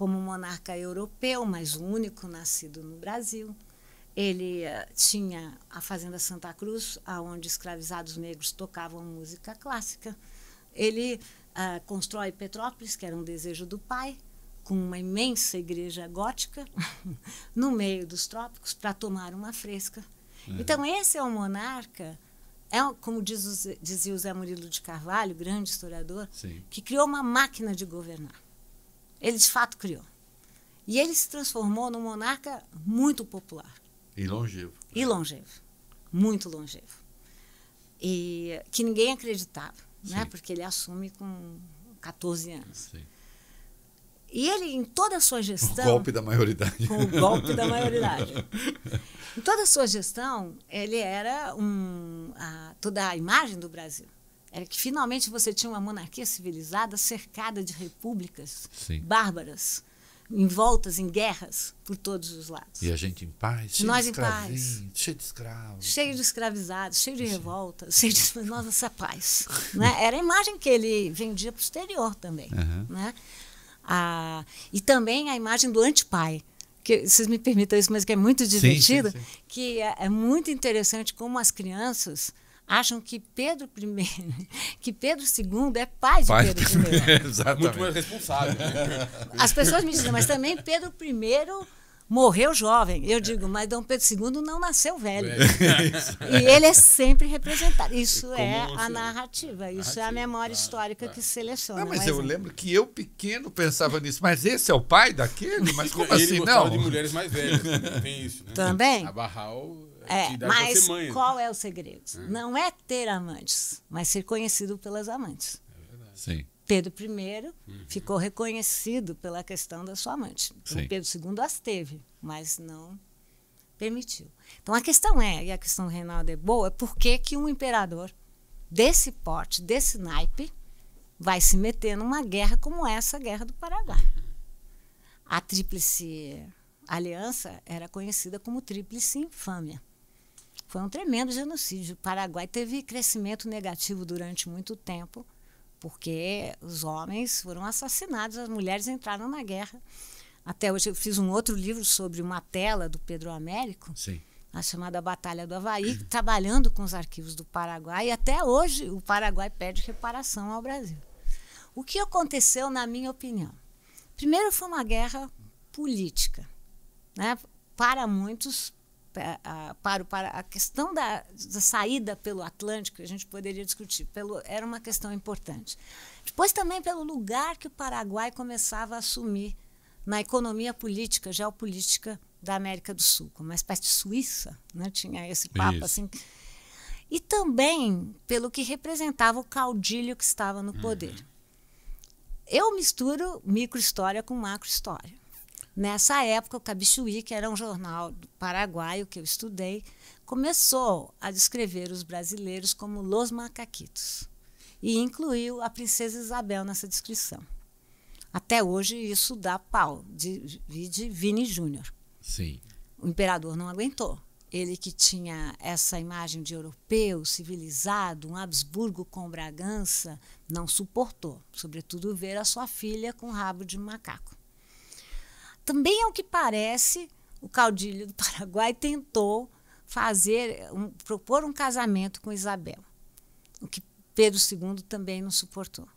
como monarca europeu, mas o único nascido no Brasil. Ele eh, tinha a Fazenda Santa Cruz, onde escravizados negros tocavam música clássica. Ele uh, constrói Petrópolis, que era um desejo do pai, com uma imensa igreja gótica no meio dos trópicos para tomar uma fresca. Uhum. Então, esse é um monarca, é, como diz o, dizia o Zé Murilo de Carvalho, grande historiador, Sim. que criou uma máquina de governar. Ele de fato criou. E ele se transformou num monarca muito popular. E longevo. E longevo. Muito longevo. E que ninguém acreditava, né? Porque ele assume com 14 anos. Sim. E ele, em toda a sua gestão. O golpe da maioridade. Com o golpe da maioridade. em toda a sua gestão, ele era um, a, toda a imagem do Brasil. Era que finalmente você tinha uma monarquia civilizada cercada de repúblicas Sim. bárbaras, envoltas em guerras por todos os lados. E a gente em paz, cheio Nós de em paz. cheio de escravos. Cheio de escravizados, cheio de Sim. revoltas, cheio de nós nossa paz. né? Era a imagem que ele vendia para o exterior também. Uhum. Né? Ah, e também a imagem do antipai que vocês me permitam isso, mas que é muito divertido, sim, sim, sim. que é, é, muito interessante como as crianças acham que Pedro I, que Pedro II é pai de pai Pedro I. Exatamente. Muito mais responsável. Né? As pessoas me dizem, mas também Pedro I morreu jovem. Eu digo, mas Dom Pedro II não nasceu velho. É, e ele é sempre representado. Isso é a narrativa, isso é a memória histórica que seleciona. Não, mas, eu é. lembro que eu pequeno pensava nisso, mas esse é o pai daquele? Mas como assim, não? de mulheres mais velhas, né? tem isso. Né? Também. A Barral é, mas qual é o segredo? É. Não é ter amantes, mas ser conhecido pelas amantes. É Sim. Pedro I uhum. ficou reconhecido pela questão da sua amante. Então, Sim. Pedro II as teve, mas não permitiu. Então a questão é, e a questão Reinaldo é boa, é por que, que um imperador desse porte, desse naipe, vai se meter numa guerra como essa, a Guerra do Paraguai? A Tríplice Aliança era conhecida como Tríplice Infâmia. Foi um tremendo genocídio. O Paraguai teve crescimento negativo durante muito tempo, porque os homens foram assassinados, as mulheres entraram na guerra. Até hoje eu fiz um outro livro sobre uma tela do Pedro Américo, Sim. a chamada Batalha do Havaí, uhum. trabalhando com os arquivos do Paraguai. E até hoje o Paraguai pede reparação ao Brasil. O que aconteceu, na minha opinião? Primeiro foi uma guerra política. Né? Para muitos, para a questão da, da saída pelo Atlântico, a gente poderia discutir, pelo, era uma questão importante. Depois também pelo lugar que o Paraguai começava a assumir na economia política, geopolítica da América do Sul, como uma espécie de Suíça, né? tinha esse papo Isso. assim. E também pelo que representava o caudilho que estava no uhum. poder. Uhum. Eu misturo microhistória com macrohistória. Nessa época, o Cabichuí, que era um jornal paraguaio que eu estudei, começou a descrever os brasileiros como los macaquitos e incluiu a princesa Isabel nessa descrição. Até hoje isso dá pau de, de Vini Júnior. Sim. O imperador não aguentou. Ele que tinha essa imagem de europeu, civilizado, um Habsburgo com Bragança, não suportou, sobretudo ver a sua filha com rabo de macaco. Também é o que parece, o caudilho do Paraguai tentou fazer, um, propor um casamento com Isabel, o que Pedro II também não suportou.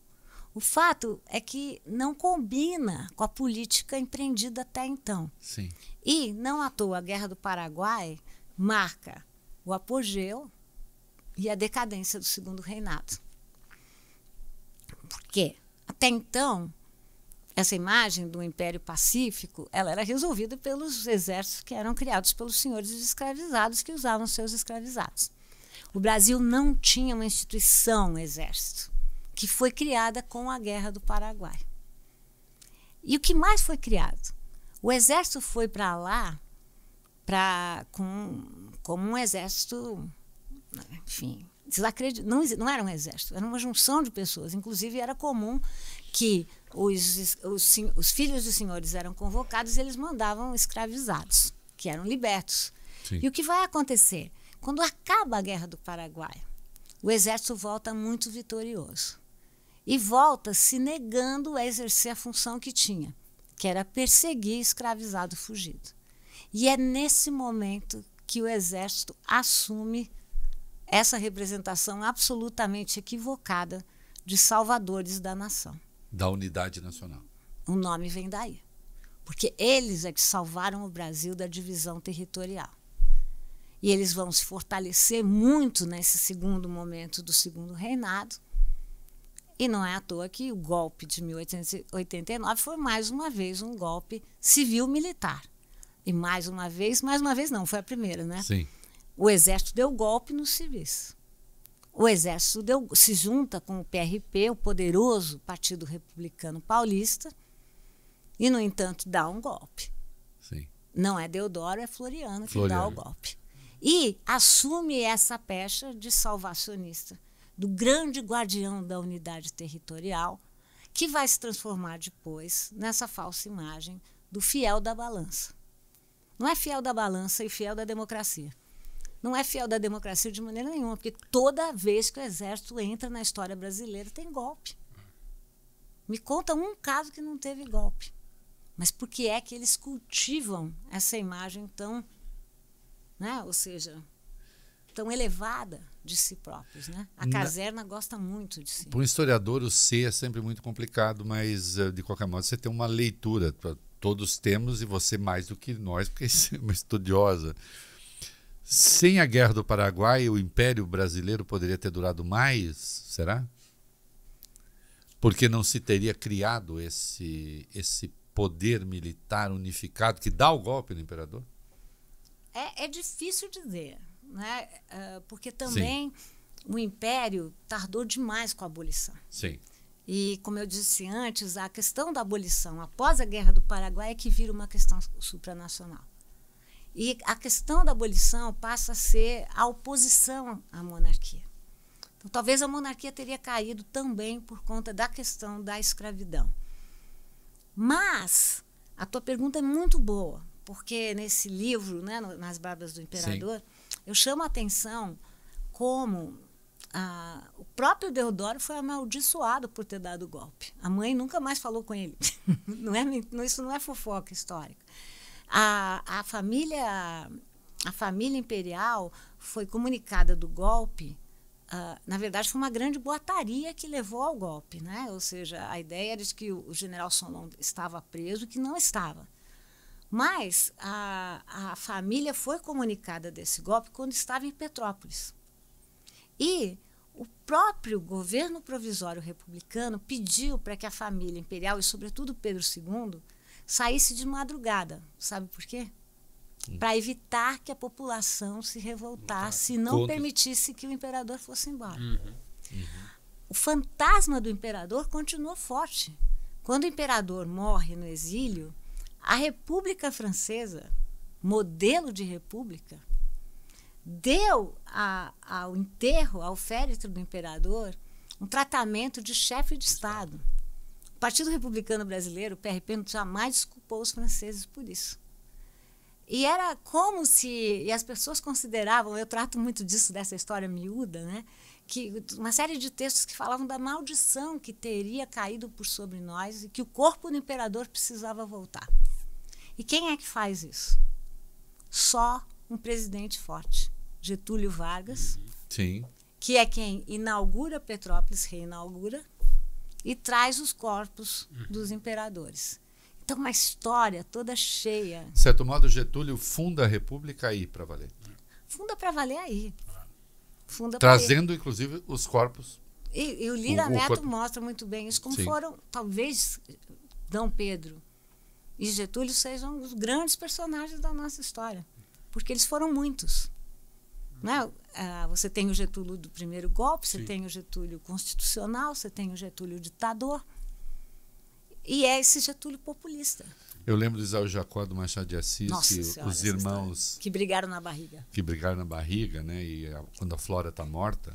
O fato é que não combina com a política empreendida até então. Sim. E, não à toa, a Guerra do Paraguai marca o apogeu e a decadência do Segundo Reinado. Por quê? Até então, essa imagem do Império Pacífico, ela era resolvida pelos exércitos que eram criados pelos senhores escravizados que usavam seus escravizados. O Brasil não tinha uma instituição um exército, que foi criada com a Guerra do Paraguai. E o que mais foi criado? O exército foi para lá para com, como um exército, enfim, desacreditado. Não, não era um exército, era uma junção de pessoas. Inclusive, era comum que os, os, os filhos dos senhores eram convocados e eles mandavam escravizados, que eram libertos. Sim. E o que vai acontecer? Quando acaba a Guerra do Paraguai, o exército volta muito vitorioso. E volta se negando a exercer a função que tinha, que era perseguir escravizado fugido. E é nesse momento que o exército assume essa representação absolutamente equivocada de salvadores da nação da unidade nacional. O nome vem daí. Porque eles é que salvaram o Brasil da divisão territorial. E eles vão se fortalecer muito nesse segundo momento do segundo reinado. E não é à toa que o golpe de 1889 foi mais uma vez um golpe civil-militar. E mais uma vez, mais uma vez não, foi a primeira, né? Sim. O exército deu golpe nos civis o Exército deu, se junta com o PRP, o poderoso Partido Republicano Paulista, e, no entanto, dá um golpe. Sim. Não é Deodoro, é Floriano que dá o golpe. E assume essa pecha de salvacionista, do grande guardião da unidade territorial, que vai se transformar depois nessa falsa imagem do fiel da balança. Não é fiel da balança e fiel da democracia não é fiel da democracia de maneira nenhuma, porque toda vez que o exército entra na história brasileira tem golpe. Me conta um caso que não teve golpe. Mas por que é que eles cultivam essa imagem tão, né? Ou seja, tão elevada de si próprios, né? A caserna Na... gosta muito de si. Para um historiador, o ser é sempre muito complicado, mas eh, de qualquer modo você tem uma leitura. Todos temos e você mais do que nós, porque você é uma estudiosa. Sem a guerra do Paraguai, o Império Brasileiro poderia ter durado mais, será? Porque não se teria criado esse, esse poder militar unificado que dá o golpe no imperador? É, é difícil dizer, né? Ah, porque também Sim. o império tardou demais com a abolição. Sim. E, como eu disse antes, a questão da abolição após a Guerra do Paraguai é que vira uma questão supranacional. E a questão da abolição passa a ser a oposição à monarquia. Então, talvez a monarquia teria caído também por conta da questão da escravidão. Mas a tua pergunta é muito boa, porque nesse livro, né, Nas Barbas do Imperador, Sim. eu chamo a atenção como ah, o próprio Deodoro foi amaldiçoado por ter dado o golpe. A mãe nunca mais falou com ele. não é, isso não é fofoca histórica. A, a família a família imperial foi comunicada do golpe. Uh, na verdade, foi uma grande boataria que levou ao golpe, né? Ou seja, a ideia era de que o, general Solon estava preso, que não estava. Mas a, a família foi comunicada desse golpe quando estava em Petrópolis. E o próprio governo provisório republicano pediu para que a família imperial, e sobretudo Pedro II, saísse de madrugada. Sabe por quê? Hum. Para evitar que a população se revoltasse e não permitisse que o imperador fosse embora. Uhum. Uhum. O fantasma do imperador continuou forte. Quando o imperador morre no exílio, a República Francesa, modelo de república, deu a, ao enterro, ao féretro do imperador, um tratamento de chefe de Estado. Partido Republicano Brasileiro, o PRP, jamais desculpou os franceses por isso. E era como se. E as pessoas consideravam, eu trato muito disso, dessa história miúda, né? Que uma série de textos que falavam da maldição que teria caído por sobre nós e que o corpo do imperador precisava voltar. E quem é que faz isso? Só um presidente forte. Getúlio Vargas. Uhum. Sim. Que é quem inaugura Petrópolis, reinaugura, e traz os corpos dos imperadores. Então, uma história toda cheia. De certo modo, Getúlio funda a República aí para valer. Funda para valer aí. Funda Trazendo, inclusive, os corpos. E, e o Lira o, Neto o mostra muito bem isso, como Sim. foram, talvez, Dom Pedro e Getúlio sejam os grandes personagens da nossa história, porque eles foram muitos. Né? Ah, você tem o Getúlio do primeiro golpe, Sim. você tem o Getúlio constitucional, você tem o Getúlio ditador. E é esse Getúlio populista. Eu lembro de Isau Jacó do Machado de Assis, Nossa que senhora, os irmãos. Que brigaram na barriga. Que brigaram na barriga, né? E a, quando a Flora está morta,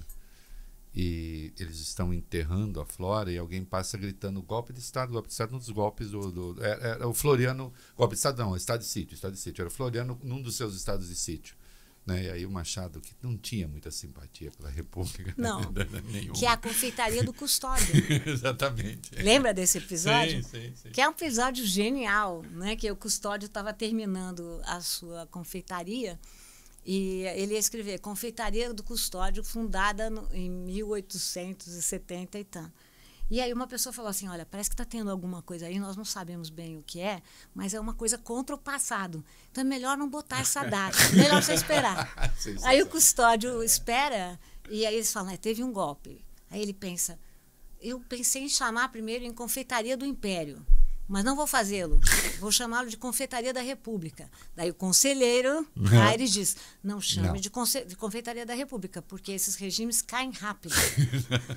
e eles estão enterrando a Flora, e alguém passa gritando: golpe de Estado, golpe de Estado, um dos golpes do. do era, é, era, é, o Floriano. Golpe de Estado, não, Estado de Sítio, Estado de Sítio. Era o Floriano num dos seus estados de sítio. Né? E aí o Machado, que não tinha muita simpatia pela República. Não, né? nenhuma. que é a confeitaria do Custódio. Exatamente. Lembra desse episódio? Sim, sim, sim. Que é um episódio genial, né? que o Custódio estava terminando a sua confeitaria e ele ia escrever Confeitaria do Custódio, fundada no, em 1870 e tanto. E aí uma pessoa falou assim: olha, parece que está tendo alguma coisa aí, nós não sabemos bem o que é, mas é uma coisa contra o passado. Então é melhor não botar essa data, é melhor você esperar. aí o custódio espera e aí eles falam: é, teve um golpe. Aí ele pensa: eu pensei em chamar primeiro em Confeitaria do Império mas não vou fazê-lo. Vou chamá-lo de Confeitaria da República. Daí o conselheiro uhum. Aires diz: não chame não. De, de, Confeitaria da República, porque esses regimes caem rápido.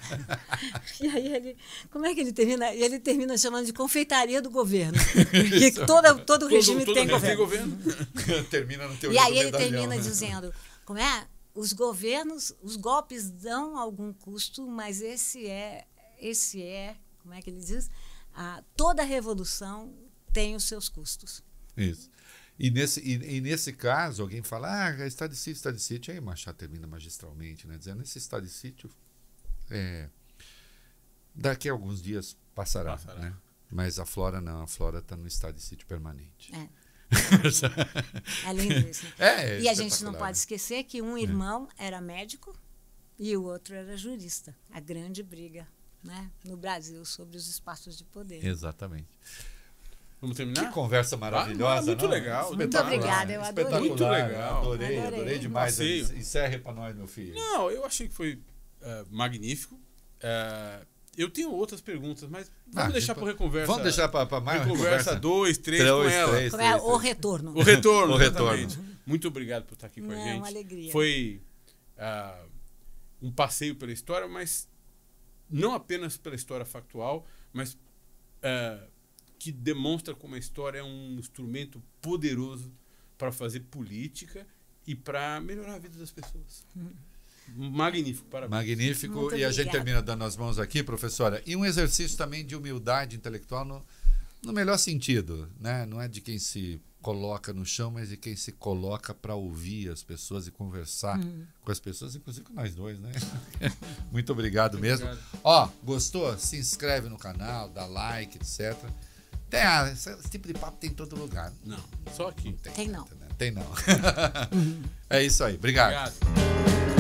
e aí ele, como é que ele termina? Ele termina chamando de Confeitaria do Governo, porque toda, todo, todo regime todo, tem governo. governo. termina E aí ele termina né? dizendo: como é? Os governos, os golpes dão algum custo, mas esse é, esse é, como é que ele diz? toda revolução tem os seus custos. Isso. E nesse, e, e nesse caso, alguém fala, ah, é está de sítio, está de sítio. Aí Machado termina magistralmente, né? Dizendo, esse está de sítio, é, daqui a alguns dias passará, passará. Né? Mas a Flora não, a Flora está no estado de sítio permanente. É. é lindo isso. Né? É, e a gente não pode né? esquecer que um é. irmão era médico e o outro era jurista. A grande briga né, no Brasil sobre os espaços de poder. Exatamente. Vamos terminar? Que conversa maravilhosa. Ah, muito não? legal. Muito obrigada, eu adorei. Muito legal. Adorei, adorei, adorei demais. Passeio. Encerre para nós, meu filho. Não, eu achei que foi uh, magnífico. Uh, eu tenho outras perguntas, mas vamos ah, deixar para reconversa. Vamos deixar para mais reconversa 2, 3 com ela. Três, é três, o retorno. O retorno, o retorno. Muito obrigado por estar aqui com Não, a gente. Uma alegria. Foi uh, um passeio pela história, mas não apenas pela história factual, mas é, que demonstra como a história é um instrumento poderoso para fazer política e para melhorar a vida das pessoas. Uhum. Magnífico, parabéns. Magnífico. Muito e obrigada. a gente termina dando as mãos aqui, professora. E um exercício também de humildade intelectual no, no melhor sentido, né? Não é de quem se coloca no chão, mas de quem se coloca para ouvir as pessoas e conversar hum. com as pessoas, inclusive com nós dois, né? Muito obrigado Muito mesmo. Obrigado. Ó, gostou? Se inscreve no canal, dá like, etc. Tem, ah, esse, tipo de papo tem em todo lugar. Não, só aqui. Tem, tem não. Né? Tem não. Tem não. é isso aí. Obrigado. obrigado.